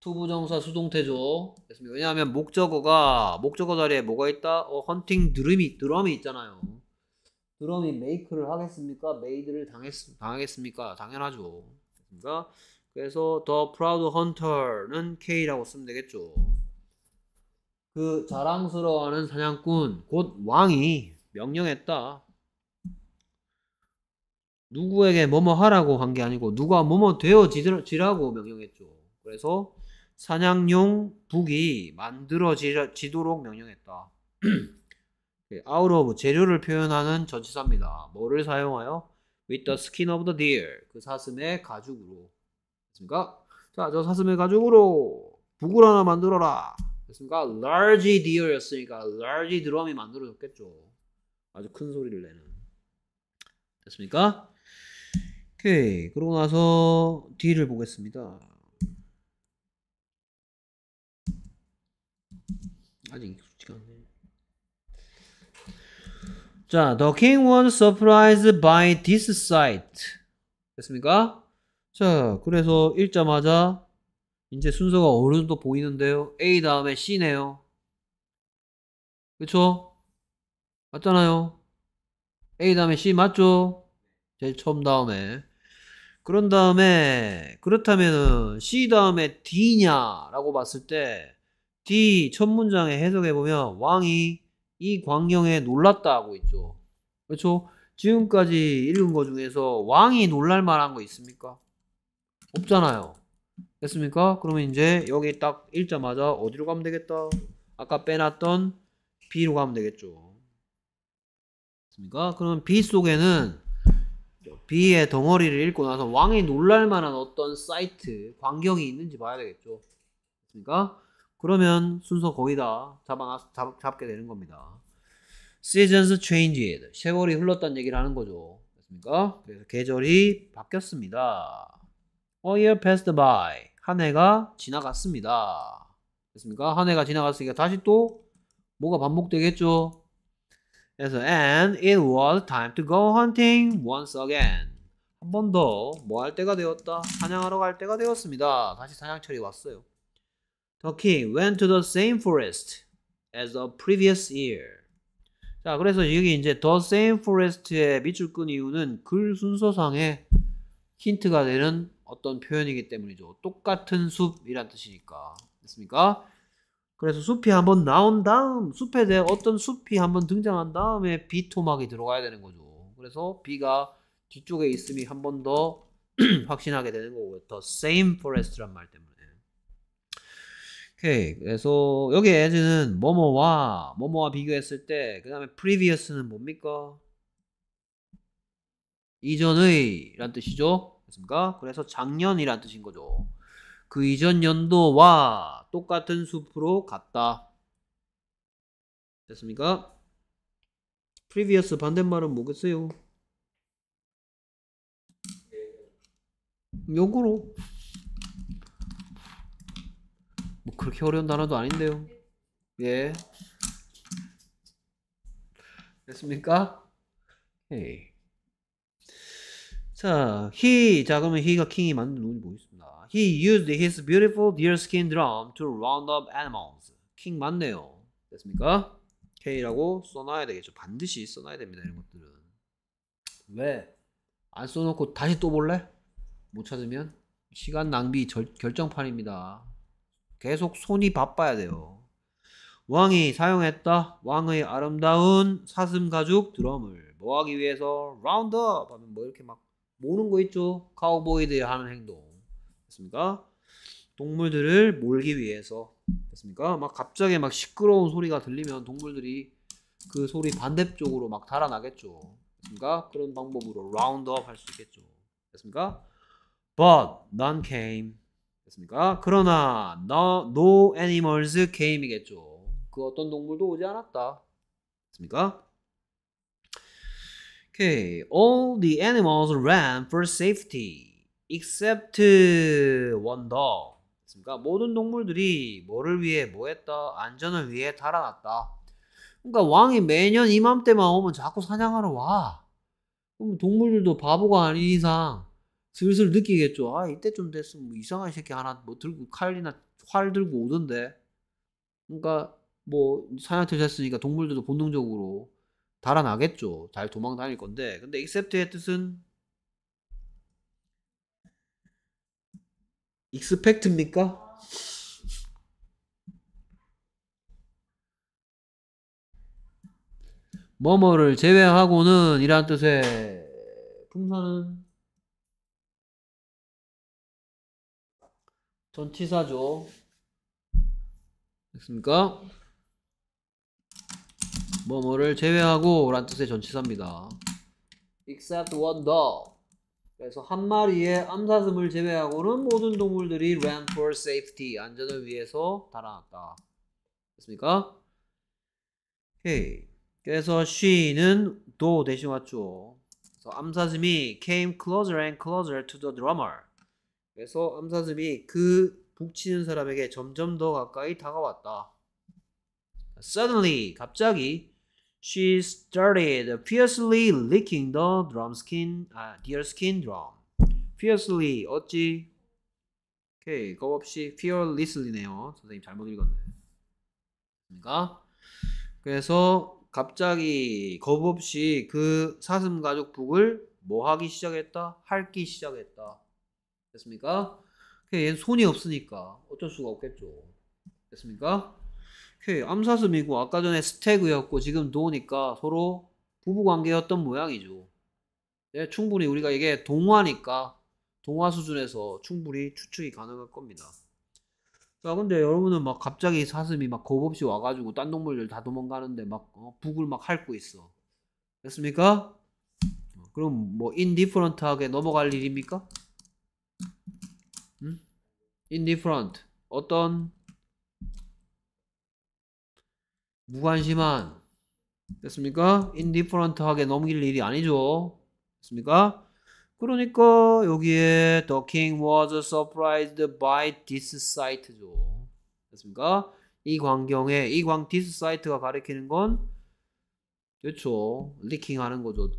투부정사 수동태죠. 됐습니다. 왜냐하면 목적어가, 목적어 자리에 뭐가 있다? 어, 헌팅 드럼이, 드럼이 있잖아요. 드럼이 메이크를 하겠습니까? 메이드를 당했, 당하겠습니까? 당연하죠. 됐습니까? 그래서 더 프라우드 헌터는 K라고 쓰면 되겠죠. 그 자랑스러워하는 사냥꾼 곧 왕이 명령했다. 누구에게 뭐뭐 하라고 한 게 아니고 누가 뭐뭐 되어지라고 명령했죠. 그래서 사냥용 북이 만들어지도록 명령했다. [CLEARS THROAT] out o 재료를 표현하는 전치사입니다. 뭐를 사용하여? with the skin of the deer 그 사슴의 가죽으로 그니까자저 사슴의 가죽으로 북을 하나 만들어라. 그렇습니까 large deer였으니까 large d 드럼이 만들어졌겠죠. 아주 큰 소리를 내는. 됐습니까? 오케이. 그러고 나서 D를 보겠습니다. 아직 익숙지가 않네. 자, the king was surprised by this sight. 됐습니까? 자, 그래서 읽자마자 이제 순서가 어느 정도 보이는데요. A 다음에 C네요. 그쵸? 맞잖아요. A 다음에 C 맞죠? 제일 처음 다음에. 그런 다음에, 그렇다면은 C 다음에 D냐라고 봤을 때, D 첫 문장에 해석해보면 왕이 이 광경에 놀랐다 하고 있죠. 그쵸 지금까지 읽은 것 중에서 왕이 놀랄 만한 거 있습니까? 없잖아요. 됐습니까? 그러면 이제 여기 딱 읽자마자 어디로 가면 되겠다? 아까 빼놨던 B로 가면 되겠죠. 됐습니까? 그러면 B 속에는 B의 덩어리를 읽고 나서 왕이 놀랄만한 어떤 사이트, 광경이 있는지 봐야 되겠죠. 됐습니까? 그러면 순서 거의 다 잡아놔, 잡, 잡게 되는 겁니다. Seasons changed. 세월이 흘렀다는 얘기를 하는 거죠. 됐습니까? 그래서 계절이 바뀌었습니다. A year passed by. 한 해가 지나갔습니다. 됐습니까? 한 해가 지나갔으니까 다시 또 뭐가 반복되겠죠? 그래서 and it was time to go hunting once again. 한 번 더 뭐 할 때가 되었다. 사냥하러 갈 때가 되었습니다. 다시 사냥철이 왔어요. The king went to the same forest as the previous year. 자, 그래서 여기 이제 the same forest에 밑줄 끈 이유는 글 순서상의 힌트가 되는 어떤 표현이기 때문이죠. 똑같은 숲이란 뜻이니까. 됐습니까? 그래서 숲이 한번 나온 다음 숲에 대한 어떤 숲이 한번 등장한 다음에 비 토막이 들어가야 되는 거죠. 그래서 비가 뒤쪽에 있음이 한 번 더 [CLEARS THROAT] 확신하게 되는 거고요. The same forest란 말 때문에. 오케이. 그래서 여기 에즈는 뭐뭐와 뭐뭐와 비교했을 때 그다음에 previous는 뭡니까? 이전의 란 뜻이죠. 됐습니까? 그래서 작년이란 뜻인 거죠. 그 이전 연도와 똑같은 숲으로 갔다. 됐습니까? previous 반대말은 뭐겠어요? 요거로 뭐 그렇게 어려운 단어도 아닌데요 예 됐습니까? 오케이 자, he 자 그러면 he가 킹이 맞는 논이 보겠습니다. 뭐 he used his beautiful deerskin drum to round up animals. 킹 맞네요. 됐습니까? K라고 써놔야 되겠죠. 반드시 써놔야 됩니다. 이런 것들은 왜? 안 써놓고 다시 또 볼래? 못 찾으면 시간 낭비 절, 결정판입니다. 계속 손이 바빠야 돼요. 왕이 사용했다. 왕의 아름다운 사슴 가죽 드럼을 뭐 하기 위해서 라운드업 하면 뭐 이렇게 막 모는 거 있죠. 카우보이들이 하는 행동. 됐습니까? 동물들을 몰기 위해서. 됐습니까? 막 갑자기 막 시끄러운 소리가 들리면 동물들이 그 소리 반대쪽으로 막 달아나겠죠. 됐습니까? 그런 방법으로 라운드업 할 수 있겠죠. 됐습니까? But none came. 됐습니까? 그러나 no, no animals came이겠죠. 그 어떤 동물도 오지 않았다. 됐습니까? Okay, all the animals ran for safety except uh, one dog. 그러니까 모든 동물들이 뭐를 위해 뭐했다 안전을 위해 달아났다. 그러니까 왕이 매년 이맘때만 오면 자꾸 사냥하러 와. 그럼 동물들도 바보가 아닌 이상 슬슬 느끼겠죠. 아 이때쯤 됐으면 뭐 이상한 새끼 하나 뭐 들고 칼이나 활 들고 오던데. 그러니까 뭐 사냥터를 으니까 동물들도 본능적으로 달아나겠죠. 잘 도망 다닐 건데. 근데 accept의 뜻은 익스펙트입니까? 뭐뭐를 제외하고는 이란 뜻의 풍사는 전치사죠. 됐습니까? 뭐 뭐를 제외하고 란 뜻의 전치사입니다. except one dog. 그래서 한 마리의 암사슴을 제외하고는 모든 동물들이 ran for safety 안전을 위해서 달아났다. 됐습니까? 오케이. 그래서 she는 도 대신 왔죠. 그래서 암사슴이 came closer and closer to the drummer. 그래서 암사슴이 그 북치는 사람에게 점점 더 가까이 다가왔다. Suddenly 갑자기 she started fiercely licking the drum skin, uh, deer skin drum. fiercely 어찌 오케이 거 없이 fearlessly네요. 선생님 잘못 읽었네. 그러니까 그래서 갑자기 겁 없이 그 사슴 가족북을뭐 하기 시작했다? 핥기 시작했다. 됐습니까? 얘는 손이 없으니까 어쩔 수가 없겠죠. 됐습니까? 오케이. 그 암사슴이고 아까 전에 스태그였고 지금 노니까 서로 부부관계였던 모양이죠. 네, 충분히 우리가 이게 동화니까 동화 수준에서 충분히 추측이 가능할 겁니다. 자 근데 여러분은 막 갑자기 사슴이 막겁 없이 와가지고 딴 동물들 다 도망가는데 막 어, 북을 막 핥고 있어. 됐습니까? 어, 그럼 뭐인디프런트하게 넘어갈 일입니까? 음? 인디프런트 어떤 무관심한 됐습니까? indifferent하게 넘길 일이 아니죠. 됐습니까? 그러니까 여기에 the king was surprised by this sight죠. 됐습니까? 이 광경에 이 광 this sight가 가리키는 건 그렇죠. 리킹하는 거죠.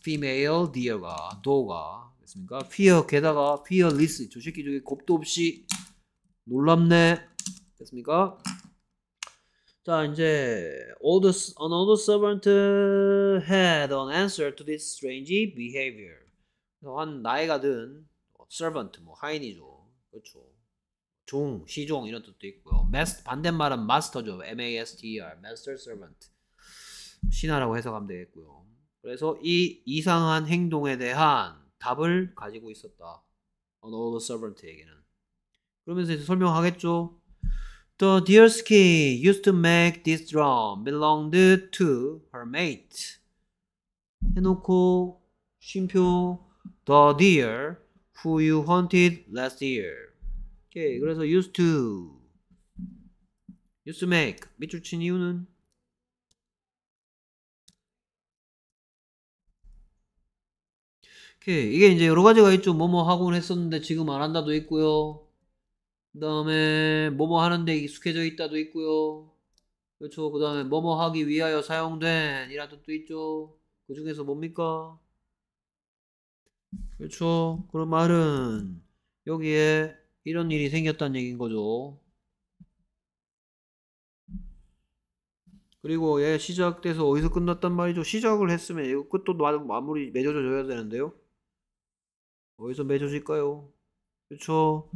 female deer가 do가 됐습니까? fear 게다가 fearless 조식기 중에 겁도 없이 놀랍네 됐습니까? 자 이제 all the an old servant had an answer to this strange behavior. 한 나이가 든 servant 뭐 하인이죠, 그렇죠. 종, 시종 이런 뜻도 있고요. 마스 반대말은 마스터죠, M-A-S-T-E-R, master servant. 신하라고 해석하면 되겠고요. 그래서 이 이상한 행동에 대한 답을 가지고 있었다. an old servant에게는. 그러면서 이제 설명하겠죠. The Diorsky used to make this drum belonged to her mate. 해놓고 쉼표 The deer who you hunted last year. 오케이, 그래서 used to used to make 밑줄 친 이유는 오케이, 이게 이제 여러 가지가 있죠. 뭐뭐 하곤 했었는데 지금 안 한다도 있고요. 그 다음에 뭐뭐 하는데 익숙해져 있다도 있고요 그렇죠 그 다음에 뭐뭐 하기 위하여 사용된 이란 뜻도 있죠 그 중에서 뭡니까 그렇죠 그런 말은 여기에 이런 일이 생겼다는 얘기인 거죠 그리고 얘 예, 시작돼서 어디서 끝났단 말이죠 시작을 했으면 이거 끝도 마무리 맺어줘야 되는데요 어디서 맺어질까요 그렇죠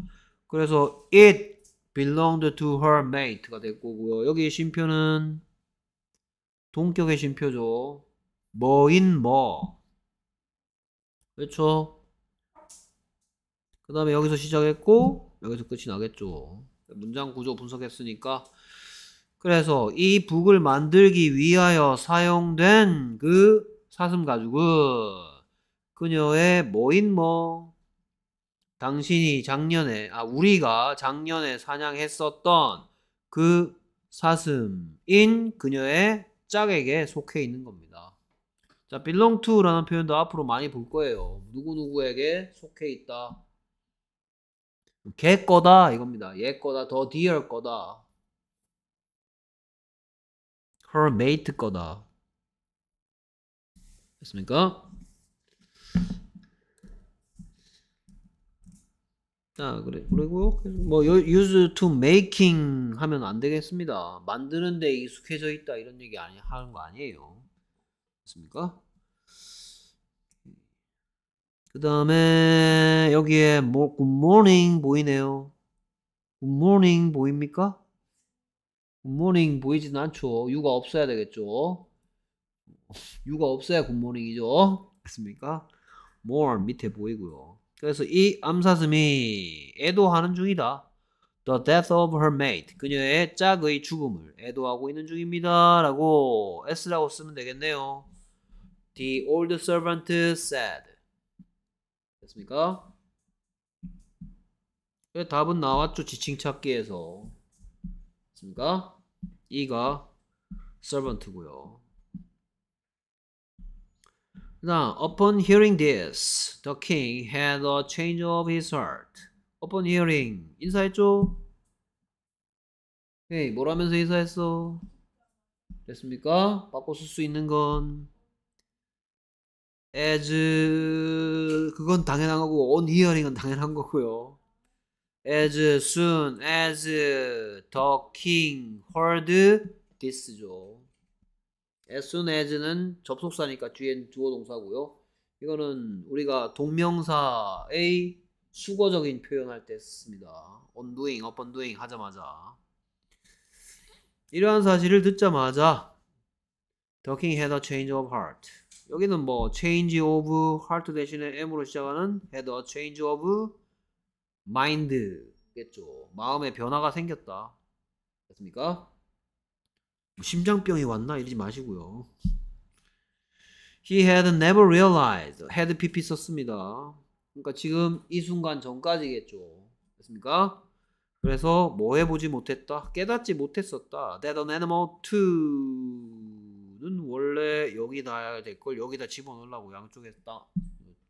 그래서 it belonged to her mate가 될 거고요. 여기 쉼표는 동격의 쉼표죠. 뭐인 뭐. 그렇죠? 그 다음에 여기서 시작했고 여기서 끝이 나겠죠. 문장 구조 분석했으니까 그래서 이 북을 만들기 위하여 사용된 그 사슴 가죽은 그녀의 뭐인 뭐 당신이 작년에, 아, 우리가 작년에 사냥했었던 그 사슴인 그녀의 짝에게 속해 있는 겁니다. 자, belong to라는 표현도 앞으로 많이 볼 거예요. 누구누구에게 속해 있다. 걔 거다 이겁니다. 얘 거다, 더 dear 거다. her mate 거다. 됐습니까? 아, 그래. 그리고 뭐 u s e to making 하면 안 되겠습니다. 만드는 데 익숙해져 있다 이런 얘기 아니 하는 거 아니에요. 맞습니까? 그 다음에 여기에 뭐 good morning 보이네요. good morning 보입니까? good morning 보이진 않죠. 유가 없어야 되겠죠. 유가 없어야 good morning이죠. 맞습니까? more 밑에 보이고요. 그래서 이 암사슴이 애도하는 중이다. The death of her mate. 그녀의 짝의 죽음을 애도하고 있는 중입니다. 라고 S라고 쓰면 되겠네요. The old servant said. 됐습니까? 그 답은 나왔죠. 지칭 찾기에서. 됐습니까? 이가 servant고요. 그다음 upon hearing this, the king had a change of his heart. upon hearing 인사했죠? 오이뭘 하면서 인사했어? 됐습니까? 바꿔 쓸수 있는 건 as 그건 당연한 거고 on hearing은 당연한 거고요. as soon as the king heard this죠. as soon as는 접속사니까 뒤엔 주어 동사고요. 이거는 우리가 동명사의 수거적인 표현할 때 씁니다. on doing, upon doing 하자마자 이러한 사실을 듣자마자 Ducking had a change of heart. 여기는 뭐 change of heart 대신에 m으로 시작하는 had a change of mind겠죠. 마음의 변화가 생겼다. 됐습니까? 심장병이 왔나 이러지 마시고요. He had never realized. had pp 썼습니다. 그러니까 지금 이 순간 전까지겠죠. 됐습니까? 그래서 뭐 해보지 못했다? 깨닫지 못했었다. That an animal to는 원래 여기 놔야 될 걸 여기다 집어넣으려고 양쪽에 딱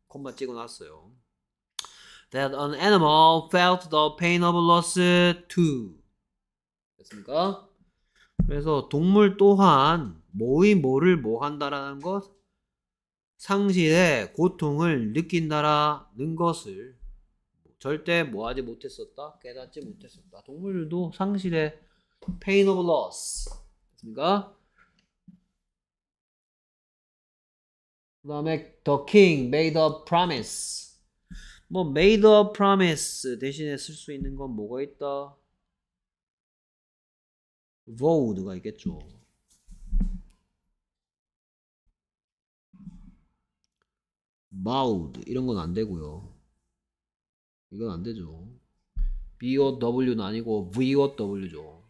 콤마 찍어놨어요. That an animal felt the pain of loss too. 됐습니까? 그래서 동물 또한 뭐이 뭐를뭐한다라는 것, 상실의 고통을 느낀다라는 것을 절대 뭐하지 못했었다, 깨닫지 못했었다. 동물들도 상실의 pain of loss. 그니까 그 다음에 the king made a promise. 뭐 made a promise 대신에 쓸 수 있는 건 뭐가 있다? void가 있겠죠. b 우드 이런 건 안 되고요. 이건 안 되죠. BOW는 아니고 VOW죠.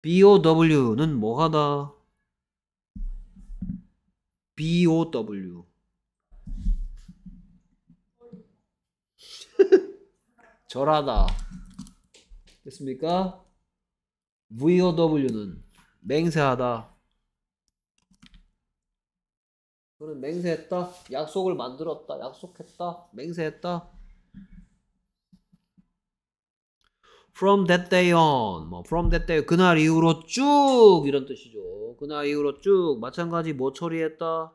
BOW는 뭐하다? BOW [LAUGHS] 절하다. 됐습니까? VOW는 맹세하다. 그는 맹세했다. 약속을 만들었다. 약속했다. 맹세했다. From that day on, 뭐 from that day 그날 이후로 쭉 이런 뜻이죠. 그날 이후로 쭉 마찬가지 뭐 처리했다.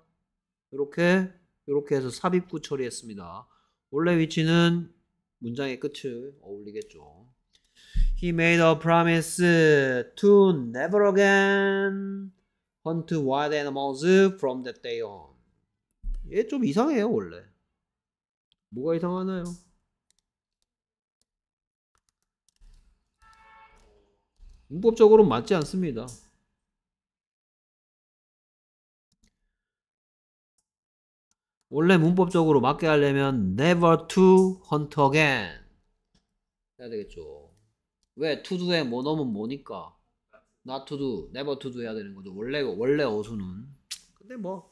이렇게 이렇게 해서 삽입구 처리했습니다. 원래 위치는 문장의 끝을 어울리겠죠. He made a promise to never again hunt wild animals from that day on. 얘 좀 이상해요, 원래. 뭐가 이상하나요? 문법적으로 맞지 않습니다. 원래 문법적으로 맞게 하려면 never to hunt again 해야 되겠죠. 왜 투두에 뭐 넣으면 뭐니까 나 투두 네버 투두 해야 되는 거죠 원래 원래 어수는 근데 뭐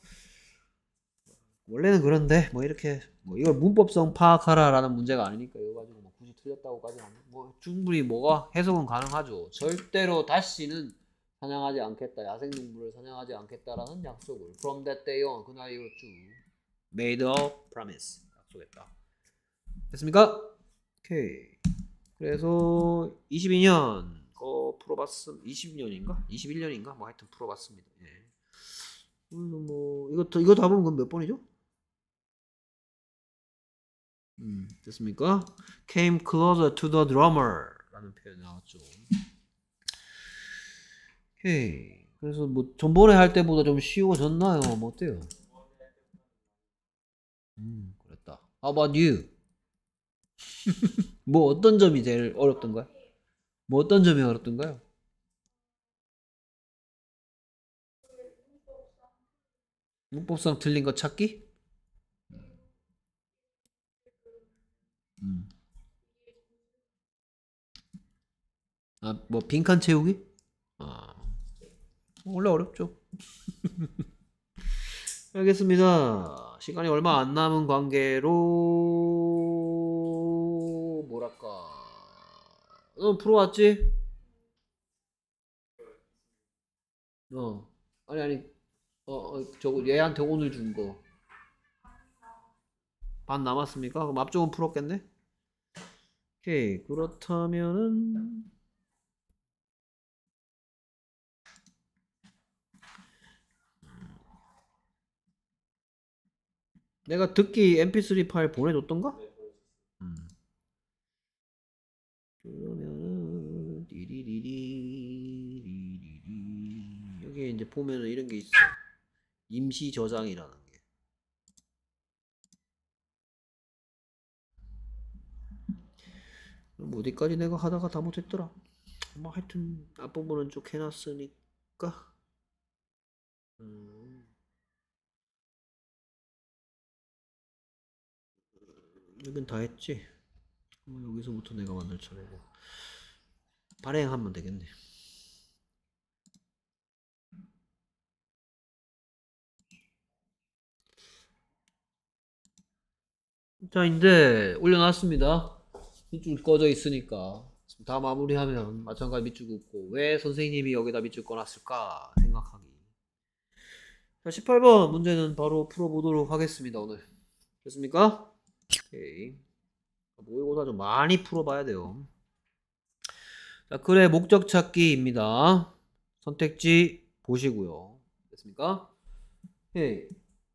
원래는 그런데 뭐 이렇게 뭐 이걸 문법성 파악하라라는 문제가 아니니까 이거 가지고 뭐 굳이 틀렸다고까지는 뭐 충분히 뭐가 해석은 가능하죠 절대로 다시는 사냥하지 않겠다 야생동물을 사냥하지 않겠다라는 약속을 from that day on 그날 이후 쭉 made a promise 약속했다 됐습니까? 오케이 그래서 22년 거 풀어봤음 20년인가 21년인가 뭐 하여튼 풀어봤습니다. 예. 뭐 이것도 이거 답은 그몇 번이죠? 음, 됐습니까? Came closer to the drummer라는 표현 이 나왔죠. 오케이. 그래서 뭐 전번에 할 때보다 좀 쉬워졌나요? 뭐 어때요? 음, 그랬다. How about you? 뭐 어떤 점이 제일 어렵던가요? 뭐 어떤 점이 어렵던가요? 문법상 틀린 거 찾기? 음. 아, 뭐 빈칸 채우기? 아, 원래 어렵죠. [LAUGHS] 알겠습니다. 시간이 얼마 안 남은 관계로 뭐랄까 응 어, 풀어왔지? 어 아니 아니 어, 어 저거 얘한테 오늘 준거 반 남았습니까? 그럼 앞쪽은 풀었겠네? 오케이 그렇다면은 내가 듣기 mp3 파일 보내줬던가? 네. 그러면은 리리리리 리리리 여기 이제 보면은 이런 게 있어. 임시 저장이라는 게. 어디까지 내가 하다가 다 못했더라. 뭐 하여튼 앞부분은 쭉 해놨으니까. 음. 여긴 다 했지. 그 어, 여기서부터 내가 만들 차례고 발행하면 되겠네 자 이제 올려놨습니다 밑줄 꺼져 있으니까 다 마무리하면 마찬가지 밑줄 긋고 왜 선생님이 여기다 밑줄 꺼놨을까 생각하기 자 18번 문제는 바로 풀어보도록 하겠습니다 오늘 됐습니까? 오케이 모의고사 좀 많이 풀어봐야 돼요. 자, 글의 목적 찾기입니다. 선택지 보시고요. 됐습니까? 예.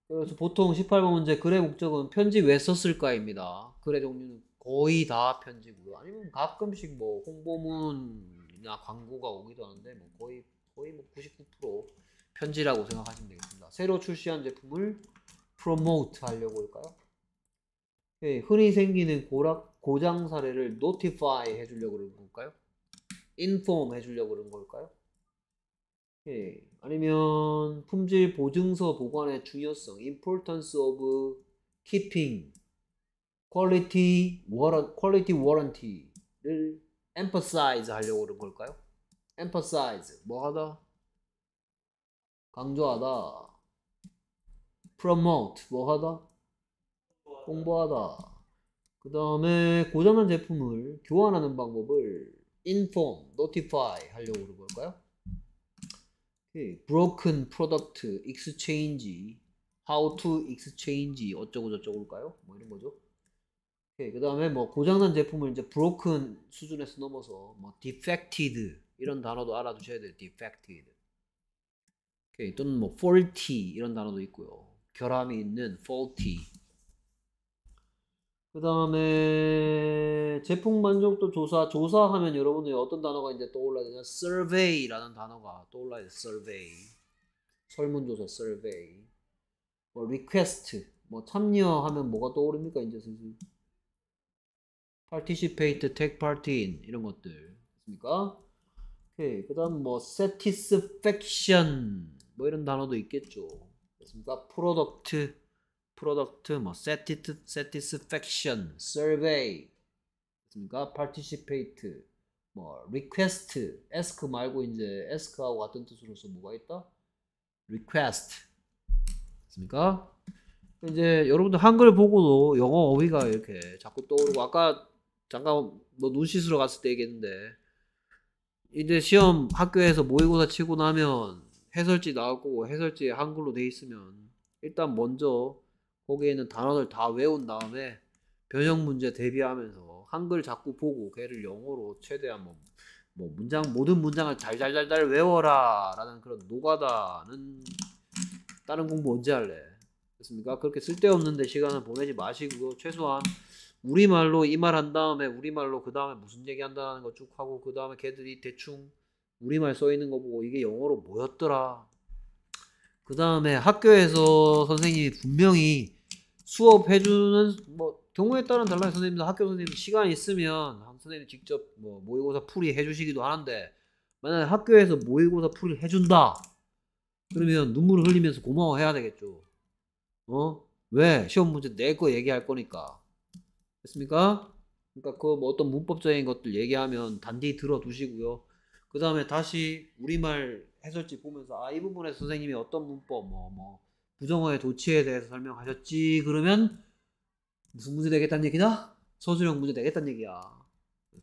그래서 보통 18번 문제 글의 목적은 편지 왜 썼을까입니다. 글의 종류는 거의 다 편지고요. 아니면 가끔씩 뭐 홍보문이나 광고가 오기도 하는데 뭐 거의 거의 뭐 99% 편지라고 생각하시면 되겠습니다. 새로 출시한 제품을 프로모트 하려고 할까요? 예, 흔히 생기는 고락, 고장 사례를 notify 해주려고 그런 걸까요? inform 해주려고 그런 걸까요? 예, 아니면 품질 보증서 보관의 중요성 importance of keeping quality, quality warranty를 emphasize 하려고 그런 걸까요? emphasize 뭐하다? 강조하다 promote 뭐하다? 공부하다. 그 다음에 고장난 제품을 교환하는 방법을 inform, notify 하려고 그럴까요? 오케이. 예, broken product exchange, how to exchange 어쩌고 저쩌고일까요? 뭐 이런 거죠. 오케이. 예, 그 다음에 뭐 고장난 제품을 이제 broken 수준에서 넘어서 뭐 defected 이런 단어도 알아두셔야 돼요. defected. 오케이. 예, 또는 뭐 faulty 이런 단어도 있고요. 결함이 있는 faulty. 그 다음에 제품 만족도 조사 조사하면 여러분들 어떤 단어가 이제 떠올라야 되냐 survey라는 단어가 떠올라야 돼 survey 설문조사 survey 뭐 request 뭐 참여하면 뭐가 떠오릅니까 이제 슬슬 participate take part in 이런 것들 있습니까 오케이 그 다음 뭐 satisfaction 뭐 이런 단어도 있겠죠 됐습니까 product 프로덕트 뭐 s 티트세티스 a 션서 s 이 a c t 그니까파티시페 i c 뭐 리퀘스트, 에스크 말고 이제 에스크하고 같은 뜻으로서 뭐가 있다? 리퀘스트, 그 s 습니까 이제 여러분들 한글 보고도 영어 어휘가 이렇게 자꾸 떠오르고 아까 잠깐 뭐눈 씻으러 갔을 때 얘기했는데 이제 시험 학교에서 모의고사 치고 나면 해설지 나오고 해설지에 한글로 돼 있으면 일단 먼저 거기에 있는 단어를 다 외운 다음에 변형 문제 대비하면서 한글 자꾸 보고 걔를 영어로 최대한 뭐, 뭐 문장 모든 문장을 잘잘잘잘 외워라 라는 그런 노가다는 다른 공부 언제 할래 그렇습니까 그렇게 쓸데없는데 시간을 보내지 마시고 최소한 우리말로 이 말 한 다음에 우리말로 그 다음에 무슨 얘기 한다는 거 쭉 하고 그 다음에 걔들이 대충 우리말 써 있는 거 보고 이게 영어로 뭐였더라 그 다음에 학교에서 선생님이 분명히 수업해주는 뭐 경우에 따른 달라요 선생님들 학교 선생님 시간 있으면 선생님이 직접 뭐 모의고사 풀이 해주시기도 하는데 만약에 학교에서 모의고사 풀이 해준다 그러면 눈물을 흘리면서 고마워해야 되겠죠 어? 왜? 시험 문제 내 거 얘기할 거니까 됐습니까? 그러니까 그뭐 어떤 문법적인 것들 얘기하면 단디 들어두시고요 그 다음에 다시 우리말 해설지 보면서 아 이 부분에 선생님이 어떤 문법 뭐뭐 뭐, 뭐 부정어의 도치에 대해서 설명하셨지. 그러면 무슨 문제 되겠다는 얘기냐 서술형 문제 되겠다는 얘기야.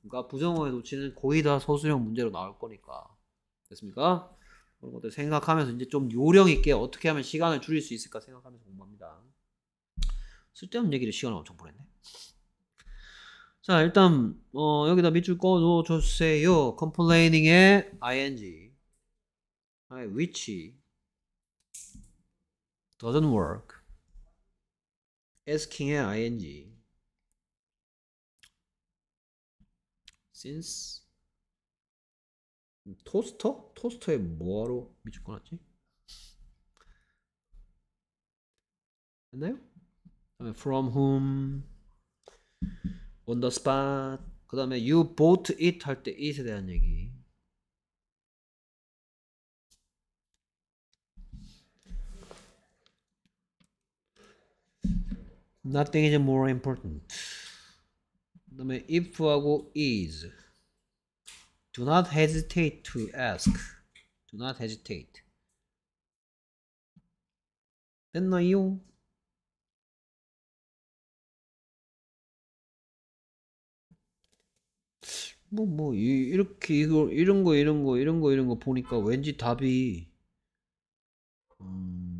그러니까 부정어의 도치는 거의 다 서술형 문제로 나올 거니까. 됐습니까? 그런 것들 생각하면서 이제 좀 요령 있게 어떻게 하면 시간을 줄일 수 있을까 생각하면서 공부합니다. 쓸데없는 얘기를 시간을 엄청 보냈네. 자, 일단 어, 여기다 밑줄 꺼놓으 주세요. complaining 의 ing. which 아, doesn't work. asking 의 ing. since 토스터? 토스터에 뭐하러 미칠 꺼놨지? 됐나요? 다음에 from whom on the spot 그 다음에 you bought it 할 때 it에 대한 얘기 nothing is more important. 그 다음에 if하고 is. Do not hesitate to ask. Do not hesitate. 됐나요? 뭐, 뭐, 이렇게, 이거, 이런 거, 이런 거, 이런 거, 이런 거 보니까 왠지 답이, 음,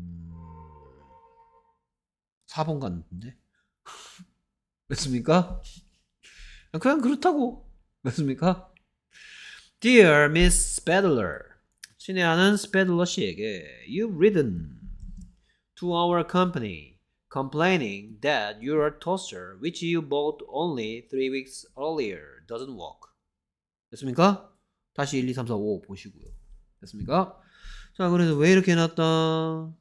4번 갔는데. 맞습니까? 그냥 그렇다고. 맞습니까? Dear Miss Spedler, 친애하는 스페들러 씨에게 You've written to our company complaining that your toaster, which you bought only three weeks earlier, doesn't work. 됐습니까? 다시 1, 2, 3, 4, 5 보시고요. 됐습니까? 자, 그래서 왜 이렇게 해놨다?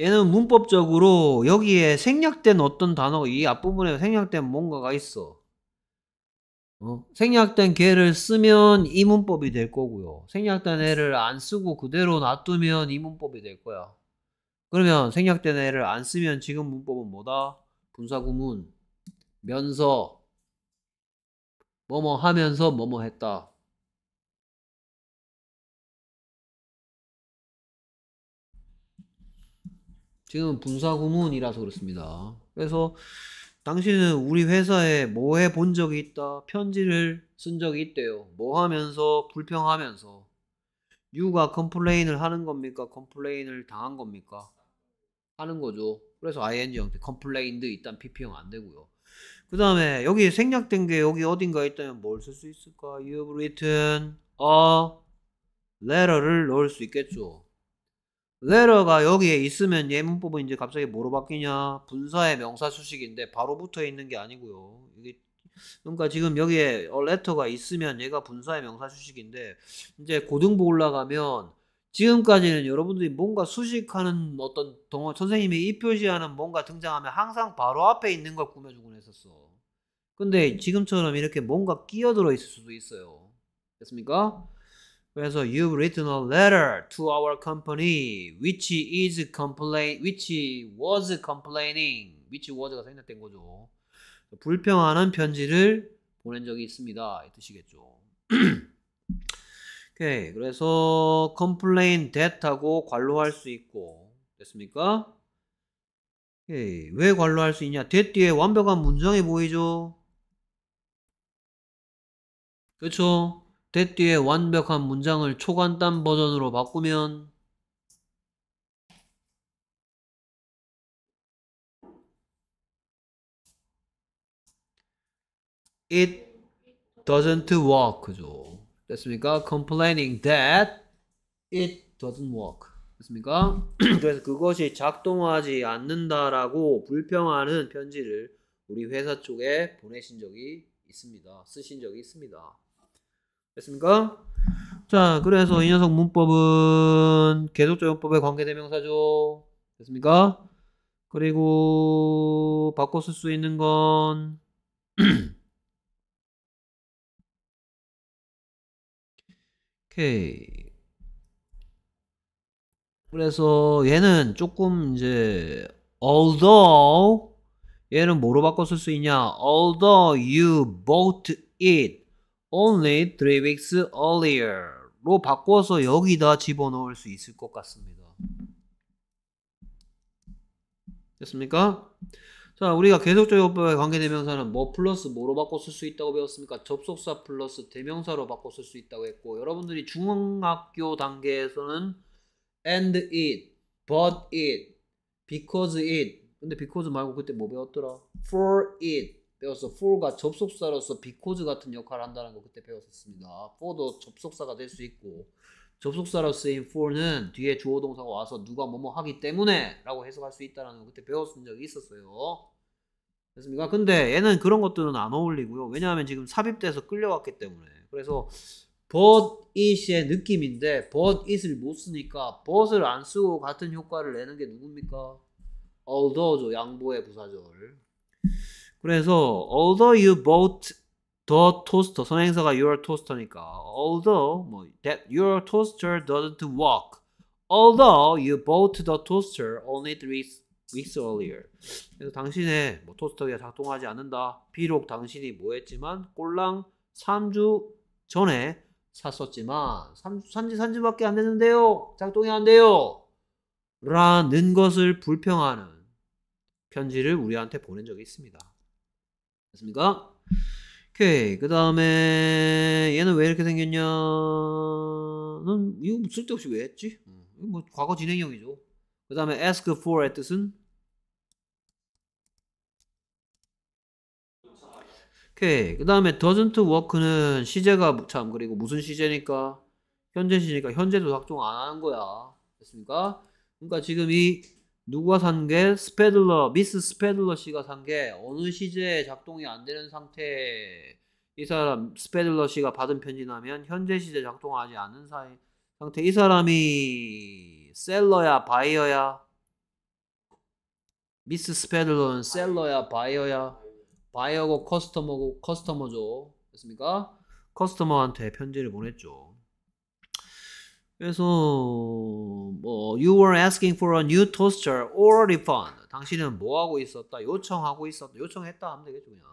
얘는 문법적으로 여기에 생략된 어떤 단어, 이 앞부분에 생략된 뭔가가 있어. 어? 생략된 개를 쓰면 이 문법이 될 거고요. 생략된 애를 안 쓰고 그대로 놔두면 이 문법이 될 거야. 그러면 생략된 애를 안 쓰면 지금 문법은 뭐다? 분사구문, 면서, 뭐뭐 하면서 뭐뭐 했다. 지금 분사구문이라서 그렇습니다. 그래서 당신은 우리 회사에 뭐해본 적이 있다. 편지를 쓴 적이 있대요. 뭐 하면서 불평하면서 유가 컴플레인을 하는 겁니까? 컴플레인을 당한 겁니까? 하는 거죠. 그래서 ing 형태 컴플레인드 일단 pp형 안 되고요. 그 다음에 여기 생략된 게 여기 어딘가 있다면 뭘 쓸 수 있을까? You've written a letter를 넣을 수 있겠죠. l e t e 가 여기에 있으면 예문법은 이제 갑자기 뭐로 바뀌냐 분사의 명사 수식인데 바로 붙어 있는 게 아니고요 이게 그러니까 지금 여기에 letter가 어, 있으면 얘가 분사의 명사 수식인데 이제 고등부 올라가면 지금까지는 여러분들이 뭔가 수식하는 어떤 동어 선생님이 이 표시하는 뭔가 등장하면 항상 바로 앞에 있는 걸 꾸며주곤 했었어 근데 지금처럼 이렇게 뭔가 끼어들어 있을 수도 있어요 됐습니까? 그래서 you've written a letter to our company which is complain which was complaining which was가 생략된 거죠. 불평하는 편지를 보낸 적이 있습니다. 이 뜻이겠죠. 오케이. 그래서 complain that 하고 관로할 수 있고 됐습니까? 오케이. 왜 관로할 수 있냐? that 뒤에 완벽한 문장이 보이죠. 그렇죠? 대뒤에 완벽한 문장을 초간단 버전으로 바꾸면 It doesn't work죠. 됐습니까? Complaining that it doesn't work. 됐습니까? [CLEARS THROAT] 그래서 그것이 작동하지 않는다라고 불평하는 편지를 우리 회사 쪽에 보내신 적이 있습니다. 쓰신 적이 있습니다. 됐습니까? 자, 그래서 이 녀석 문법은 계속적용법의 관계대명사죠. 됐습니까? 그리고 바꿔 쓸 수 있는 건 오케이. [CLEARS THROAT] 그래서 얘는 조금 이제 although 얘는 뭐로 바꿔 쓸 수 있냐? although you bought it only three weeks earlier로 바꿔서 여기다 집어넣을 수 있을 것 같습니다. 됐습니까? 자, 우리가 계속적용법의 관계대명사는 뭐 플러스 뭐로 바꿔 쓸 수 있다고 배웠습니까? 접속사 플러스 대명사로 바꿔 쓸 수 있다고 했고 여러분들이 중학교 단계에서는 and it, but it, because it 근데 because 말고 그때 뭐 배웠더라? for it 배워서 for가 접속사로서 because 같은 역할을 한다는 거 그때 배웠었습니다. for도 접속사가 될 수 있고 접속사로 쓰인 for는 뒤에 주어 동사가 와서 누가 뭐뭐 하기 때문에 라고 해석할 수 있다는 라거 그때 배웠던 적이 있었어요. 됐습니까? 근데 얘는 그런 것들은 안 어울리고요. 왜냐하면 지금 삽입돼서 끌려왔기 때문에. 그래서 but it의 느낌인데 but it을 못 쓰니까 but을 안 쓰고 같은 효과를 내는 게 누굽니까? although죠. 양보의 부사절. 그래서 although you bought the toaster 선행사가 your toaster니까 although 뭐 that your toaster doesn't work although you bought the toaster only three weeks earlier 그래서 당신의 뭐 토스터기가 작동하지 않는다 비록 당신이 뭐 했지만 꼴랑 3주 전에 샀었지만 3, 산지 산지밖에 안 되는데요 작동이 안 돼요 라는 것을 불평하는 편지를 우리한테 보낸 적이 있습니다 됐습니까? 오케이. 그 다음에 얘는 왜 이렇게 생겼냐? 넌 이거 뭐 쓸데없이 왜 했지? 이거 음, 뭐 과거 진행형이죠. 그 다음에 ask for의 뜻은 오케이. 그 다음에 doesn't work는 시제가 뭐 참 그리고 무슨 시제니까 현재 시니까 현재도 작동 안 하는 거야. 됐습니까? 그러니까 지금 이 누가 산 게 스페들러 미스 스페들러 씨가 산 게 어느 시제에 작동이 안 되는 상태 에이 사람 스페들러 씨가 받은 편지라면 현재 시제 작동하지 않은 사이 상태 이 사람이 셀러야 바이어야 미스 스페들러는 셀러야 바이어야 바이어고 커스터머고 커스터머죠 됐습니까? 커스터머한테 편지를 보냈죠. 그래서 뭐 you were asking for a new toaster or a refund. 당신은 뭐 하고 있었다? 요청하고 있었다. 요청했다 하면 되겠죠 그냥.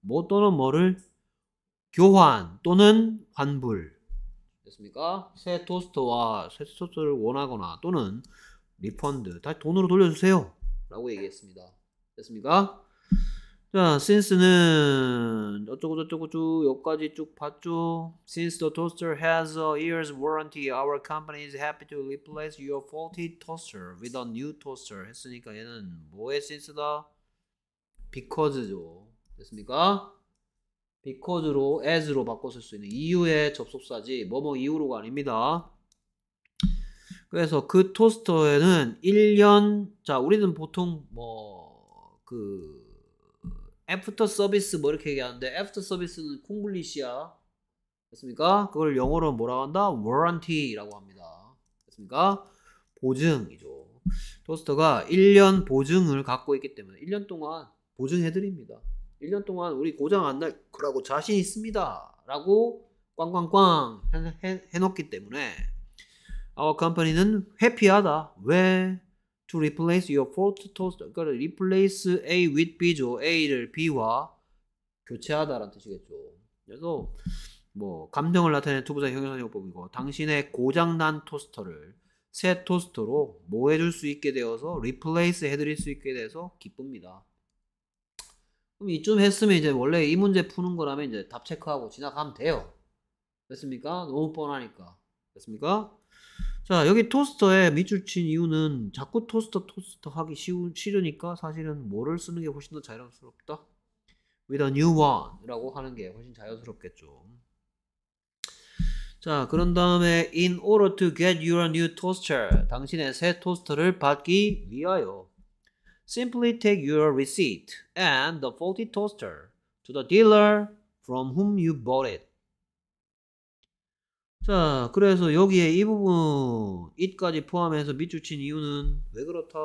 뭐 또는 뭐를 교환 또는 환불. 됐습니까? 새 토스트와 새 토스트를 원하거나 또는 리펀드 다시 돈으로 돌려주세요. 라고 얘기했습니다. 됐습니까? 자, since는 어쩌고 저쩌고 쭉 여기까지 쭉 봤죠. Since the toaster has a year's warranty, our company is happy to replace your faulty toaster with a new toaster. 했으니까 얘는 뭐에 since다? because죠. 됐습니까? because로 as로 바꿔 쓸수 있는 이유의 접속사지 뭐뭐 이유로가 아닙니다. 그래서 그 토스터에는 1년 자, 우리는 보통 뭐그 애프터 서비스 뭐 이렇게 얘기하는데 애프터 서비스는 콩글리시야 됐습니까? 그걸 영어로 뭐라고 한다? w a 티라고 합니다 됐습니까? 보증이죠 토스터가 1년 보증을 갖고 있기 때문에 1년 동안 보증해드립니다 1년 동안 우리 고장 안 날 거라고 자신 있습니다 라고 꽝꽝꽝 해놓기 때문에 our company는 회피하다 왜 to replace your fault toast 그러니까 replace A with B죠. A를 B와 교체하다라는 뜻이겠죠. 그래서 뭐 감정을 나타내는 투부자 형용사용법이고 당신의 고장난 토스터를 새 토스터로 뭐 해줄 수 있게 되어서 리플레이스 해드릴 수 있게 돼서 기쁩니다. 그럼 이쯤 했으면 이제 원래 이 문제 푸는 거라면 이제 답 체크하고 지나가면 돼요. 됐습니까? 너무 뻔하니까. 됐습니까? 자, 여기 토스터에 밑줄 친 이유는 자꾸 토스터 토스터 하기 쉬우, 싫으니까 사실은 뭐를 쓰는 게 훨씬 더 자연스럽다? with a new one 이라고 하는 게 훨씬 자연스럽겠죠. 자, 그런 다음에 in order to get your new toaster 당신의 새 토스터를 받기 위하여 simply take your receipt and the faulty toaster to the dealer from whom you bought it 자, 그래서 여기에 이 부분 it까지 포함해서 밑줄친 이유는 왜 그렇다?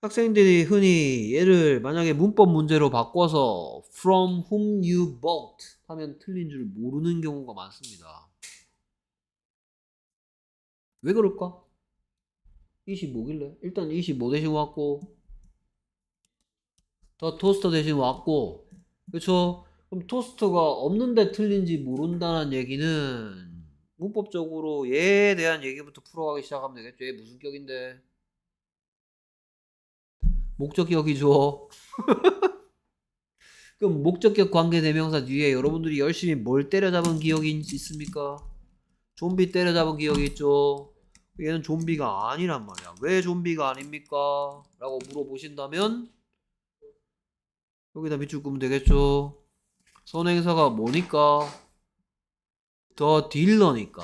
학생들이 흔히 얘를 만약에 문법 문제로 바꿔서 from whom you bought 하면 틀린 줄 모르는 경우가 많습니다. 왜 그럴까? 25길래? 일단 25되신것같고 더 토스터 대신 왔고 그렇죠 그럼 토스터가 없는데 틀린지 모른다는 얘기는 문법적으로 얘에 대한 얘기부터 풀어가기 시작하면 되겠죠 얘 무슨 격인데 목적격이죠 [LAUGHS] 그럼 목적격 관계대명사 뒤에 여러분들이 열심히 뭘 때려잡은 기억이 있습니까? 좀비 때려잡은 기억이 있죠 얘는 좀비가 아니란 말이야 왜 좀비가 아닙니까? 라고 물어보신다면 여기다 밑줄 끄면 되겠죠 선행사가 뭐니까 더 딜러니까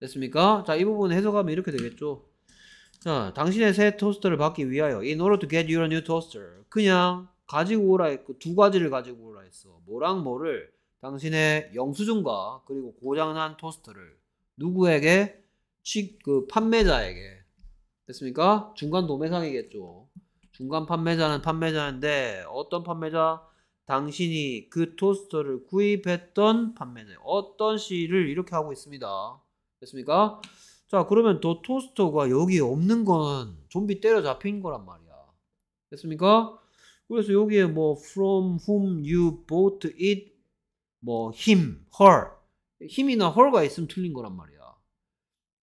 됐습니까? 자이 부분 해석하면 이렇게 되겠죠 자 당신의 새 토스터를 받기 위하여 In order to get your new toaster 그냥 가지고 오라 했고 그 두 가지를 가지고 오라 했어 뭐랑 뭐를 당신의 영수증과 그리고 고장난 토스터를 누구에게 취, 그 판매자에게 됐습니까? 중간 도매상이겠죠 중간 판매자는 판매자인데 어떤 판매자? 당신이 그 토스터를 구입했던 판매자 어떤 시를 이렇게 하고 있습니다. 됐습니까? 자 그러면 더 토스터가 여기 없는 건 좀비 때려잡힌 거란 말이야. 됐습니까? 그래서 여기에 뭐 from whom you bought it 뭐 him, her 힘이나 h e r 가 있으면 틀린 거란 말이야.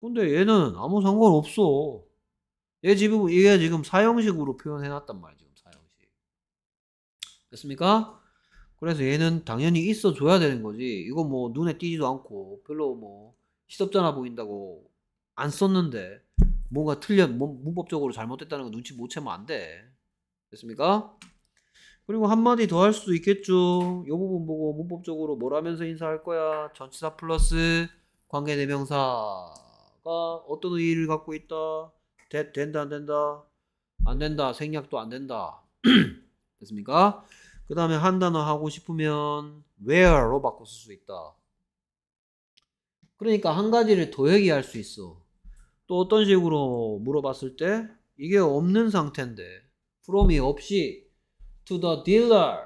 근데 얘는 아무 상관없어. 얘 지금 이게 지금 사형식으로 표현해놨단 말이에요. 지금 사형식. 됐습니까? 그래서 얘는 당연히 있어줘야 되는 거지. 이거 뭐 눈에 띄지도 않고 별로 뭐 시덥잖아 보인다고 안 썼는데 뭔가 틀려 뭐 문법적으로 잘못됐다는 거 눈치 못 채면 안 돼. 됐습니까? 그리고 한마디 더 할 수도 있겠죠. 이 부분 보고 문법적으로 뭐라면서 인사할 거야. 전치사 플러스 관계대명사가 어떤 의의를 갖고 있다. 되, 된다 안 된다 안 된다 생략도 안 된다 [CLEARS THROAT] 됐습니까? 그 다음에 한 단어 하고 싶으면 where로 바꿔 쓸 수 있다 그러니까 한 가지를 더 얘기할 수 있어 또 어떤 식으로 물어봤을 때 이게 없는 상태인데 from이 없이 to the dealer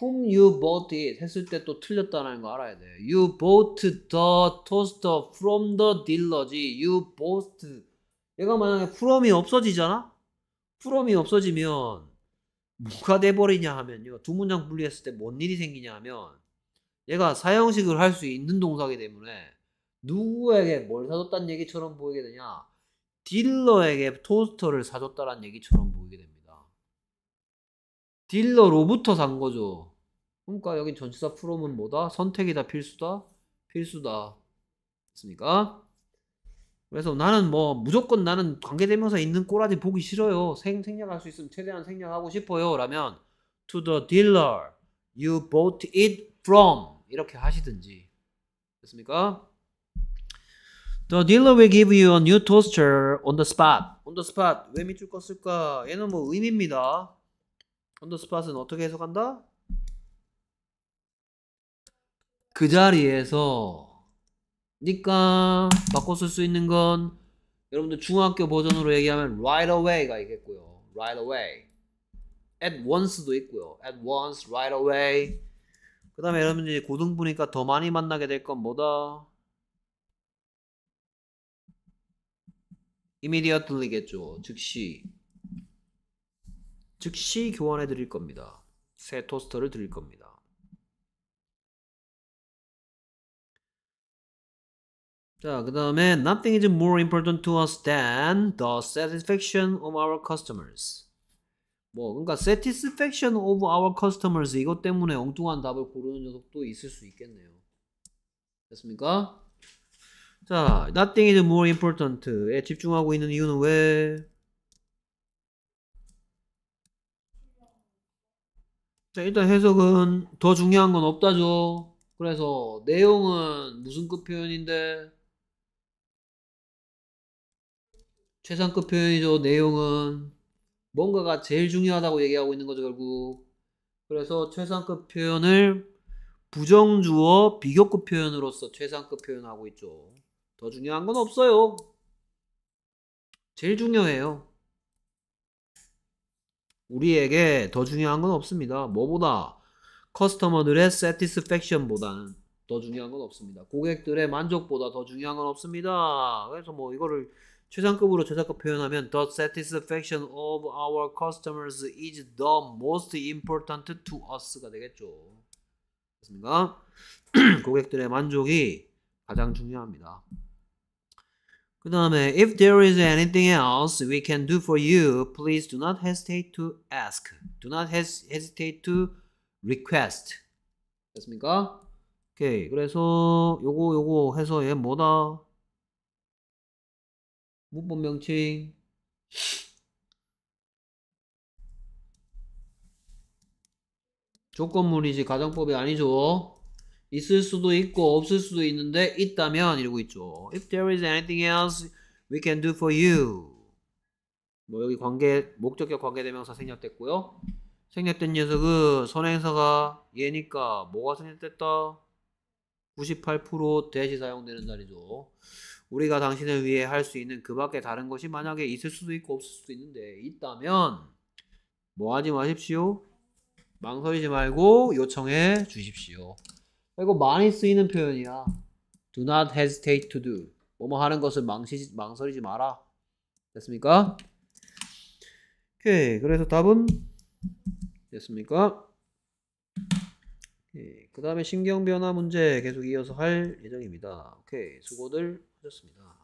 whom you bought it 했을 때 또 틀렸다는 거 알아야 돼. You bought the toaster from the dealer지. You bought 얘가 만약에 프롬이 없어지잖아? 프롬이 없어지면 뭐가 돼버리냐 하면요. 두 문장 분리했을 때 뭔 일이 생기냐 하면 얘가 사형식을 할 수 있는 동사기 때문에 누구에게 뭘 사줬다는 얘기처럼 보이게 되냐. 딜러에게 토스터를 사줬다는 얘기처럼 보이게 됩니다. 딜러로부터 산 거죠. 그러니까 여기 전치사 프롬은 뭐다? 선택이다 필수다? 필수다. 있습니까 그래서 나는 뭐 무조건 나는 관계되면서 있는 꼬라지 보기 싫어요. 생, 생략할 수 있으면 최대한 생략하고 싶어요. 라면 to the dealer you bought it from 이렇게 하시든지 됐습니까? The dealer will give you a new toaster on the spot. on the spot 왜 밑줄 껐을까? 얘는 뭐 의미입니다. on the spot은 어떻게 해석한다? 그 자리에서 니까 바꿔 쓸수 있는 건 여러분들 중학교 버전으로 얘기하면 right away가 있겠고요. right away. at once도 있고요. at once, right away. 그 다음에 여러분들이 고등부니까 더 많이 만나게 될 건 뭐다? immediately겠죠. 즉시. 즉시 교환해 드릴 겁니다. 새 토스터를 드릴 겁니다. 자, 그 다음에 nothing is more important to us than the satisfaction of our customers. 뭐, 그러니까 satisfaction of our customers 이것 때문에 엉뚱한 답을 고르는 녀석도 있을 수 있겠네요. 됐습니까? 자, nothing is more important에 집중하고 있는 이유는 왜? 자, 일단 해석은 더 중요한 건 없다죠. 그래서 내용은 무슨 끝 표현인데? 최상급 표현이죠. 내용은 뭔가가 제일 중요하다고 얘기하고 있는 거죠, 결국. 그래서 최상급 표현을 부정주어 비교급 표현으로서 최상급 표현하고 있죠. 더 중요한 건 없어요. 제일 중요해요. 우리에게 더 중요한 건 없습니다. 뭐보다 커스터머들의 satisfaction보다는 더 중요한 건 없습니다. 고객들의 만족보다 더 중요한 건 없습니다. 그래서 뭐 이거를 최상급으로 저작권 표현하면 The satisfaction of our customers is the most important to us가 되겠죠. 됐습니까? 고객들의 만족이 가장 중요합니다. 그 다음에 If there is anything else we can do for you, please do not hesitate to ask. Do not hesitate to request. 됐습니까? 오케이. 그래서 요거 요거 해서 얘 뭐다? 문법 명칭 조건물이지 가정법이 아니죠. 있을 수도 있고 없을 수도 있는데 있다면 이러고 있죠. If there is anything else we can do for you. 뭐 여기 관계 목적격 관계대명사 생략됐고요. 생략된 녀석은 선행사가 얘니까 뭐가 생략됐다? 98% 대시 사용되는 자리죠. 우리가 당신을 위해 할 수 있는 그 밖에 다른 것이 만약에 있을 수도 있고 없을 수도 있는데 있다면 뭐 하지 마십시오. 망설이지 말고 요청해 주십시오. 이거 많이 쓰이는 표현이야. Do not hesitate to do. 뭐뭐 하는 것을 망시, 망설이지 마라. 됐습니까? 오케이. 그래서 답은 됐습니까? 그 다음에 신경변화 문제 계속 이어서 할 예정입니다. 오케이. 수고들. 해줬습니다.